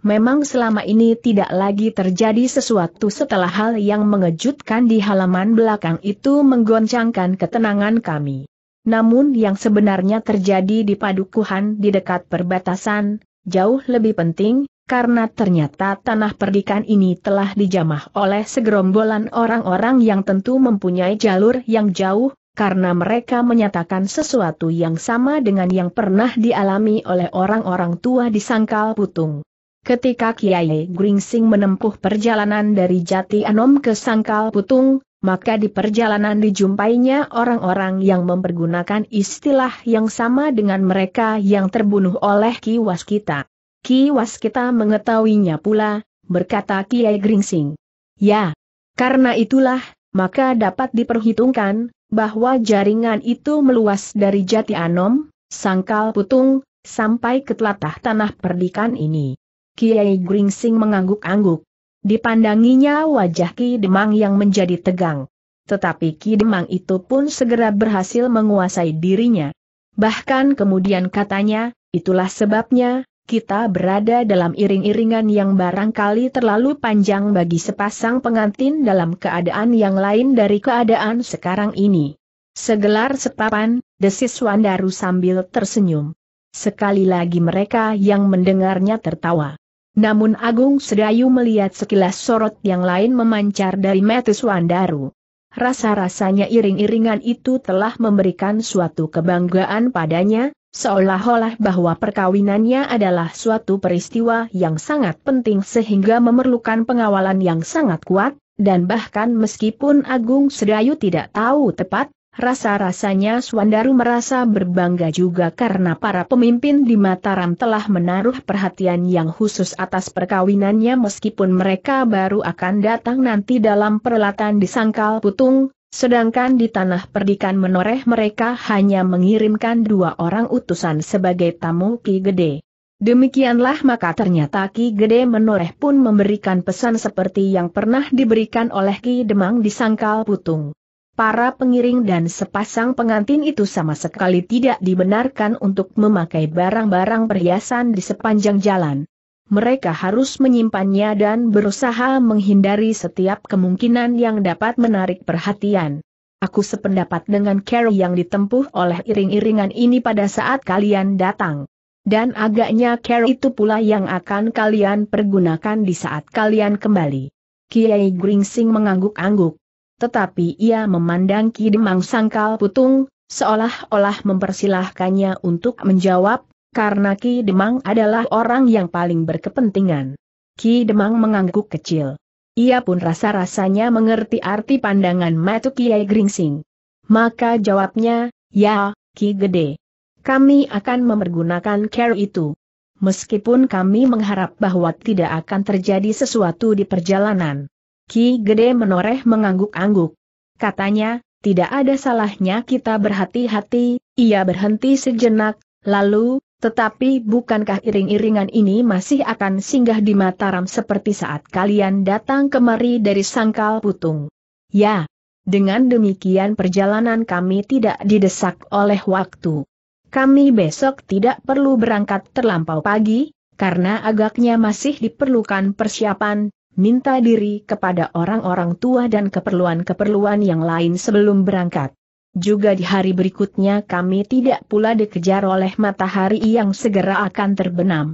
Memang selama ini tidak lagi terjadi sesuatu setelah hal yang mengejutkan di halaman belakang itu menggoncangkan ketenangan kami. Namun yang sebenarnya terjadi di padukuhan di dekat perbatasan, jauh lebih penting, karena ternyata tanah perdikan ini telah dijamah oleh segerombolan orang-orang yang tentu mempunyai jalur yang jauh, karena mereka menyatakan sesuatu yang sama dengan yang pernah dialami oleh orang-orang tua di Sangkal Putung. Ketika Kiai Gringsing menempuh perjalanan dari Jati Anom ke Sangkal Putung, maka di perjalanan dijumpainya orang-orang yang mempergunakan istilah yang sama dengan mereka yang terbunuh oleh Ki Waskita. Ki Waskita mengetahuinya pula, berkata Kiai Gringsing. Ya, karena itulah, maka dapat diperhitungkan, bahwa jaringan itu meluas dari Jati Anom, Sangkal Putung, sampai ke telatah tanah perdikan ini. Kiai Gringsing mengangguk-angguk. Dipandanginya wajah Ki Demang yang menjadi tegang. Tetapi Ki Demang itu pun segera berhasil menguasai dirinya. Bahkan kemudian katanya, itulah sebabnya, kita berada dalam iring-iringan yang barangkali terlalu panjang bagi sepasang pengantin dalam keadaan yang lain dari keadaan sekarang ini. Segelar sepapan, desis Wandaru sambil tersenyum. Sekali lagi mereka yang mendengarnya tertawa. Namun Agung Sedayu melihat sekilas sorot yang lain memancar dari Metis Wandaru. Rasa-rasanya iring-iringan itu telah memberikan suatu kebanggaan padanya, seolah-olah bahwa perkawinannya adalah suatu peristiwa yang sangat penting sehingga memerlukan pengawalan yang sangat kuat, dan bahkan meskipun Agung Sedayu tidak tahu tepat, Rasa-rasanya Swandaru merasa berbangga juga karena para pemimpin di Mataram telah menaruh perhatian yang khusus atas perkawinannya meskipun mereka baru akan datang nanti dalam perlatan di Sangkal Putung, Sedangkan di tanah perdikan menoreh mereka hanya mengirimkan dua orang utusan sebagai tamu Ki Gede. Demikianlah maka ternyata Ki Gede menoreh pun memberikan pesan seperti yang pernah diberikan oleh Ki Demang di Sangkal Putung. Para pengiring dan sepasang pengantin itu sama sekali tidak dibenarkan untuk memakai barang-barang perhiasan di sepanjang jalan mereka harus menyimpannya dan berusaha menghindari setiap kemungkinan yang dapat menarik perhatian. Aku sependapat dengan Carol yang ditempuh oleh iring-iringan ini pada saat kalian datang. Dan agaknya Carol itu pula yang akan kalian pergunakan di saat kalian kembali. Kiai Gringsing mengangguk-angguk. Tetapi ia memandang Kidemang Sangkal Putung, seolah-olah mempersilahkannya untuk menjawab, karena Ki Demang adalah orang yang paling berkepentingan. Ki Demang mengangguk kecil. Ia pun rasa-rasanya mengerti arti pandangan Matu Kiai Gringsing. Maka jawabnya, ya, Ki Gede. Kami akan memergunakan care itu. Meskipun kami mengharap bahwa tidak akan terjadi sesuatu di perjalanan. Ki Gede menoreh mengangguk-angguk. Katanya, tidak ada salahnya kita berhati-hati, ia berhenti sejenak, lalu, tetapi bukankah iring-iringan ini masih akan singgah di Mataram seperti saat kalian datang kemari dari Sangkal Putung? Ya, dengan demikian perjalanan kami tidak didesak oleh waktu. Kami besok tidak perlu berangkat terlampau pagi, karena agaknya masih diperlukan persiapan, minta diri kepada orang-orang tua dan keperluan-keperluan yang lain sebelum berangkat. Juga di hari berikutnya kami tidak pula dikejar oleh matahari yang segera akan terbenam.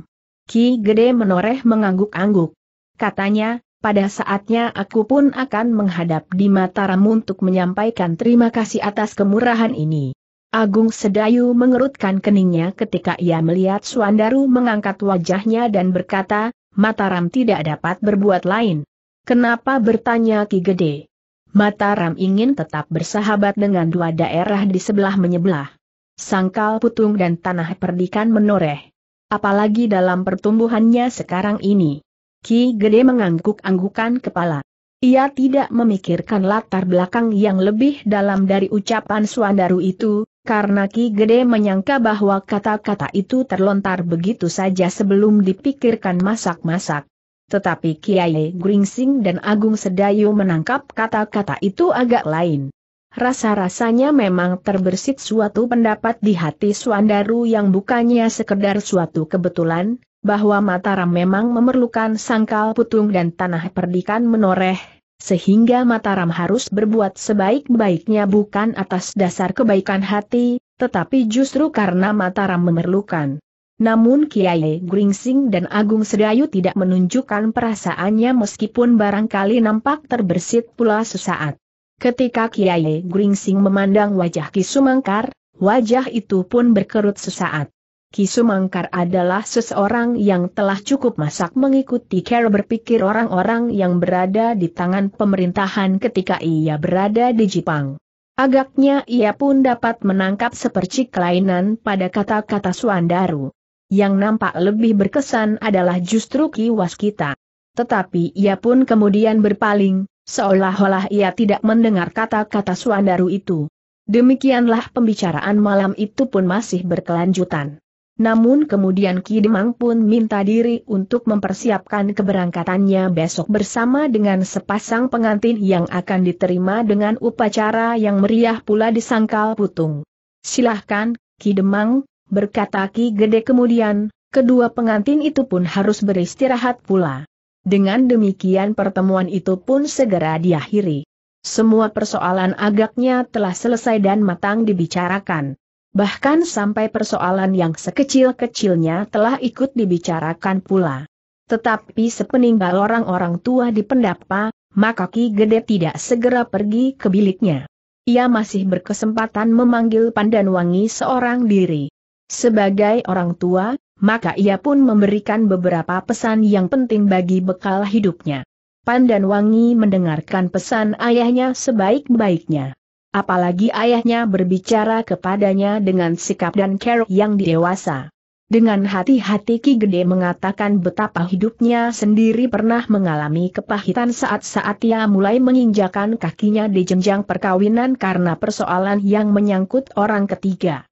Ki Gede menoreh mengangguk-angguk. Katanya, pada saatnya aku pun akan menghadap di Mataram untuk menyampaikan terima kasih atas kemurahan ini. Agung Sedayu mengerutkan keningnya ketika ia melihat Suandaru mengangkat wajahnya dan berkata, Mataram tidak dapat berbuat lain. Kenapa bertanya Ki Gede? Mataram ingin tetap bersahabat dengan dua daerah di sebelah menyebelah. Sangkal Putung dan Tanah Perdikan menoreh. Apalagi dalam pertumbuhannya sekarang ini. Ki Gede mengangguk-anggukan kepala. Ia tidak memikirkan latar belakang yang lebih dalam dari ucapan Suandaru itu, karena Ki Gede menyangka bahwa kata-kata itu terlontar begitu saja sebelum dipikirkan masak-masak. Tetapi Kiai Gringsing dan Agung Sedayu menangkap kata-kata itu agak lain. Rasa-rasanya memang terbersit suatu pendapat di hati Suandaru yang bukannya sekedar suatu kebetulan, bahwa Mataram memang memerlukan sangkal putung dan tanah perdikan menoreh, sehingga Mataram harus berbuat sebaik-baiknya bukan atas dasar kebaikan hati, tetapi justru karena Mataram memerlukan. Namun Kiai Gringsing dan Agung Sedayu tidak menunjukkan perasaannya meskipun barangkali nampak terbersit pula sesaat. Ketika Kiai Gringsing memandang wajah Ki Sumangkar, wajah itu pun berkerut sesaat. Ki Sumangkar adalah seseorang yang telah cukup masak mengikuti cara berpikir orang-orang yang berada di tangan pemerintahan ketika ia berada di Jepang. Agaknya ia pun dapat menangkap sepercik kelainan pada kata-kata Suandaru yang nampak lebih berkesan adalah justru kiwas kita. Tetapi ia pun kemudian berpaling, seolah-olah ia tidak mendengar kata-kata Suandaru itu. Demikianlah pembicaraan malam itu pun masih berkelanjutan. Namun kemudian Ki Demang pun minta diri untuk mempersiapkan keberangkatannya besok bersama dengan sepasang pengantin yang akan diterima dengan upacara yang meriah pula di Sangkal Putung. Silahkan, Ki Demang, berkata Ki Gede kemudian, kedua pengantin itu pun harus beristirahat pula. Dengan demikian pertemuan itu pun segera diakhiri. Semua persoalan agaknya telah selesai dan matang dibicarakan. Bahkan sampai persoalan yang sekecil-kecilnya telah ikut dibicarakan pula. Tetapi sepeninggal orang-orang tua di pendapa, maka Ki Gede tidak segera pergi ke biliknya ia masih berkesempatan memanggil Pandanwangi seorang diri. Sebagai orang tua, maka ia pun memberikan beberapa pesan yang penting bagi bekal hidupnya. Pandan Wangi mendengarkan pesan ayahnya sebaik-baiknya. Apalagi ayahnya berbicara kepadanya dengan sikap dan care yang dewasa. Dengan hati-hati Ki Gede mengatakan betapa hidupnya sendiri pernah mengalami kepahitan saat-saat ia mulai menginjakan kakinya di jenjang perkawinan karena persoalan yang menyangkut orang ketiga.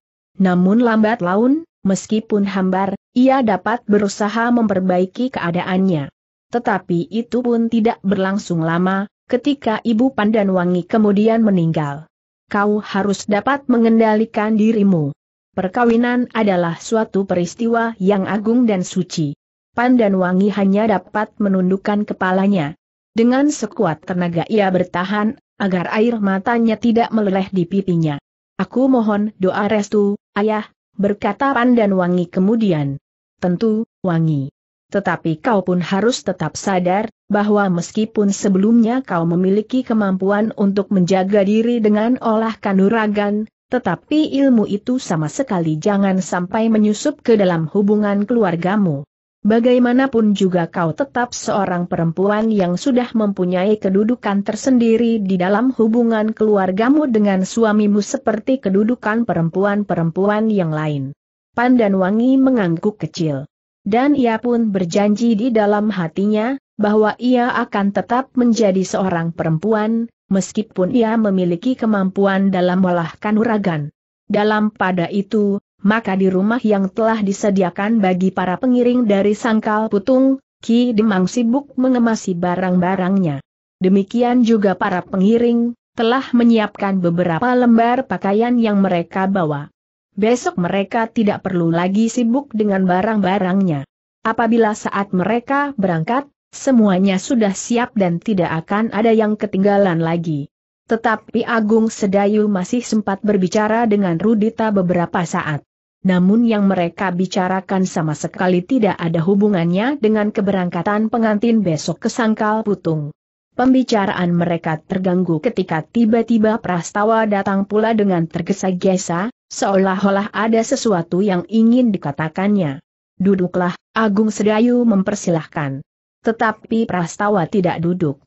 Namun lambat laun, meskipun hambar, ia dapat berusaha memperbaiki keadaannya. Tetapi itu pun tidak berlangsung lama, ketika Ibu pandan wangi kemudian meninggal. Kau harus dapat mengendalikan dirimu. Perkawinan adalah suatu peristiwa yang agung dan suci. Pandan wangi hanya dapat menundukkan kepalanya. Dengan sekuat tenaga ia bertahan, agar air matanya tidak meleleh di pipinya. Aku mohon doa restu, ayah, berkata Pandan Wangi kemudian. Tentu, Wangi. Tetapi kau pun harus tetap sadar, bahwa meskipun sebelumnya kau memiliki kemampuan untuk menjaga diri dengan olah kanuragan, tetapi ilmu itu sama sekali jangan sampai menyusup ke dalam hubungan keluargamu. Bagaimanapun juga kau tetap seorang perempuan yang sudah mempunyai kedudukan tersendiri di dalam hubungan keluargamu dengan suamimu seperti kedudukan perempuan-perempuan yang lain. Wangi mengangguk kecil. Dan ia pun berjanji di dalam hatinya, bahwa ia akan tetap menjadi seorang perempuan, meskipun ia memiliki kemampuan dalam melahkan uragan. Dalam pada itu, maka di rumah yang telah disediakan bagi para pengiring dari Sangkal Putung, Ki Demang sibuk mengemasi barang-barangnya. Demikian juga para pengiring, telah menyiapkan beberapa lembar pakaian yang mereka bawa. Besok mereka tidak perlu lagi sibuk dengan barang-barangnya. Apabila saat mereka berangkat, semuanya sudah siap dan tidak akan ada yang ketinggalan lagi. Tetapi Agung Sedayu masih sempat berbicara dengan Rudita beberapa saat namun yang mereka bicarakan sama sekali tidak ada hubungannya dengan keberangkatan pengantin besok ke Sangkal Putung. Pembicaraan mereka terganggu ketika tiba-tiba Prastawa datang pula dengan tergesa-gesa, seolah-olah ada sesuatu yang ingin dikatakannya. Duduklah, Agung Sedayu mempersilahkan. Tetapi Prastawa tidak duduk.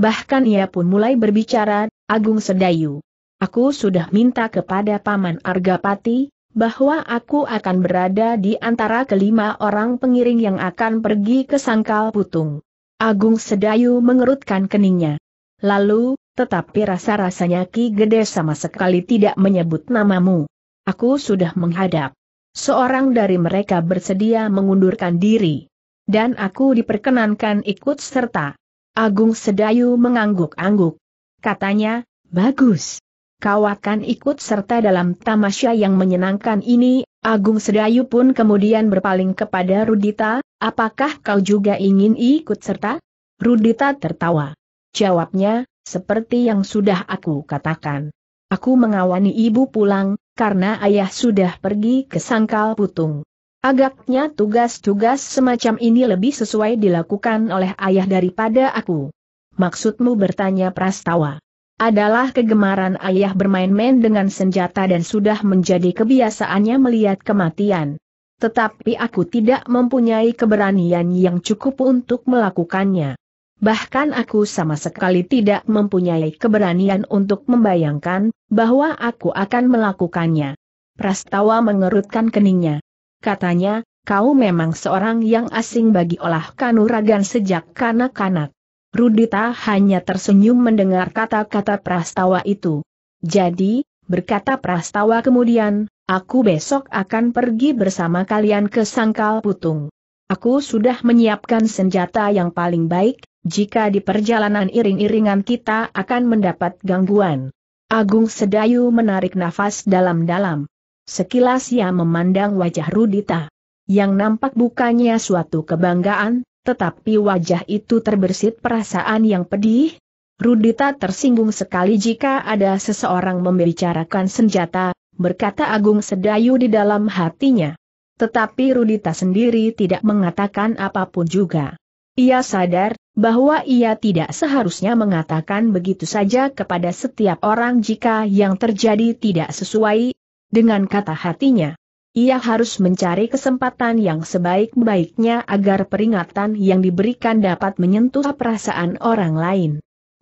Bahkan ia pun mulai berbicara, Agung Sedayu. Aku sudah minta kepada Paman Argapati, bahwa aku akan berada di antara kelima orang pengiring yang akan pergi ke Sangkal Putung. Agung Sedayu mengerutkan keningnya. Lalu, tetapi rasa-rasanya Ki Gede sama sekali tidak menyebut namamu. Aku sudah menghadap. Seorang dari mereka bersedia mengundurkan diri. Dan aku diperkenankan ikut serta. Agung Sedayu mengangguk-angguk. Katanya, bagus kau akan ikut serta dalam tamasya yang menyenangkan ini, Agung Sedayu pun kemudian berpaling kepada Rudita, apakah kau juga ingin ikut serta? Rudita tertawa. Jawabnya, seperti yang sudah aku katakan. Aku mengawani ibu pulang, karena ayah sudah pergi ke sangkal putung. Agaknya tugas-tugas semacam ini lebih sesuai dilakukan oleh ayah daripada aku. Maksudmu bertanya Prastawa adalah kegemaran ayah bermain-main dengan senjata dan sudah menjadi kebiasaannya melihat kematian. Tetapi aku tidak mempunyai keberanian yang cukup untuk melakukannya. Bahkan aku sama sekali tidak mempunyai keberanian untuk membayangkan bahwa aku akan melakukannya. Prastawa mengerutkan keningnya. Katanya, kau memang seorang yang asing bagi olah kanuragan sejak kanak-kanak. Rudita hanya tersenyum mendengar kata-kata prastawa itu. Jadi, berkata prastawa kemudian, aku besok akan pergi bersama kalian ke Sangkal Putung. Aku sudah menyiapkan senjata yang paling baik, jika di perjalanan iring-iringan kita akan mendapat gangguan. Agung Sedayu menarik nafas dalam-dalam. Sekilas ia memandang wajah Rudita. Yang nampak bukannya suatu kebanggaan, tetapi wajah itu terbersit perasaan yang pedih. Rudita tersinggung sekali jika ada seseorang membicarakan senjata, berkata Agung Sedayu di dalam hatinya. Tetapi Rudita sendiri tidak mengatakan apapun juga. Ia sadar bahwa ia tidak seharusnya mengatakan begitu saja kepada setiap orang jika yang terjadi tidak sesuai dengan kata hatinya. Ia harus mencari kesempatan yang sebaik-baiknya agar peringatan yang diberikan dapat menyentuh perasaan orang lain.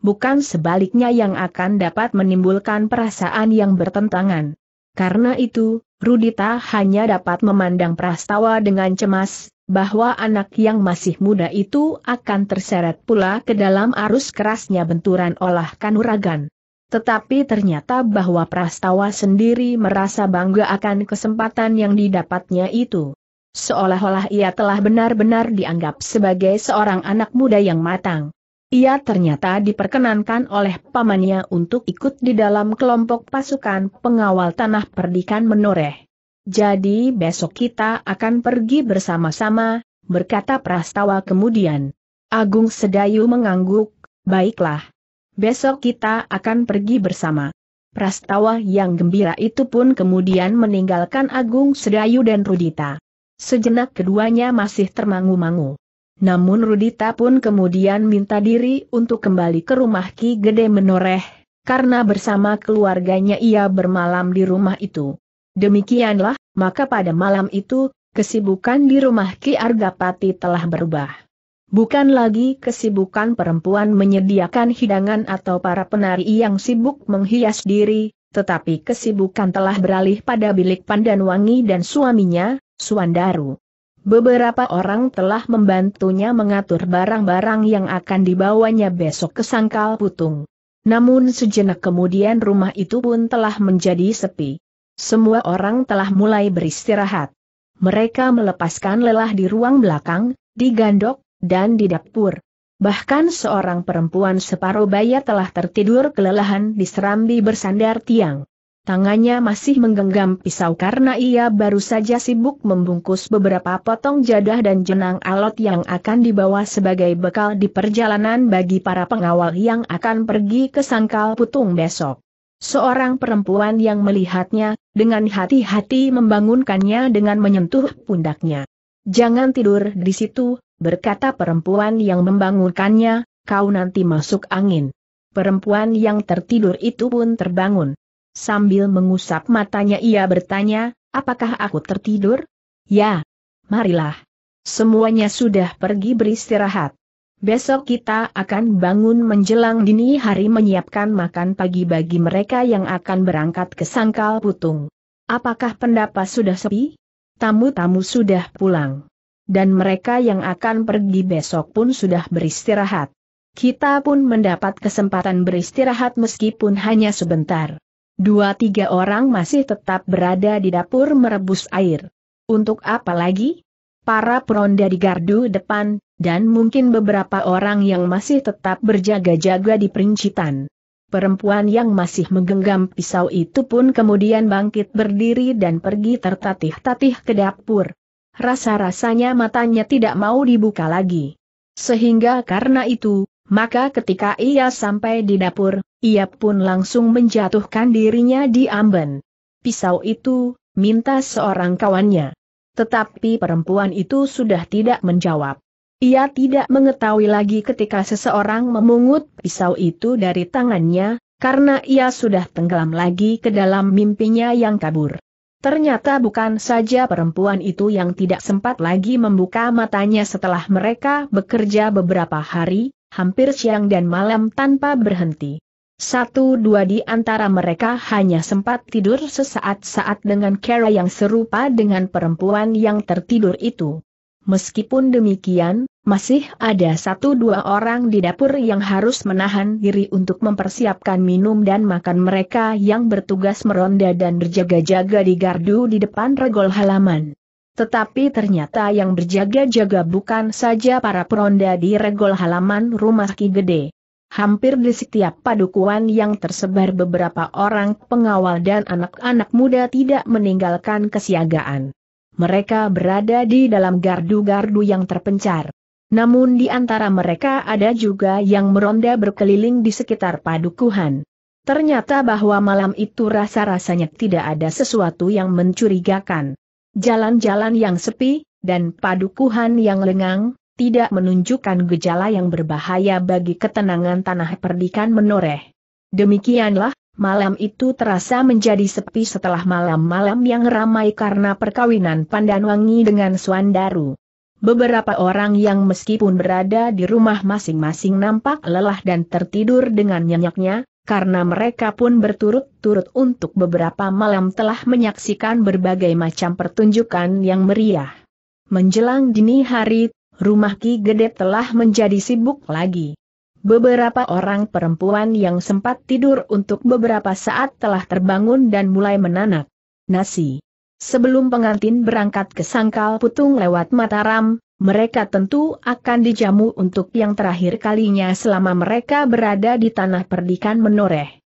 Bukan sebaliknya yang akan dapat menimbulkan perasaan yang bertentangan. Karena itu, Rudita hanya dapat memandang Prastawa dengan cemas, bahwa anak yang masih muda itu akan terseret pula ke dalam arus kerasnya benturan olah kanuragan. Tetapi ternyata bahwa Prastawa sendiri merasa bangga akan kesempatan yang didapatnya itu. Seolah-olah ia telah benar-benar dianggap sebagai seorang anak muda yang matang. Ia ternyata diperkenankan oleh pamannya untuk ikut di dalam kelompok pasukan pengawal tanah perdikan menoreh. Jadi besok kita akan pergi bersama-sama, berkata Prastawa kemudian. Agung Sedayu mengangguk, baiklah besok kita akan pergi bersama. Prastawa yang gembira itu pun kemudian meninggalkan Agung Sedayu dan Rudita. Sejenak keduanya masih termangu-mangu. Namun Rudita pun kemudian minta diri untuk kembali ke rumah Ki Gede Menoreh, karena bersama keluarganya ia bermalam di rumah itu. Demikianlah, maka pada malam itu, kesibukan di rumah Ki Argapati telah berubah. Bukan lagi kesibukan perempuan menyediakan hidangan atau para penari yang sibuk menghias diri, tetapi kesibukan telah beralih pada bilik pandan wangi dan suaminya, Suandaru. Beberapa orang telah membantunya mengatur barang-barang yang akan dibawanya besok ke Sangkal Putung. Namun sejenak kemudian rumah itu pun telah menjadi sepi. Semua orang telah mulai beristirahat. Mereka melepaskan lelah di ruang belakang, digandok, dan di dapur. Bahkan seorang perempuan separuh baya telah tertidur kelelahan di serambi bersandar tiang. Tangannya masih menggenggam pisau karena ia baru saja sibuk membungkus beberapa potong jadah dan jenang alot yang akan dibawa sebagai bekal di perjalanan bagi para pengawal yang akan pergi ke Sangkal Putung besok. Seorang perempuan yang melihatnya, dengan hati-hati membangunkannya dengan menyentuh pundaknya. Jangan tidur di situ, berkata perempuan yang membangunkannya, kau nanti masuk angin. Perempuan yang tertidur itu pun terbangun. Sambil mengusap matanya ia bertanya, apakah aku tertidur? Ya. Marilah. Semuanya sudah pergi beristirahat. Besok kita akan bangun menjelang dini hari menyiapkan makan pagi bagi mereka yang akan berangkat ke Sangkal Putung. Apakah pendapat sudah sepi? Tamu-tamu sudah pulang dan mereka yang akan pergi besok pun sudah beristirahat. Kita pun mendapat kesempatan beristirahat meskipun hanya sebentar. Dua tiga orang masih tetap berada di dapur merebus air. Untuk apa lagi? Para peronda di gardu depan, dan mungkin beberapa orang yang masih tetap berjaga-jaga di perincitan. Perempuan yang masih menggenggam pisau itu pun kemudian bangkit berdiri dan pergi tertatih-tatih ke dapur rasa-rasanya matanya tidak mau dibuka lagi. Sehingga karena itu, maka ketika ia sampai di dapur, ia pun langsung menjatuhkan dirinya di amben. Pisau itu, minta seorang kawannya. Tetapi perempuan itu sudah tidak menjawab. Ia tidak mengetahui lagi ketika seseorang memungut pisau itu dari tangannya, karena ia sudah tenggelam lagi ke dalam mimpinya yang kabur. Ternyata bukan saja perempuan itu yang tidak sempat lagi membuka matanya setelah mereka bekerja beberapa hari, hampir siang dan malam tanpa berhenti. Satu dua di antara mereka hanya sempat tidur sesaat-saat dengan cara yang serupa dengan perempuan yang tertidur itu. Meskipun demikian, masih ada satu dua orang di dapur yang harus menahan diri untuk mempersiapkan minum dan makan mereka yang bertugas meronda dan berjaga-jaga di gardu di depan regol halaman. Tetapi ternyata yang berjaga-jaga bukan saja para peronda di regol halaman rumah Ki Gede. Hampir di setiap padukuan yang tersebar beberapa orang pengawal dan anak-anak muda tidak meninggalkan kesiagaan. Mereka berada di dalam gardu-gardu yang terpencar. Namun di antara mereka ada juga yang meronda berkeliling di sekitar padukuhan. Ternyata bahwa malam itu rasa-rasanya tidak ada sesuatu yang mencurigakan. Jalan-jalan yang sepi, dan padukuhan yang lengang, tidak menunjukkan gejala yang berbahaya bagi ketenangan tanah perdikan menoreh. Demikianlah, malam itu terasa menjadi sepi setelah malam-malam yang ramai karena perkawinan Pandanwangi dengan Suandaru. Beberapa orang yang meskipun berada di rumah masing-masing nampak lelah dan tertidur dengan nyenyaknya, karena mereka pun berturut-turut untuk beberapa malam telah menyaksikan berbagai macam pertunjukan yang meriah. Menjelang dini hari, rumah Ki Gede telah menjadi sibuk lagi. Beberapa orang perempuan yang sempat tidur untuk beberapa saat telah terbangun dan mulai menanak nasi. Sebelum pengantin berangkat ke Sangkal Putung lewat Mataram, mereka tentu akan dijamu untuk yang terakhir kalinya selama mereka berada di tanah perdikan menoreh.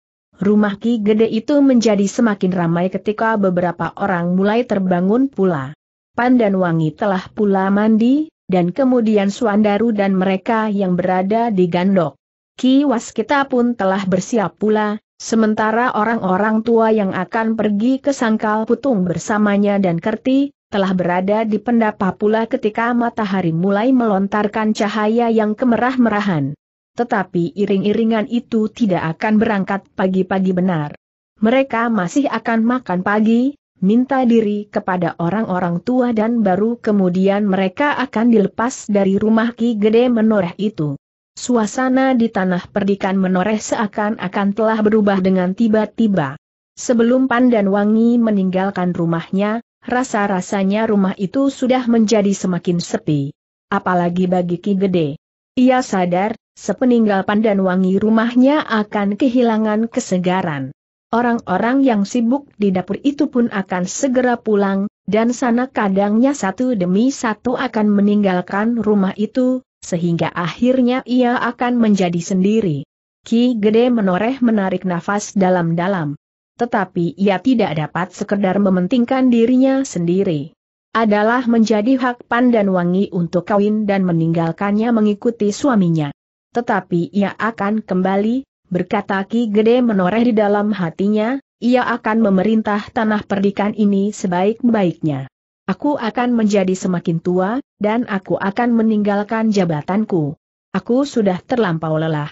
Rumah Ki Gede itu menjadi semakin ramai ketika beberapa orang mulai terbangun pula. Wangi telah pula mandi, dan kemudian Suandaru dan mereka yang berada di Gandok. Ki Waskita pun telah bersiap pula, Sementara orang-orang tua yang akan pergi ke sangkal putung bersamanya dan kerti, telah berada di pendapa pula ketika matahari mulai melontarkan cahaya yang kemerah-merahan. Tetapi iring-iringan itu tidak akan berangkat pagi-pagi benar. Mereka masih akan makan pagi, minta diri kepada orang-orang tua dan baru kemudian mereka akan dilepas dari rumah Ki Gede Menoreh itu suasana di tanah perdikan menoreh seakan-akan telah berubah dengan tiba-tiba. Sebelum Pandan Wangi meninggalkan rumahnya, rasa-rasanya rumah itu sudah menjadi semakin sepi. Apalagi bagi Ki Gede. Ia sadar, sepeninggal Pandan Wangi rumahnya akan kehilangan kesegaran. Orang-orang yang sibuk di dapur itu pun akan segera pulang, dan sana kadangnya satu demi satu akan meninggalkan rumah itu, sehingga akhirnya ia akan menjadi sendiri. Ki Gede menoreh menarik nafas dalam-dalam. Tetapi ia tidak dapat sekedar mementingkan dirinya sendiri. Adalah menjadi hak Pandan Wangi untuk kawin dan meninggalkannya mengikuti suaminya. Tetapi ia akan kembali, berkata Ki Gede menoreh di dalam hatinya, ia akan memerintah tanah perdikan ini sebaik-baiknya. Aku akan menjadi semakin tua, dan aku akan meninggalkan jabatanku. Aku sudah terlampau lelah.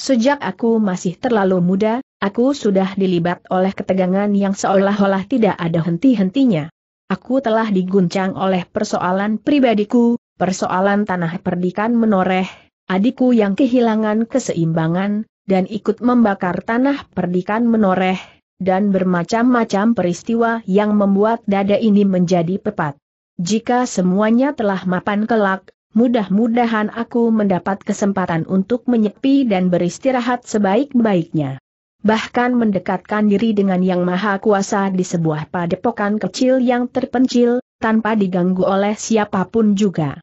Sejak aku masih terlalu muda, aku sudah dilibat oleh ketegangan yang seolah-olah tidak ada henti-hentinya. Aku telah diguncang oleh persoalan pribadiku, persoalan tanah perdikan menoreh, adikku yang kehilangan keseimbangan, dan ikut membakar tanah perdikan menoreh, dan bermacam-macam peristiwa yang membuat dada ini menjadi pepat. Jika semuanya telah mapan kelak, mudah-mudahan aku mendapat kesempatan untuk menyepi dan beristirahat sebaik-baiknya. Bahkan mendekatkan diri dengan Yang Maha Kuasa di sebuah padepokan kecil yang terpencil, tanpa diganggu oleh siapapun juga.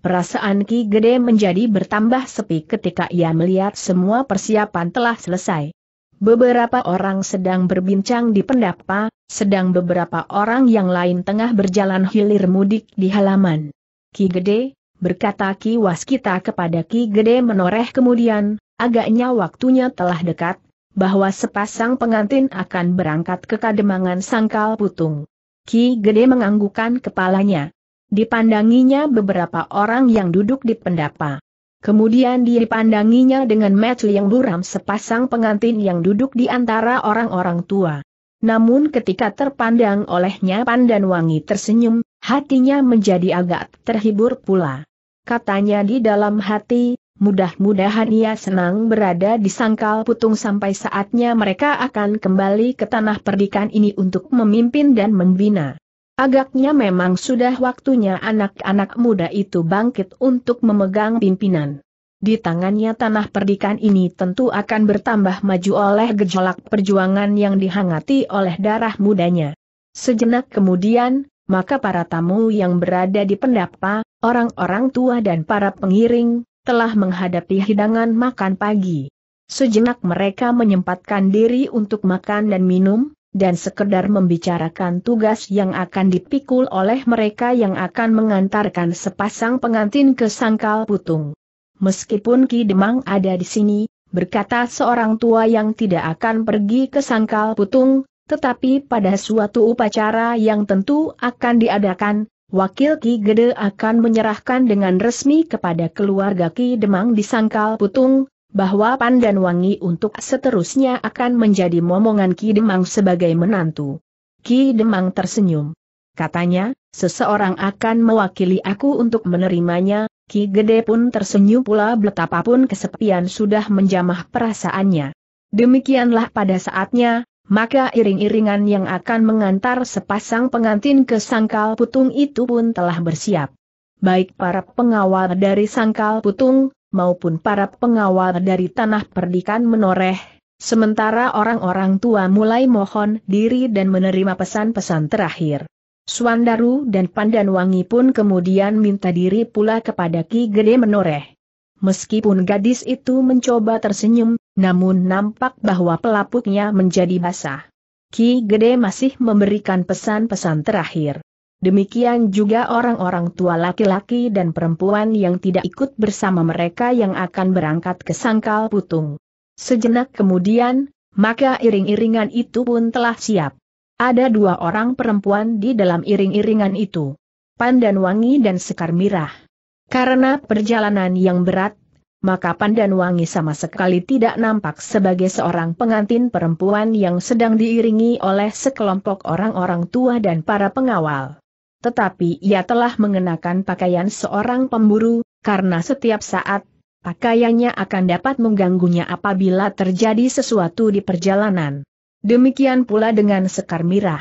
Perasaan Ki Gede menjadi bertambah sepi ketika ia melihat semua persiapan telah selesai. Beberapa orang sedang berbincang di pendapa, sedang beberapa orang yang lain tengah berjalan hilir mudik di halaman. Ki Gede, berkata Ki Waskita kepada Ki Gede menoreh kemudian, agaknya waktunya telah dekat, bahwa sepasang pengantin akan berangkat ke Kademangan Sangkal Putung. Ki Gede menganggukkan kepalanya. Dipandanginya beberapa orang yang duduk di pendapa. Kemudian dipandanginya dengan mata yang buram sepasang pengantin yang duduk di antara orang-orang tua. Namun ketika terpandang olehnya Pandan Wangi tersenyum, hatinya menjadi agak terhibur pula. Katanya di dalam hati, mudah-mudahan ia senang berada di sangkal putung sampai saatnya mereka akan kembali ke tanah perdikan ini untuk memimpin dan membina. Agaknya memang sudah waktunya anak-anak muda itu bangkit untuk memegang pimpinan. Di tangannya tanah perdikan ini tentu akan bertambah maju oleh gejolak perjuangan yang dihangati oleh darah mudanya. Sejenak kemudian, maka para tamu yang berada di pendapa, orang-orang tua dan para pengiring, telah menghadapi hidangan makan pagi. Sejenak mereka menyempatkan diri untuk makan dan minum, dan sekedar membicarakan tugas yang akan dipikul oleh mereka yang akan mengantarkan sepasang pengantin ke sangkal putung. Meskipun Ki Demang ada di sini, berkata seorang tua yang tidak akan pergi ke sangkal putung, tetapi pada suatu upacara yang tentu akan diadakan, Wakil Ki Gede akan menyerahkan dengan resmi kepada keluarga Ki Demang di Sangkal Putung, bahwa Pandan Wangi untuk seterusnya akan menjadi momongan Ki Demang sebagai menantu. Ki Demang tersenyum. Katanya, seseorang akan mewakili aku untuk menerimanya, Ki Gede pun tersenyum pula betapapun kesepian sudah menjamah perasaannya. Demikianlah pada saatnya, maka iring-iringan yang akan mengantar sepasang pengantin ke Sangkal Putung itu pun telah bersiap. Baik para pengawal dari Sangkal Putung, maupun para pengawal dari tanah perdikan menoreh, sementara orang-orang tua mulai mohon diri dan menerima pesan-pesan terakhir. Suandaru dan Pandanwangi pun kemudian minta diri pula kepada Ki Gede menoreh. Meskipun gadis itu mencoba tersenyum, namun nampak bahwa pelapuknya menjadi basah. Ki Gede masih memberikan pesan-pesan terakhir. Demikian juga orang-orang tua laki-laki dan perempuan yang tidak ikut bersama mereka yang akan berangkat ke sangkal putung. Sejenak kemudian, maka iring-iringan itu pun telah siap. Ada dua orang perempuan di dalam iring-iringan itu. Pandan Wangi dan Sekar Mirah. Karena perjalanan yang berat, maka Pandan Wangi sama sekali tidak nampak sebagai seorang pengantin perempuan yang sedang diiringi oleh sekelompok orang-orang tua dan para pengawal tetapi ia telah mengenakan pakaian seorang pemburu, karena setiap saat, pakaiannya akan dapat mengganggunya apabila terjadi sesuatu di perjalanan. Demikian pula dengan sekar mirah.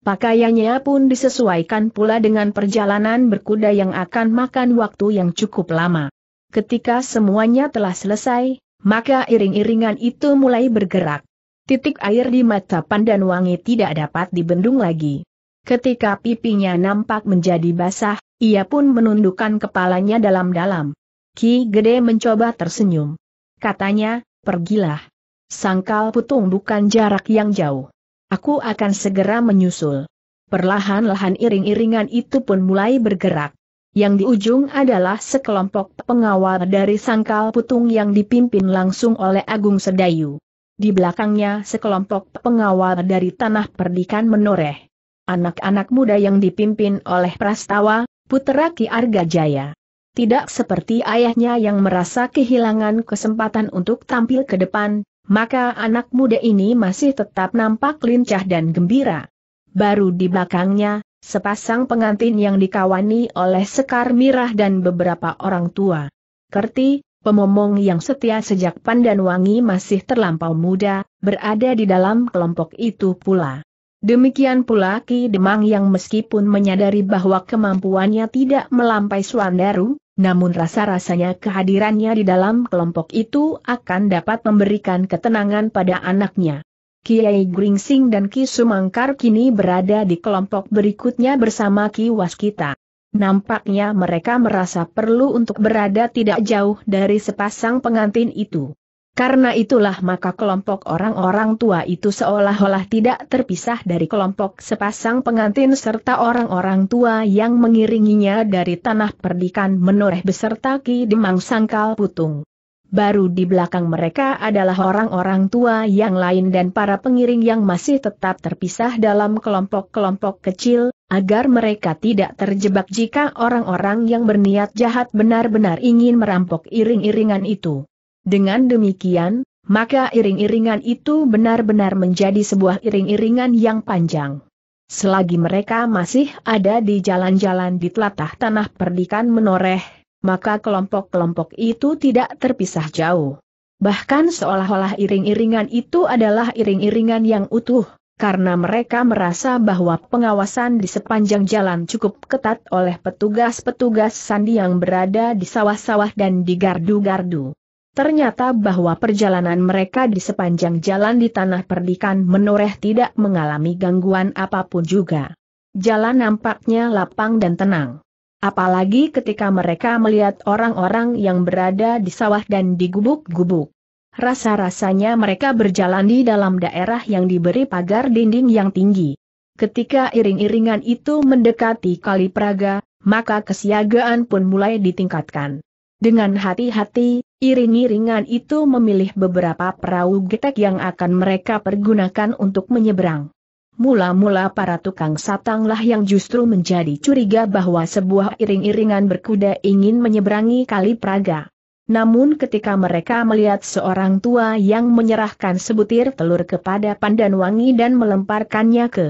Pakaiannya pun disesuaikan pula dengan perjalanan berkuda yang akan makan waktu yang cukup lama. Ketika semuanya telah selesai, maka iring-iringan itu mulai bergerak. Titik air di mata Pandan Wangi tidak dapat dibendung lagi. Ketika pipinya nampak menjadi basah, ia pun menundukkan kepalanya dalam-dalam. Ki Gede mencoba tersenyum. Katanya, pergilah. Sangkal putung bukan jarak yang jauh. Aku akan segera menyusul. Perlahan-lahan iring-iringan itu pun mulai bergerak. Yang di ujung adalah sekelompok pengawal dari sangkal putung yang dipimpin langsung oleh Agung Sedayu. Di belakangnya sekelompok pengawal dari tanah perdikan menoreh. Anak-anak muda yang dipimpin oleh Prastawa, putera Ki Arga Jaya. Tidak seperti ayahnya yang merasa kehilangan kesempatan untuk tampil ke depan, maka anak muda ini masih tetap nampak lincah dan gembira. Baru di belakangnya, sepasang pengantin yang dikawani oleh Sekar Mirah dan beberapa orang tua. Kerti, pemomong yang setia sejak Wangi masih terlampau muda, berada di dalam kelompok itu pula. Demikian pula Ki Demang yang meskipun menyadari bahwa kemampuannya tidak melampaui Suandaru, namun rasa-rasanya kehadirannya di dalam kelompok itu akan dapat memberikan ketenangan pada anaknya. Kiai Gringsing dan Ki Sumangkar kini berada di kelompok berikutnya bersama Ki Waskita. Nampaknya mereka merasa perlu untuk berada tidak jauh dari sepasang pengantin itu. Karena itulah maka kelompok orang-orang tua itu seolah-olah tidak terpisah dari kelompok sepasang pengantin serta orang-orang tua yang mengiringinya dari tanah perdikan menoreh beserta Ki Demang Sangkal Putung. Baru di belakang mereka adalah orang-orang tua yang lain dan para pengiring yang masih tetap terpisah dalam kelompok-kelompok kecil, agar mereka tidak terjebak jika orang-orang yang berniat jahat benar-benar ingin merampok iring-iringan itu. Dengan demikian, maka iring-iringan itu benar-benar menjadi sebuah iring-iringan yang panjang. Selagi mereka masih ada di jalan-jalan di telatah tanah perdikan menoreh, maka kelompok-kelompok itu tidak terpisah jauh. Bahkan seolah-olah iring-iringan itu adalah iring-iringan yang utuh, karena mereka merasa bahwa pengawasan di sepanjang jalan cukup ketat oleh petugas-petugas sandi yang berada di sawah-sawah dan di gardu-gardu. Ternyata bahwa perjalanan mereka di sepanjang jalan di tanah perdikan menoreh tidak mengalami gangguan apapun juga. Jalan nampaknya lapang dan tenang. Apalagi ketika mereka melihat orang-orang yang berada di sawah dan di gubuk-gubuk. Rasa-rasanya mereka berjalan di dalam daerah yang diberi pagar dinding yang tinggi. Ketika iring-iringan itu mendekati kali Praga, maka kesiagaan pun mulai ditingkatkan. Dengan hati-hati, iring-iringan itu memilih beberapa perahu getek yang akan mereka pergunakan untuk menyeberang. Mula-mula para tukang satanglah yang justru menjadi curiga bahwa sebuah iring-iringan berkuda ingin menyeberangi kali Praga. Namun ketika mereka melihat seorang tua yang menyerahkan sebutir telur kepada pandan wangi dan melemparkannya ke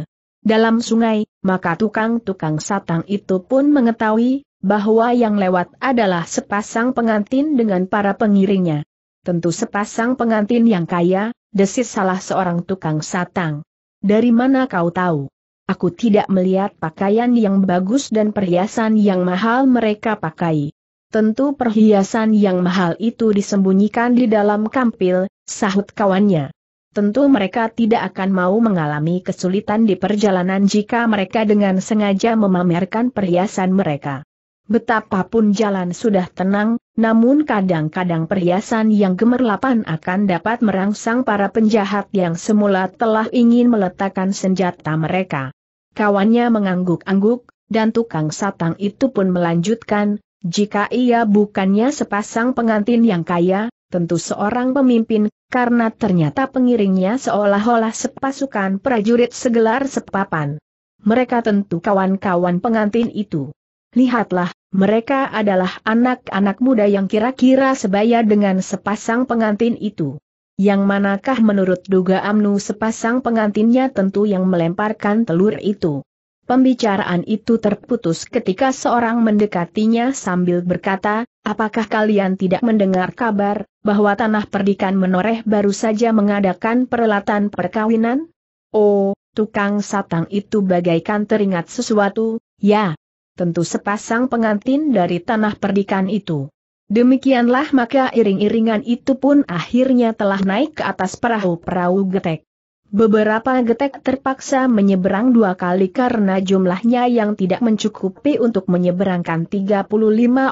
dalam sungai, maka tukang-tukang satang itu pun mengetahui bahwa yang lewat adalah sepasang pengantin dengan para pengiringnya. Tentu sepasang pengantin yang kaya, desis salah seorang tukang satang. Dari mana kau tahu? Aku tidak melihat pakaian yang bagus dan perhiasan yang mahal mereka pakai. Tentu perhiasan yang mahal itu disembunyikan di dalam kampil, sahut kawannya. Tentu mereka tidak akan mau mengalami kesulitan di perjalanan jika mereka dengan sengaja memamerkan perhiasan mereka. Betapapun jalan sudah tenang, namun kadang-kadang perhiasan yang gemerlapan akan dapat merangsang para penjahat yang semula telah ingin meletakkan senjata mereka. Kawannya mengangguk-angguk, dan tukang satang itu pun melanjutkan, jika ia bukannya sepasang pengantin yang kaya, tentu seorang pemimpin, karena ternyata pengiringnya seolah-olah sepasukan prajurit segelar sepapan. Mereka tentu kawan-kawan pengantin itu. Lihatlah, mereka adalah anak-anak muda yang kira-kira sebaya dengan sepasang pengantin itu. Yang manakah menurut duga Amnu sepasang pengantinnya tentu yang melemparkan telur itu. Pembicaraan itu terputus ketika seorang mendekatinya sambil berkata, apakah kalian tidak mendengar kabar, bahwa tanah perdikan menoreh baru saja mengadakan perelatan perkawinan? Oh, tukang satang itu bagaikan teringat sesuatu, ya, tentu sepasang pengantin dari tanah perdikan itu. Demikianlah maka iring-iringan itu pun akhirnya telah naik ke atas perahu-perahu getek. Beberapa getek terpaksa menyeberang dua kali karena jumlahnya yang tidak mencukupi untuk menyeberangkan 35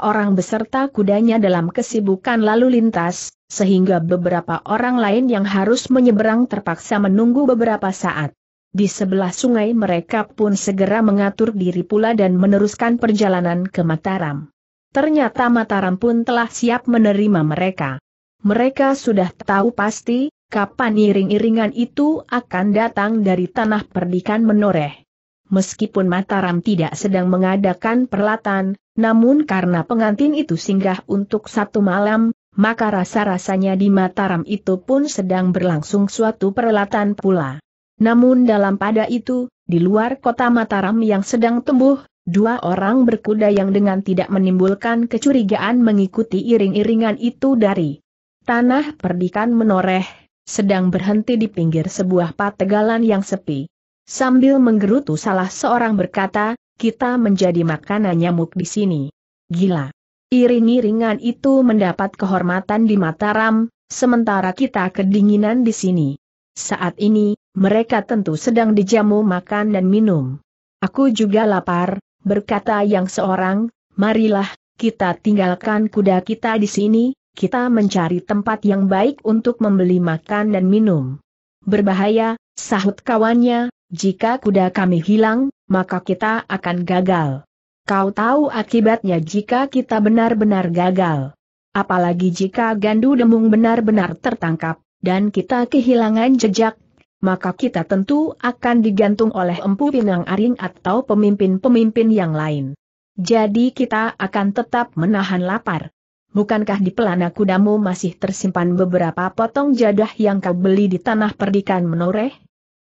orang beserta kudanya dalam kesibukan lalu lintas, sehingga beberapa orang lain yang harus menyeberang terpaksa menunggu beberapa saat. Di sebelah sungai mereka pun segera mengatur diri pula dan meneruskan perjalanan ke Mataram. Ternyata Mataram pun telah siap menerima mereka. Mereka sudah tahu pasti, kapan iring-iringan itu akan datang dari tanah perdikan menoreh. Meskipun Mataram tidak sedang mengadakan perlatan, namun karena pengantin itu singgah untuk satu malam, maka rasa-rasanya di Mataram itu pun sedang berlangsung suatu perlatan pula. Namun dalam pada itu, di luar kota Mataram yang sedang tumbuh, dua orang berkuda yang dengan tidak menimbulkan kecurigaan mengikuti iring-iringan itu dari tanah perdikan menoreh, sedang berhenti di pinggir sebuah pategalan yang sepi. Sambil menggerutu salah seorang berkata, kita menjadi makanan nyamuk di sini. Gila. Iring-iringan itu mendapat kehormatan di Mataram, sementara kita kedinginan di sini. Saat ini, mereka tentu sedang dijamu makan dan minum. Aku juga lapar, berkata yang seorang, marilah, kita tinggalkan kuda kita di sini, kita mencari tempat yang baik untuk membeli makan dan minum. Berbahaya, sahut kawannya, jika kuda kami hilang, maka kita akan gagal. Kau tahu akibatnya jika kita benar-benar gagal. Apalagi jika Gandu Demung benar-benar tertangkap, dan kita kehilangan jejak, maka kita tentu akan digantung oleh Empu Pinang Aring atau pemimpin-pemimpin yang lain. Jadi kita akan tetap menahan lapar. Bukankah di pelana kudamu masih tersimpan beberapa potong jadah yang kau beli di tanah perdikan menoreh?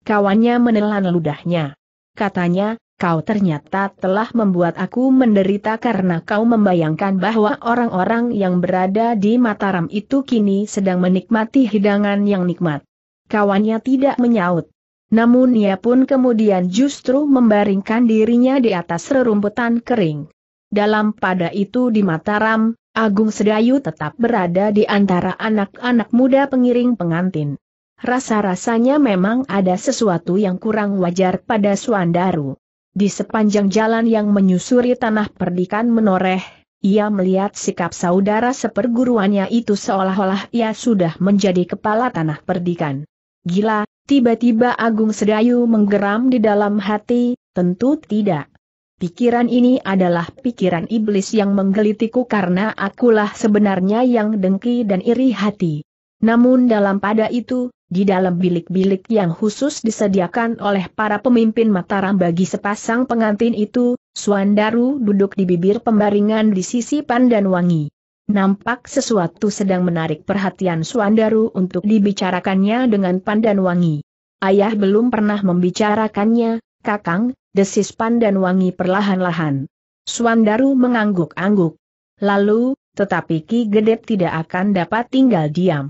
Kawannya menelan ludahnya. Katanya, kau ternyata telah membuat aku menderita karena kau membayangkan bahwa orang-orang yang berada di Mataram itu kini sedang menikmati hidangan yang nikmat kawannya tidak menyaut. Namun ia pun kemudian justru membaringkan dirinya di atas rerumputan kering. Dalam pada itu di Mataram, Agung Sedayu tetap berada di antara anak-anak muda pengiring pengantin. Rasa-rasanya memang ada sesuatu yang kurang wajar pada Suandaru. Di sepanjang jalan yang menyusuri tanah perdikan menoreh, ia melihat sikap saudara seperguruannya itu seolah-olah ia sudah menjadi kepala tanah perdikan. Gila, tiba-tiba Agung Sedayu menggeram di dalam hati, tentu tidak. Pikiran ini adalah pikiran iblis yang menggelitiku karena akulah sebenarnya yang dengki dan iri hati. Namun dalam pada itu, di dalam bilik-bilik yang khusus disediakan oleh para pemimpin Mataram bagi sepasang pengantin itu, Suandaru duduk di bibir pembaringan di sisi pandan Wangi. Nampak sesuatu sedang menarik perhatian Suandaru untuk dibicarakannya dengan Pandan Wangi. Ayah belum pernah membicarakannya, Kakang, desis Pandan Wangi perlahan-lahan. Suandaru mengangguk-angguk. Lalu, tetapi Ki Gedep tidak akan dapat tinggal diam.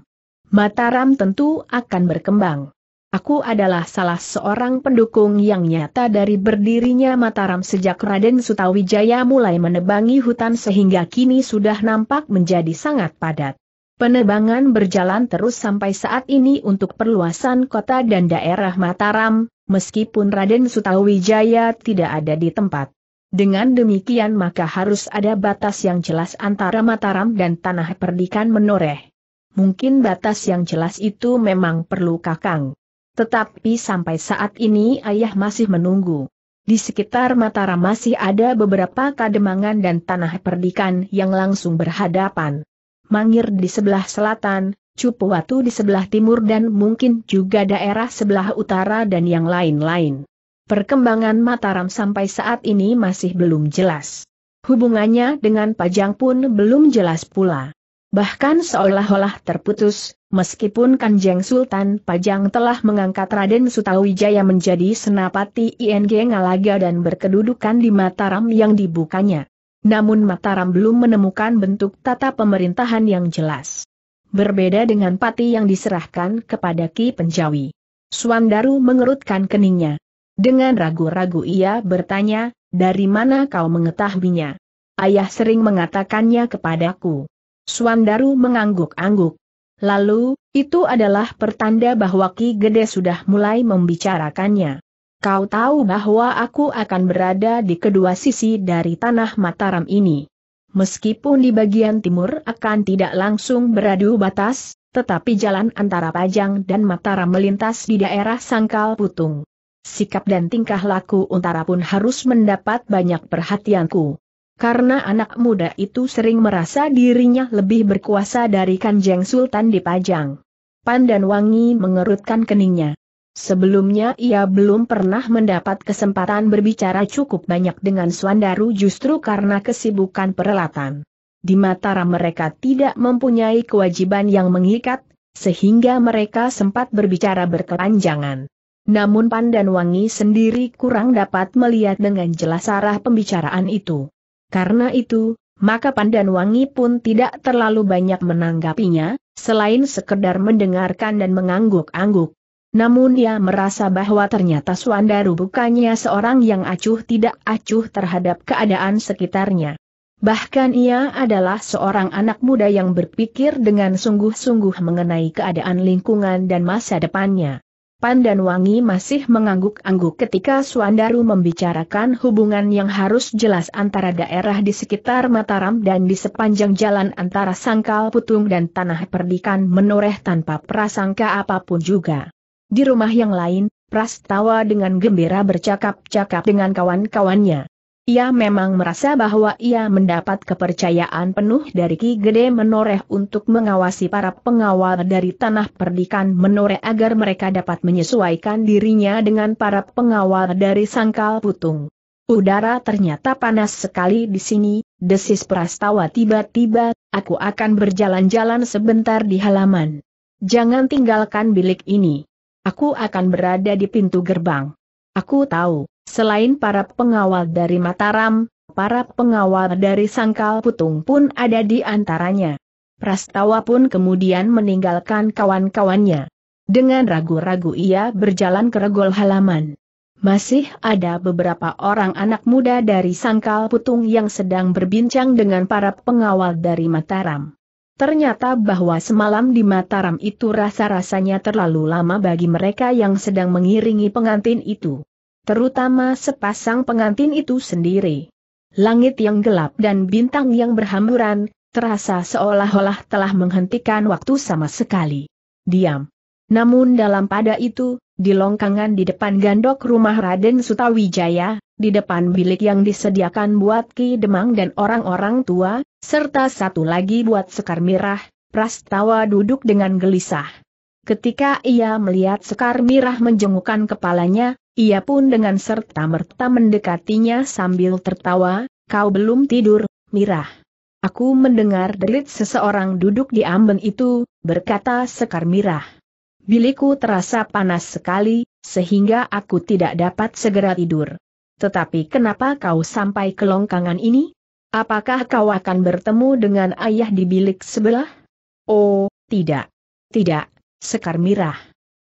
Mataram tentu akan berkembang. Aku adalah salah seorang pendukung yang nyata dari berdirinya Mataram sejak Raden Sutawijaya mulai menebangi hutan sehingga kini sudah nampak menjadi sangat padat. Penebangan berjalan terus sampai saat ini untuk perluasan kota dan daerah Mataram, meskipun Raden Sutawijaya tidak ada di tempat. Dengan demikian maka harus ada batas yang jelas antara Mataram dan tanah perdikan menoreh. Mungkin batas yang jelas itu memang perlu Kakang. Tetapi sampai saat ini ayah masih menunggu. Di sekitar Mataram masih ada beberapa kademangan dan tanah perdikan yang langsung berhadapan. Mangir di sebelah selatan, Cupuatu di sebelah timur dan mungkin juga daerah sebelah utara dan yang lain-lain. Perkembangan Mataram sampai saat ini masih belum jelas. Hubungannya dengan Pajang pun belum jelas pula. Bahkan seolah-olah terputus, Meskipun Kanjeng Sultan Pajang telah mengangkat Raden Sutawijaya menjadi senapati ING Ngalaga dan berkedudukan di Mataram yang dibukanya. Namun Mataram belum menemukan bentuk tata pemerintahan yang jelas. Berbeda dengan pati yang diserahkan kepada Ki Penjawi. Suandaru mengerutkan keningnya. Dengan ragu-ragu ia bertanya, dari mana kau mengetahuinya? Ayah sering mengatakannya kepadaku. Suandaru mengangguk-angguk. Lalu, itu adalah pertanda bahwa Ki Gede sudah mulai membicarakannya. Kau tahu bahwa aku akan berada di kedua sisi dari tanah Mataram ini. Meskipun di bagian timur akan tidak langsung beradu batas, tetapi jalan antara Pajang dan Mataram melintas di daerah Sangkal Putung. Sikap dan tingkah laku Untara pun harus mendapat banyak perhatianku karena anak muda itu sering merasa dirinya lebih berkuasa dari Kanjeng Sultan di Pajang. Pandan Wangi mengerutkan keningnya. Sebelumnya ia belum pernah mendapat kesempatan berbicara cukup banyak dengan Swandaru justru karena kesibukan perelatan. Di Matara mereka tidak mempunyai kewajiban yang mengikat, sehingga mereka sempat berbicara berkepanjangan. Namun Pandan Wangi sendiri kurang dapat melihat dengan jelas arah pembicaraan itu. Karena itu, maka Pandan Wangi pun tidak terlalu banyak menanggapinya, selain sekedar mendengarkan dan mengangguk-angguk. Namun ia merasa bahwa ternyata Suandaru bukannya seorang yang acuh tidak acuh terhadap keadaan sekitarnya. Bahkan ia adalah seorang anak muda yang berpikir dengan sungguh-sungguh mengenai keadaan lingkungan dan masa depannya. Pandan Wangi masih mengangguk-angguk ketika Suandaru membicarakan hubungan yang harus jelas antara daerah di sekitar Mataram dan di sepanjang jalan antara Sangkal Putung dan Tanah Perdikan menoreh tanpa prasangka apapun juga. Di rumah yang lain, Prastawa dengan gembira bercakap-cakap dengan kawan-kawannya. Ia memang merasa bahwa ia mendapat kepercayaan penuh dari Ki Gede Menoreh untuk mengawasi para pengawal dari tanah perdikan Menoreh agar mereka dapat menyesuaikan dirinya dengan para pengawal dari Sangkal Putung. Udara ternyata panas sekali di sini, desis Prastawa tiba-tiba, aku akan berjalan-jalan sebentar di halaman. Jangan tinggalkan bilik ini. Aku akan berada di pintu gerbang. Aku tahu, Selain para pengawal dari Mataram, para pengawal dari Sangkal Putung pun ada di antaranya. Prastawa pun kemudian meninggalkan kawan-kawannya. Dengan ragu-ragu ia berjalan ke regol halaman. Masih ada beberapa orang anak muda dari Sangkal Putung yang sedang berbincang dengan para pengawal dari Mataram. Ternyata bahwa semalam di Mataram itu rasa-rasanya terlalu lama bagi mereka yang sedang mengiringi pengantin itu terutama sepasang pengantin itu sendiri. Langit yang gelap dan bintang yang berhamburan, terasa seolah-olah telah menghentikan waktu sama sekali. Diam. Namun dalam pada itu, di longkangan di depan gandok rumah Raden Sutawijaya, di depan bilik yang disediakan buat Ki Demang dan orang-orang tua, serta satu lagi buat Sekar Mirah, Prastawa duduk dengan gelisah. Ketika ia melihat Sekar Mirah menjengukkan kepalanya, ia pun dengan serta-merta mendekatinya sambil tertawa, kau belum tidur, Mirah. Aku mendengar derit seseorang duduk di amben itu, berkata Sekar Mirah. Biliku terasa panas sekali, sehingga aku tidak dapat segera tidur. Tetapi kenapa kau sampai ke longkangan ini? Apakah kau akan bertemu dengan ayah di bilik sebelah? Oh, tidak. Tidak, Sekar Mirah.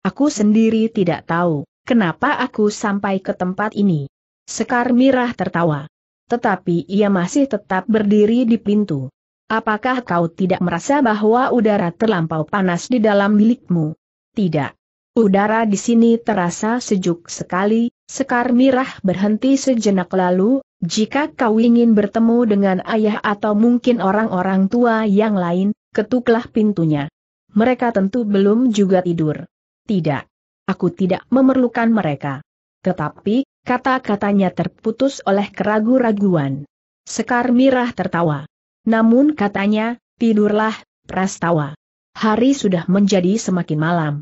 Aku sendiri tidak tahu. Kenapa aku sampai ke tempat ini? Sekar Mirah tertawa. Tetapi ia masih tetap berdiri di pintu. Apakah kau tidak merasa bahwa udara terlampau panas di dalam milikmu? Tidak. Udara di sini terasa sejuk sekali, Sekar Mirah berhenti sejenak lalu, jika kau ingin bertemu dengan ayah atau mungkin orang-orang tua yang lain, ketuklah pintunya. Mereka tentu belum juga tidur. Tidak aku tidak memerlukan mereka. Tetapi, kata-katanya terputus oleh keragu-raguan. Sekar Mirah tertawa. Namun katanya, tidurlah, Prastawa. Hari sudah menjadi semakin malam.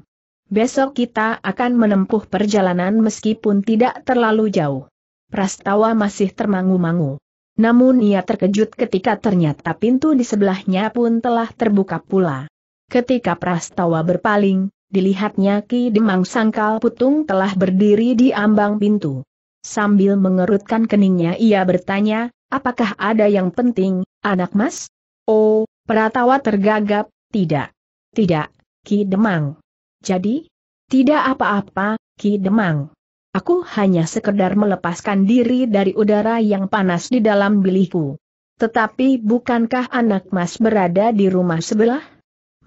Besok kita akan menempuh perjalanan meskipun tidak terlalu jauh. Prastawa masih termangu-mangu. Namun ia terkejut ketika ternyata pintu di sebelahnya pun telah terbuka pula. Ketika Prastawa berpaling, dilihatnya Ki Demang Sangkal Putung telah berdiri di ambang pintu. Sambil mengerutkan keningnya ia bertanya, apakah ada yang penting, anak mas? Oh, Pratawa tergagap, tidak. Tidak, Ki Demang. Jadi? Tidak apa-apa, Ki Demang. Aku hanya sekedar melepaskan diri dari udara yang panas di dalam bilikku. Tetapi bukankah anak mas berada di rumah sebelah?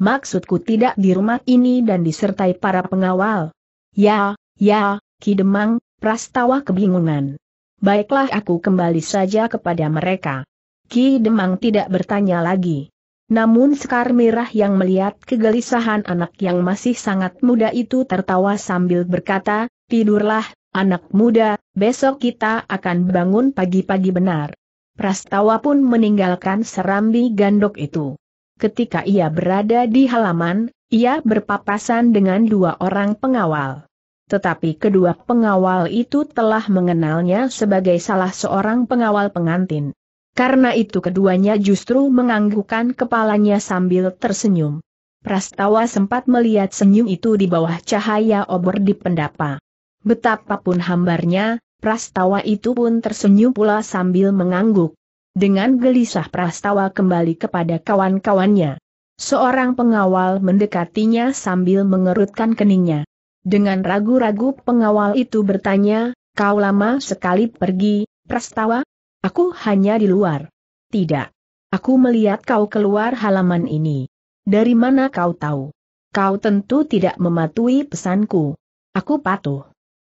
maksudku tidak di rumah ini dan disertai para pengawal. Ya, ya, Ki Demang, Prastawa kebingungan. Baiklah aku kembali saja kepada mereka. Ki Demang tidak bertanya lagi. Namun Sekar Mirah yang melihat kegelisahan anak yang masih sangat muda itu tertawa sambil berkata, Tidurlah, anak muda, besok kita akan bangun pagi-pagi benar. Prastawa pun meninggalkan serambi gandok itu. Ketika ia berada di halaman, ia berpapasan dengan dua orang pengawal. Tetapi kedua pengawal itu telah mengenalnya sebagai salah seorang pengawal pengantin. Karena itu keduanya justru menganggukkan kepalanya sambil tersenyum. Prastawa sempat melihat senyum itu di bawah cahaya obor di pendapa. Betapapun hambarnya, Prastawa itu pun tersenyum pula sambil mengangguk. Dengan gelisah Prastawa kembali kepada kawan-kawannya. Seorang pengawal mendekatinya sambil mengerutkan keningnya. Dengan ragu-ragu pengawal itu bertanya, kau lama sekali pergi, Prastawa? Aku hanya di luar. Tidak. Aku melihat kau keluar halaman ini. Dari mana kau tahu? Kau tentu tidak mematuhi pesanku. Aku patuh.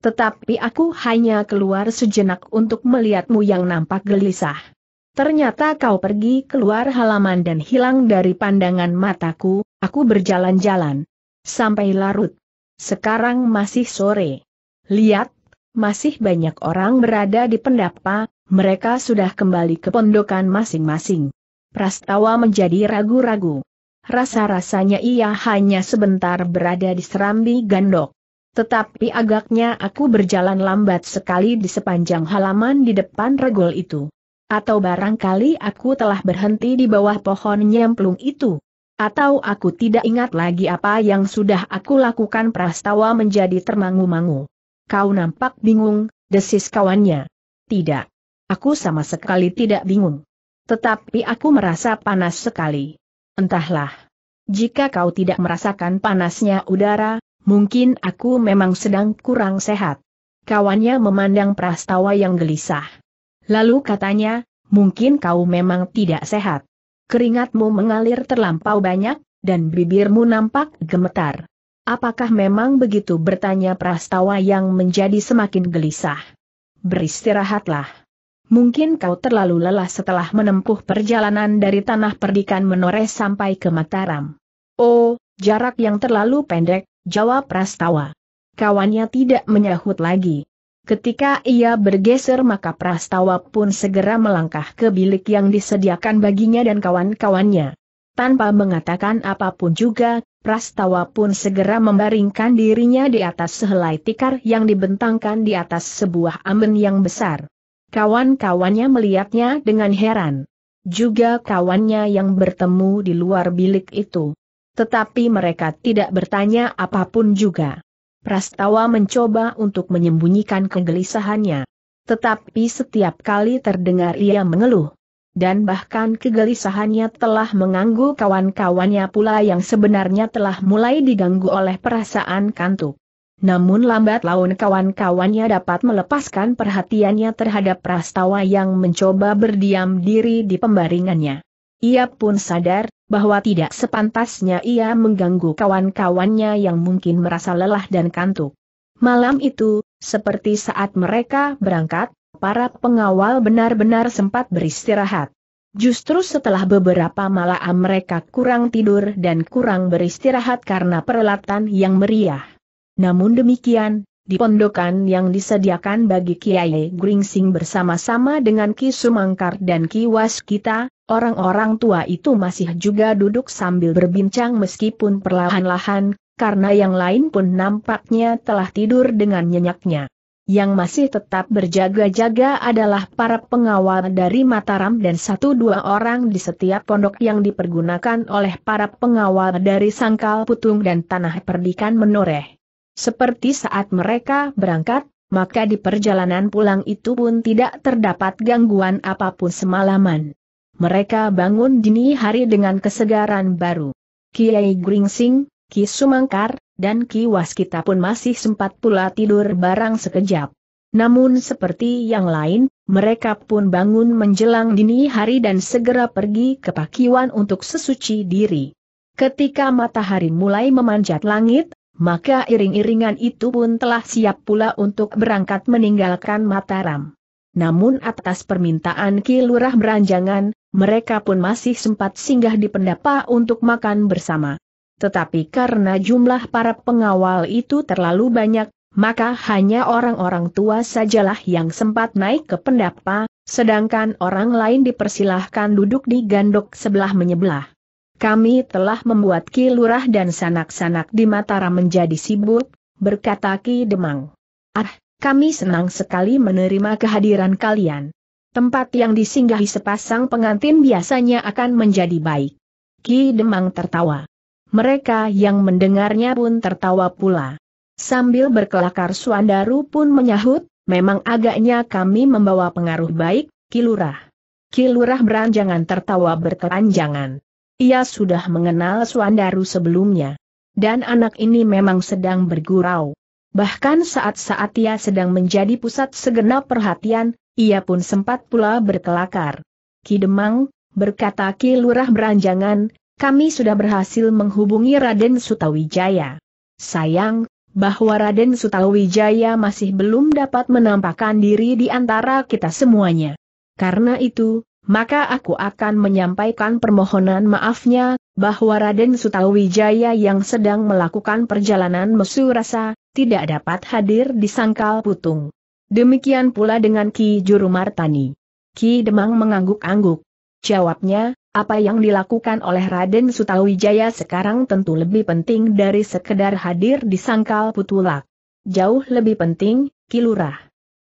Tetapi aku hanya keluar sejenak untuk melihatmu yang nampak gelisah. Ternyata kau pergi keluar halaman dan hilang dari pandangan mataku, aku berjalan-jalan. Sampai larut. Sekarang masih sore. Lihat, masih banyak orang berada di pendapa, mereka sudah kembali ke pondokan masing-masing. Prastawa menjadi ragu-ragu. Rasa-rasanya ia hanya sebentar berada di serambi gandok. Tetapi agaknya aku berjalan lambat sekali di sepanjang halaman di depan regol itu. Atau barangkali aku telah berhenti di bawah pohon nyemplung itu. Atau aku tidak ingat lagi apa yang sudah aku lakukan prastawa menjadi termangu-mangu. Kau nampak bingung, desis kawannya. Tidak. Aku sama sekali tidak bingung. Tetapi aku merasa panas sekali. Entahlah. Jika kau tidak merasakan panasnya udara, mungkin aku memang sedang kurang sehat. Kawannya memandang prastawa yang gelisah. Lalu katanya, mungkin kau memang tidak sehat. Keringatmu mengalir terlampau banyak, dan bibirmu nampak gemetar. Apakah memang begitu bertanya prastawa yang menjadi semakin gelisah? Beristirahatlah. Mungkin kau terlalu lelah setelah menempuh perjalanan dari tanah perdikan menoreh sampai ke Mataram. Oh, jarak yang terlalu pendek, jawab prastawa. Kawannya tidak menyahut lagi. Ketika ia bergeser maka Prastawa pun segera melangkah ke bilik yang disediakan baginya dan kawan-kawannya. Tanpa mengatakan apapun juga, Prastawa pun segera membaringkan dirinya di atas sehelai tikar yang dibentangkan di atas sebuah amben yang besar. Kawan-kawannya melihatnya dengan heran. Juga kawannya yang bertemu di luar bilik itu. Tetapi mereka tidak bertanya apapun juga. Prastawa mencoba untuk menyembunyikan kegelisahannya. Tetapi setiap kali terdengar ia mengeluh, dan bahkan kegelisahannya telah mengganggu kawan-kawannya pula yang sebenarnya telah mulai diganggu oleh perasaan kantuk. Namun lambat laun kawan-kawannya dapat melepaskan perhatiannya terhadap Prastawa yang mencoba berdiam diri di pembaringannya. Ia pun sadar, bahwa tidak sepantasnya ia mengganggu kawan-kawannya yang mungkin merasa lelah dan kantuk. Malam itu, seperti saat mereka berangkat, para pengawal benar-benar sempat beristirahat. Justru setelah beberapa malam mereka kurang tidur dan kurang beristirahat karena peralatan yang meriah. Namun demikian, di pondokan yang disediakan bagi Kiai Gringsing bersama-sama dengan Ki Sumangkar dan Ki Waskita, orang-orang tua itu masih juga duduk sambil berbincang meskipun perlahan-lahan, karena yang lain pun nampaknya telah tidur dengan nyenyaknya. Yang masih tetap berjaga-jaga adalah para pengawal dari Mataram dan satu dua orang di setiap pondok yang dipergunakan oleh para pengawal dari Sangkal Putung dan Tanah Perdikan Menoreh. Seperti saat mereka berangkat, maka di perjalanan pulang itu pun tidak terdapat gangguan apapun semalaman. Mereka bangun dini hari dengan kesegaran baru. Kiai Gringsing, Ki Sumangkar, dan Ki Waskita pun masih sempat pula tidur barang sekejap. Namun seperti yang lain, mereka pun bangun menjelang dini hari dan segera pergi ke pakiwan untuk sesuci diri. Ketika matahari mulai memanjat langit, maka iring-iringan itu pun telah siap pula untuk berangkat meninggalkan Mataram. Namun atas permintaan Ki Beranjangan, mereka pun masih sempat singgah di pendapa untuk makan bersama. Tetapi karena jumlah para pengawal itu terlalu banyak, maka hanya orang-orang tua sajalah yang sempat naik ke pendapa, sedangkan orang lain dipersilahkan duduk di gandok sebelah menyebelah. Kami telah membuat kilurah dan sanak-sanak di Mataram menjadi sibuk, berkata Ki Demang. Ah, kami senang sekali menerima kehadiran kalian. Tempat yang disinggahi sepasang pengantin biasanya akan menjadi baik. Ki Demang tertawa. Mereka yang mendengarnya pun tertawa pula. Sambil berkelakar Suandaru pun menyahut, memang agaknya kami membawa pengaruh baik, Kilurah. Kilurah beranjangan tertawa berkelanjangan. Ia sudah mengenal Suandaru sebelumnya. Dan anak ini memang sedang bergurau. Bahkan saat-saat ia sedang menjadi pusat segenap perhatian, ia pun sempat pula berkelakar. Ki Demang, berkata Ki Lurah Beranjangan, kami sudah berhasil menghubungi Raden Sutawijaya. Sayang, bahwa Raden Sutawijaya masih belum dapat menampakkan diri di antara kita semuanya. Karena itu, maka aku akan menyampaikan permohonan maafnya, bahwa Raden Sutawijaya yang sedang melakukan perjalanan mesu rasa, tidak dapat hadir di sangkal putung. Demikian pula dengan Ki Juru Martani. Ki Demang mengangguk-angguk. Jawabnya, apa yang dilakukan oleh Raden Sutawijaya sekarang tentu lebih penting dari sekedar hadir di sangkal putulak. Jauh lebih penting, Ki Lurah.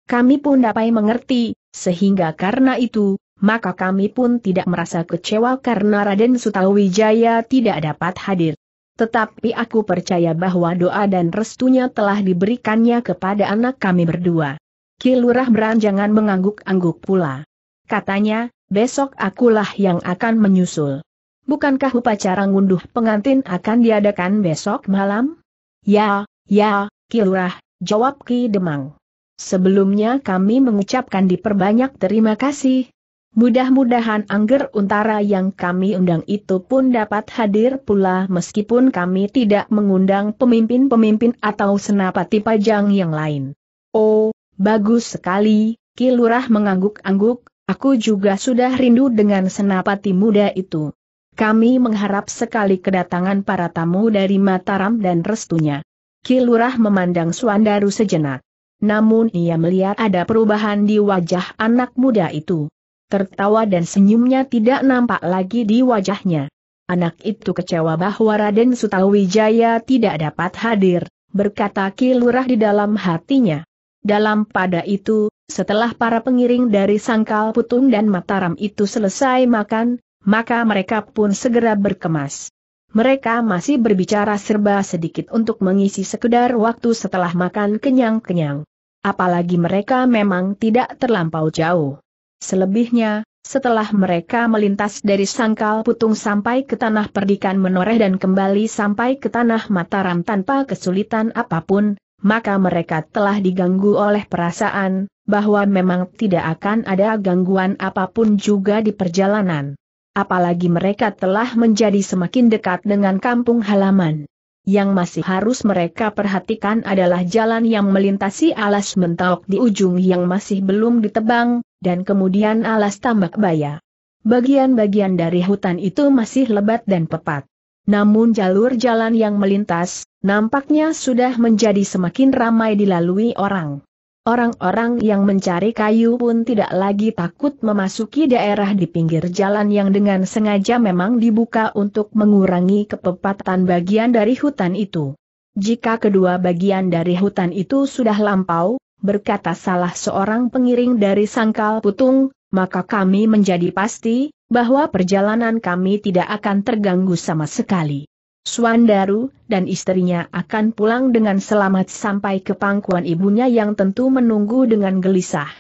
Kami pun dapat mengerti, sehingga karena itu, maka kami pun tidak merasa kecewa karena Raden Sutawijaya tidak dapat hadir. Tetapi aku percaya bahwa doa dan restunya telah diberikannya kepada anak kami berdua. Kilurah beranjangan mengangguk-angguk pula. Katanya, besok akulah yang akan menyusul. Bukankah upacara ngunduh pengantin akan diadakan besok malam? Ya, ya, Kilurah, jawab Ki Demang. Sebelumnya kami mengucapkan diperbanyak terima kasih, Mudah-mudahan Angger Untara yang kami undang itu pun dapat hadir pula meskipun kami tidak mengundang pemimpin-pemimpin atau senapati pajang yang lain. Oh, bagus sekali, Kilurah mengangguk-angguk, aku juga sudah rindu dengan senapati muda itu. Kami mengharap sekali kedatangan para tamu dari Mataram dan restunya. Kilurah memandang Suandaru sejenak. Namun ia melihat ada perubahan di wajah anak muda itu tertawa dan senyumnya tidak nampak lagi di wajahnya. Anak itu kecewa bahwa Raden Sutawijaya tidak dapat hadir, berkata kilurah di dalam hatinya. Dalam pada itu, setelah para pengiring dari Sangkal Putung dan Mataram itu selesai makan, maka mereka pun segera berkemas. Mereka masih berbicara serba sedikit untuk mengisi sekedar waktu setelah makan kenyang-kenyang. Apalagi mereka memang tidak terlampau jauh. Selebihnya, setelah mereka melintas dari sangkal putung sampai ke tanah perdikan menoreh dan kembali sampai ke tanah Mataram tanpa kesulitan apapun, maka mereka telah diganggu oleh perasaan bahwa memang tidak akan ada gangguan apapun juga di perjalanan. Apalagi mereka telah menjadi semakin dekat dengan kampung halaman. Yang masih harus mereka perhatikan adalah jalan yang melintasi alas mentok di ujung yang masih belum ditebang, dan kemudian alas tambak baya. Bagian-bagian dari hutan itu masih lebat dan pepat. Namun jalur jalan yang melintas, nampaknya sudah menjadi semakin ramai dilalui orang. Orang-orang yang mencari kayu pun tidak lagi takut memasuki daerah di pinggir jalan yang dengan sengaja memang dibuka untuk mengurangi kepepatan bagian dari hutan itu. Jika kedua bagian dari hutan itu sudah lampau, berkata salah seorang pengiring dari Sangkal Putung, maka kami menjadi pasti, bahwa perjalanan kami tidak akan terganggu sama sekali. Swandaru, dan istrinya akan pulang dengan selamat sampai ke pangkuan ibunya yang tentu menunggu dengan gelisah.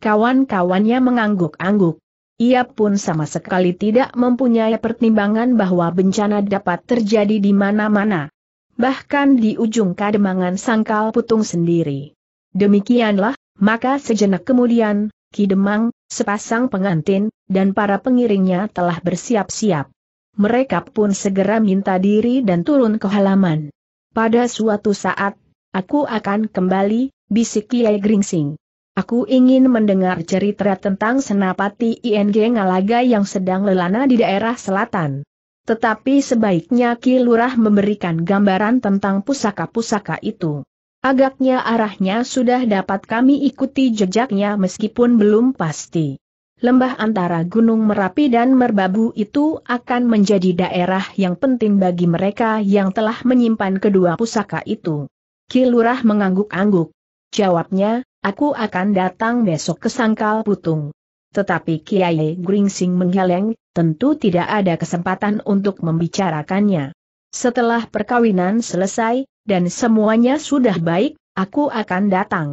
Kawan-kawannya mengangguk-angguk. Ia pun sama sekali tidak mempunyai pertimbangan bahwa bencana dapat terjadi di mana-mana. Bahkan di ujung kademangan sangkal putung sendiri. Demikianlah, maka sejenak kemudian, Ki Demang, sepasang pengantin, dan para pengiringnya telah bersiap-siap. Mereka pun segera minta diri dan turun ke halaman. Pada suatu saat, aku akan kembali, bisik Kiai Gringsing. Aku ingin mendengar cerita tentang senapati ING Ngalaga yang sedang lelana di daerah selatan. Tetapi sebaiknya Ki Lurah memberikan gambaran tentang pusaka-pusaka itu. Agaknya arahnya sudah dapat kami ikuti jejaknya meskipun belum pasti. Lembah antara Gunung Merapi dan Merbabu itu akan menjadi daerah yang penting bagi mereka yang telah menyimpan kedua pusaka itu. Kilurah mengangguk-angguk. Jawabnya, aku akan datang besok ke Sangkal Putung. Tetapi Kiai Gringsing menggeleng, tentu tidak ada kesempatan untuk membicarakannya. Setelah perkawinan selesai, dan semuanya sudah baik, aku akan datang.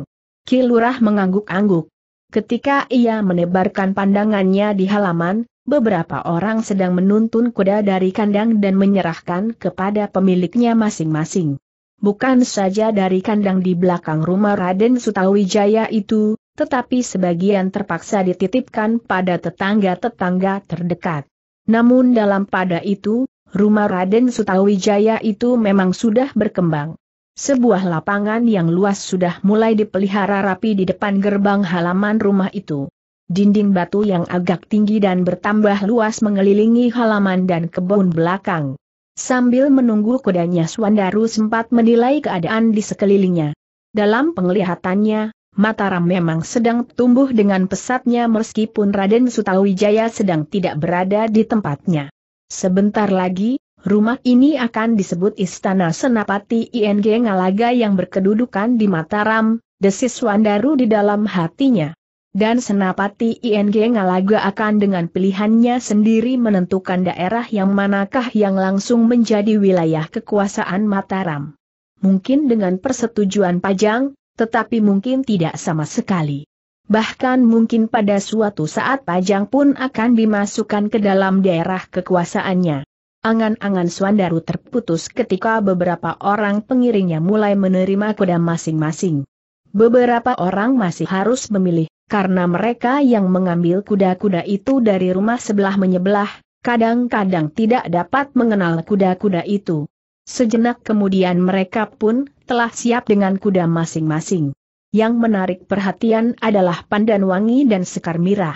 Kilurah mengangguk-angguk. Ketika ia menebarkan pandangannya di halaman, beberapa orang sedang menuntun kuda dari kandang dan menyerahkan kepada pemiliknya masing-masing. Bukan saja dari kandang di belakang rumah Raden Sutawijaya itu, tetapi sebagian terpaksa dititipkan pada tetangga-tetangga terdekat. Namun dalam pada itu, Rumah Raden Sutawijaya itu memang sudah berkembang. Sebuah lapangan yang luas sudah mulai dipelihara rapi di depan gerbang halaman rumah itu. Dinding batu yang agak tinggi dan bertambah luas mengelilingi halaman dan kebun belakang. Sambil menunggu kudanya, Swandaru sempat menilai keadaan di sekelilingnya. Dalam penglihatannya, Mataram memang sedang tumbuh dengan pesatnya meskipun Raden Sutawijaya sedang tidak berada di tempatnya. Sebentar lagi, rumah ini akan disebut Istana Senapati ING Ngalaga yang berkedudukan di Mataram, desis Wandaru di dalam hatinya. Dan Senapati ING Ngalaga akan dengan pilihannya sendiri menentukan daerah yang manakah yang langsung menjadi wilayah kekuasaan Mataram. Mungkin dengan persetujuan Pajang, tetapi mungkin tidak sama sekali. Bahkan mungkin pada suatu saat Pajang pun akan dimasukkan ke dalam daerah kekuasaannya. Angan-angan Suandaru terputus ketika beberapa orang pengiringnya mulai menerima kuda masing-masing. Beberapa orang masih harus memilih, karena mereka yang mengambil kuda-kuda itu dari rumah sebelah menyebelah, kadang-kadang tidak dapat mengenal kuda-kuda itu. Sejenak kemudian mereka pun telah siap dengan kuda masing-masing. Yang menarik perhatian adalah Pandan Wangi dan Sekar Mirah.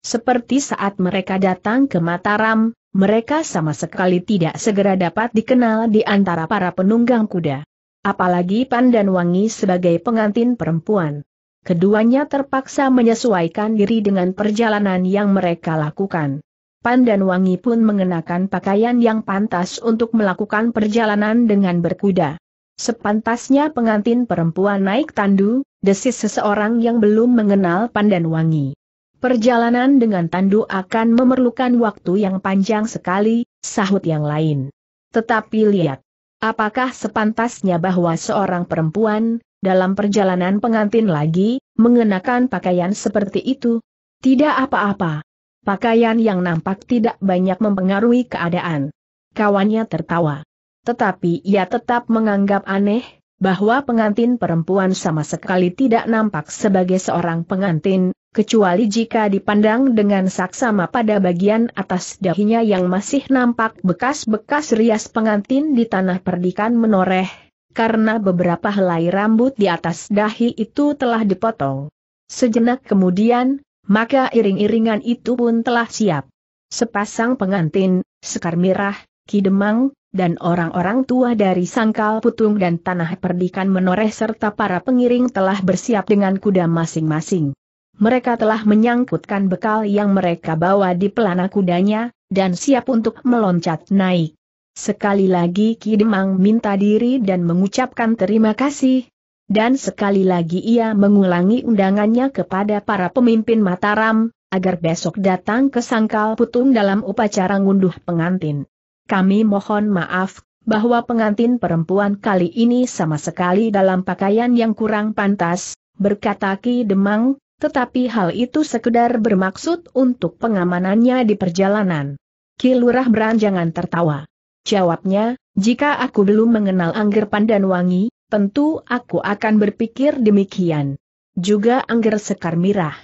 Seperti saat mereka datang ke Mataram, mereka sama sekali tidak segera dapat dikenal di antara para penunggang kuda. Apalagi Pandan Wangi sebagai pengantin perempuan. Keduanya terpaksa menyesuaikan diri dengan perjalanan yang mereka lakukan. Pandan Wangi pun mengenakan pakaian yang pantas untuk melakukan perjalanan dengan berkuda. Sepantasnya pengantin perempuan naik tandu, desis seseorang yang belum mengenal pandan wangi. Perjalanan dengan tandu akan memerlukan waktu yang panjang sekali, sahut yang lain. Tetapi lihat, apakah sepantasnya bahwa seorang perempuan, dalam perjalanan pengantin lagi, mengenakan pakaian seperti itu? Tidak apa-apa. Pakaian yang nampak tidak banyak mempengaruhi keadaan. Kawannya tertawa tetapi ia tetap menganggap aneh, bahwa pengantin perempuan sama sekali tidak nampak sebagai seorang pengantin, kecuali jika dipandang dengan saksama pada bagian atas dahinya yang masih nampak bekas-bekas rias pengantin di tanah perdikan menoreh, karena beberapa helai rambut di atas dahi itu telah dipotong. Sejenak kemudian, maka iring-iringan itu pun telah siap. Sepasang pengantin, sekar mirah, kidemang, dan orang-orang tua dari Sangkal Putung dan Tanah Perdikan menoreh serta para pengiring telah bersiap dengan kuda masing-masing. Mereka telah menyangkutkan bekal yang mereka bawa di pelana kudanya, dan siap untuk meloncat naik. Sekali lagi Kidemang minta diri dan mengucapkan terima kasih. Dan sekali lagi ia mengulangi undangannya kepada para pemimpin Mataram, agar besok datang ke Sangkal Putung dalam upacara ngunduh pengantin kami mohon maaf, bahwa pengantin perempuan kali ini sama sekali dalam pakaian yang kurang pantas, berkata Ki Demang, tetapi hal itu sekedar bermaksud untuk pengamanannya di perjalanan. Ki Lurah beranjangan tertawa. Jawabnya, jika aku belum mengenal Angger Pandanwangi, tentu aku akan berpikir demikian. Juga Angger Sekar Mirah.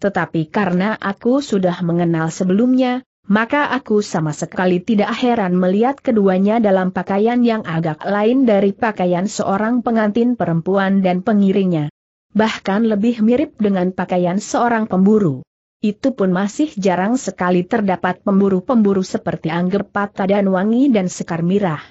Tetapi karena aku sudah mengenal sebelumnya, maka aku sama sekali tidak heran melihat keduanya dalam pakaian yang agak lain dari pakaian seorang pengantin perempuan dan pengiringnya. Bahkan lebih mirip dengan pakaian seorang pemburu. Itu pun masih jarang sekali terdapat pemburu-pemburu seperti Angger dan Wangi dan Sekar Mirah.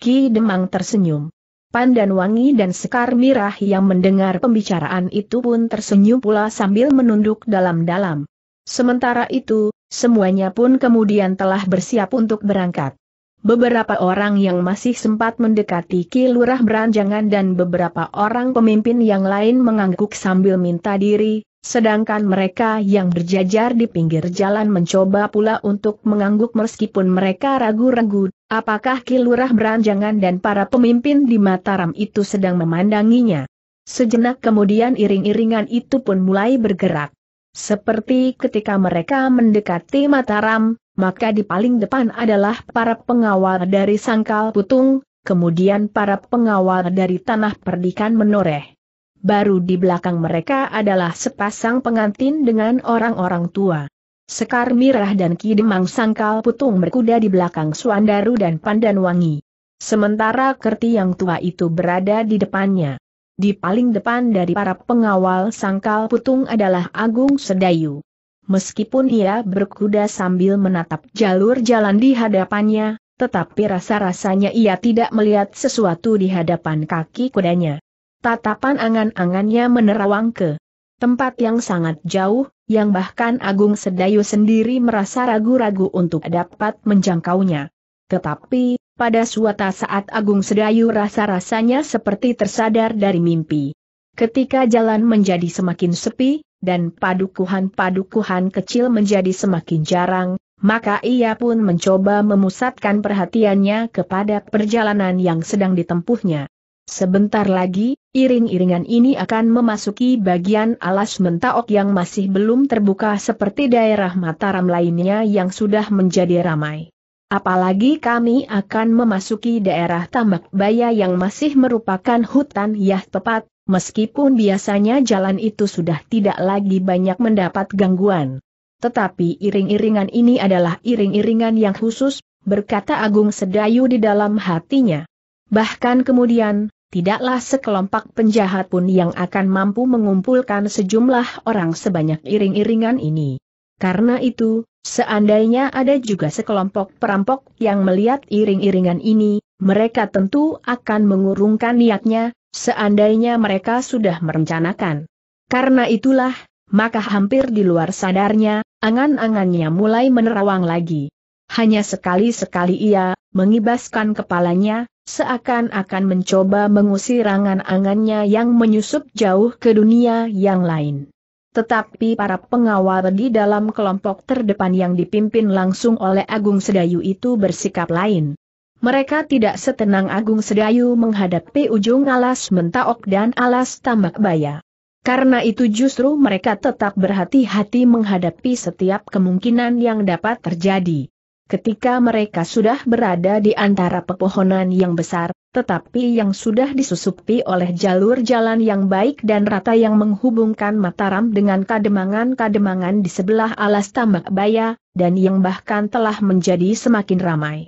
Ki Demang tersenyum. Pandan Wangi dan Sekar Mirah yang mendengar pembicaraan itu pun tersenyum pula sambil menunduk dalam-dalam. Sementara itu, semuanya pun kemudian telah bersiap untuk berangkat. Beberapa orang yang masih sempat mendekati Ki Beranjangan dan beberapa orang pemimpin yang lain mengangguk sambil minta diri, sedangkan mereka yang berjajar di pinggir jalan mencoba pula untuk mengangguk meskipun mereka ragu-ragu, apakah Ki Beranjangan dan para pemimpin di Mataram itu sedang memandanginya. Sejenak kemudian iring-iringan itu pun mulai bergerak. Seperti ketika mereka mendekati Mataram, maka di paling depan adalah para pengawal dari Sangkal Putung, kemudian para pengawal dari Tanah Perdikan Menoreh. Baru di belakang mereka adalah sepasang pengantin dengan orang-orang tua. Sekar Mirah dan Ki Demang Sangkal Putung berkuda di belakang Suandaru dan Pandanwangi. Sementara Kerti yang tua itu berada di depannya. Di paling depan dari para pengawal sangkal putung adalah Agung Sedayu. Meskipun ia berkuda sambil menatap jalur jalan di hadapannya, tetapi rasa-rasanya ia tidak melihat sesuatu di hadapan kaki kudanya. Tatapan angan-angannya menerawang ke tempat yang sangat jauh, yang bahkan Agung Sedayu sendiri merasa ragu-ragu untuk dapat menjangkaunya. Tetapi, pada suatu saat Agung Sedayu rasa-rasanya seperti tersadar dari mimpi. Ketika jalan menjadi semakin sepi, dan padukuhan-padukuhan kecil menjadi semakin jarang, maka ia pun mencoba memusatkan perhatiannya kepada perjalanan yang sedang ditempuhnya. Sebentar lagi, iring-iringan ini akan memasuki bagian alas mentaok yang masih belum terbuka seperti daerah Mataram lainnya yang sudah menjadi ramai. Apalagi kami akan memasuki daerah tambak baya yang masih merupakan hutan yah tepat, meskipun biasanya jalan itu sudah tidak lagi banyak mendapat gangguan. Tetapi iring-iringan ini adalah iring-iringan yang khusus, berkata Agung Sedayu di dalam hatinya. Bahkan kemudian, tidaklah sekelompok penjahat pun yang akan mampu mengumpulkan sejumlah orang sebanyak iring-iringan ini. Karena itu, Seandainya ada juga sekelompok perampok yang melihat iring-iringan ini, mereka tentu akan mengurungkan niatnya, seandainya mereka sudah merencanakan. Karena itulah, maka hampir di luar sadarnya, angan-angannya mulai menerawang lagi. Hanya sekali-sekali ia mengibaskan kepalanya, seakan-akan mencoba mengusir angan-angannya yang menyusup jauh ke dunia yang lain. Tetapi para pengawal di dalam kelompok terdepan yang dipimpin langsung oleh Agung Sedayu itu bersikap lain. Mereka tidak setenang Agung Sedayu menghadapi ujung alas mentaok dan alas tambak baya. Karena itu justru mereka tetap berhati-hati menghadapi setiap kemungkinan yang dapat terjadi. Ketika mereka sudah berada di antara pepohonan yang besar, tetapi yang sudah disusupi oleh jalur jalan yang baik dan rata yang menghubungkan Mataram dengan kademangan-kademangan di sebelah alas tambak baya, dan yang bahkan telah menjadi semakin ramai.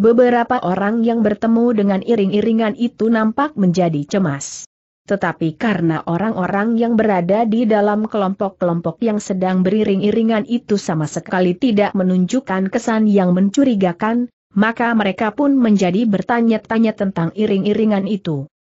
Beberapa orang yang bertemu dengan iring-iringan itu nampak menjadi cemas. Tetapi karena orang-orang yang berada di dalam kelompok-kelompok yang sedang beriring-iringan itu sama sekali tidak menunjukkan kesan yang mencurigakan, maka mereka pun menjadi bertanya-tanya tentang iring-iringan itu.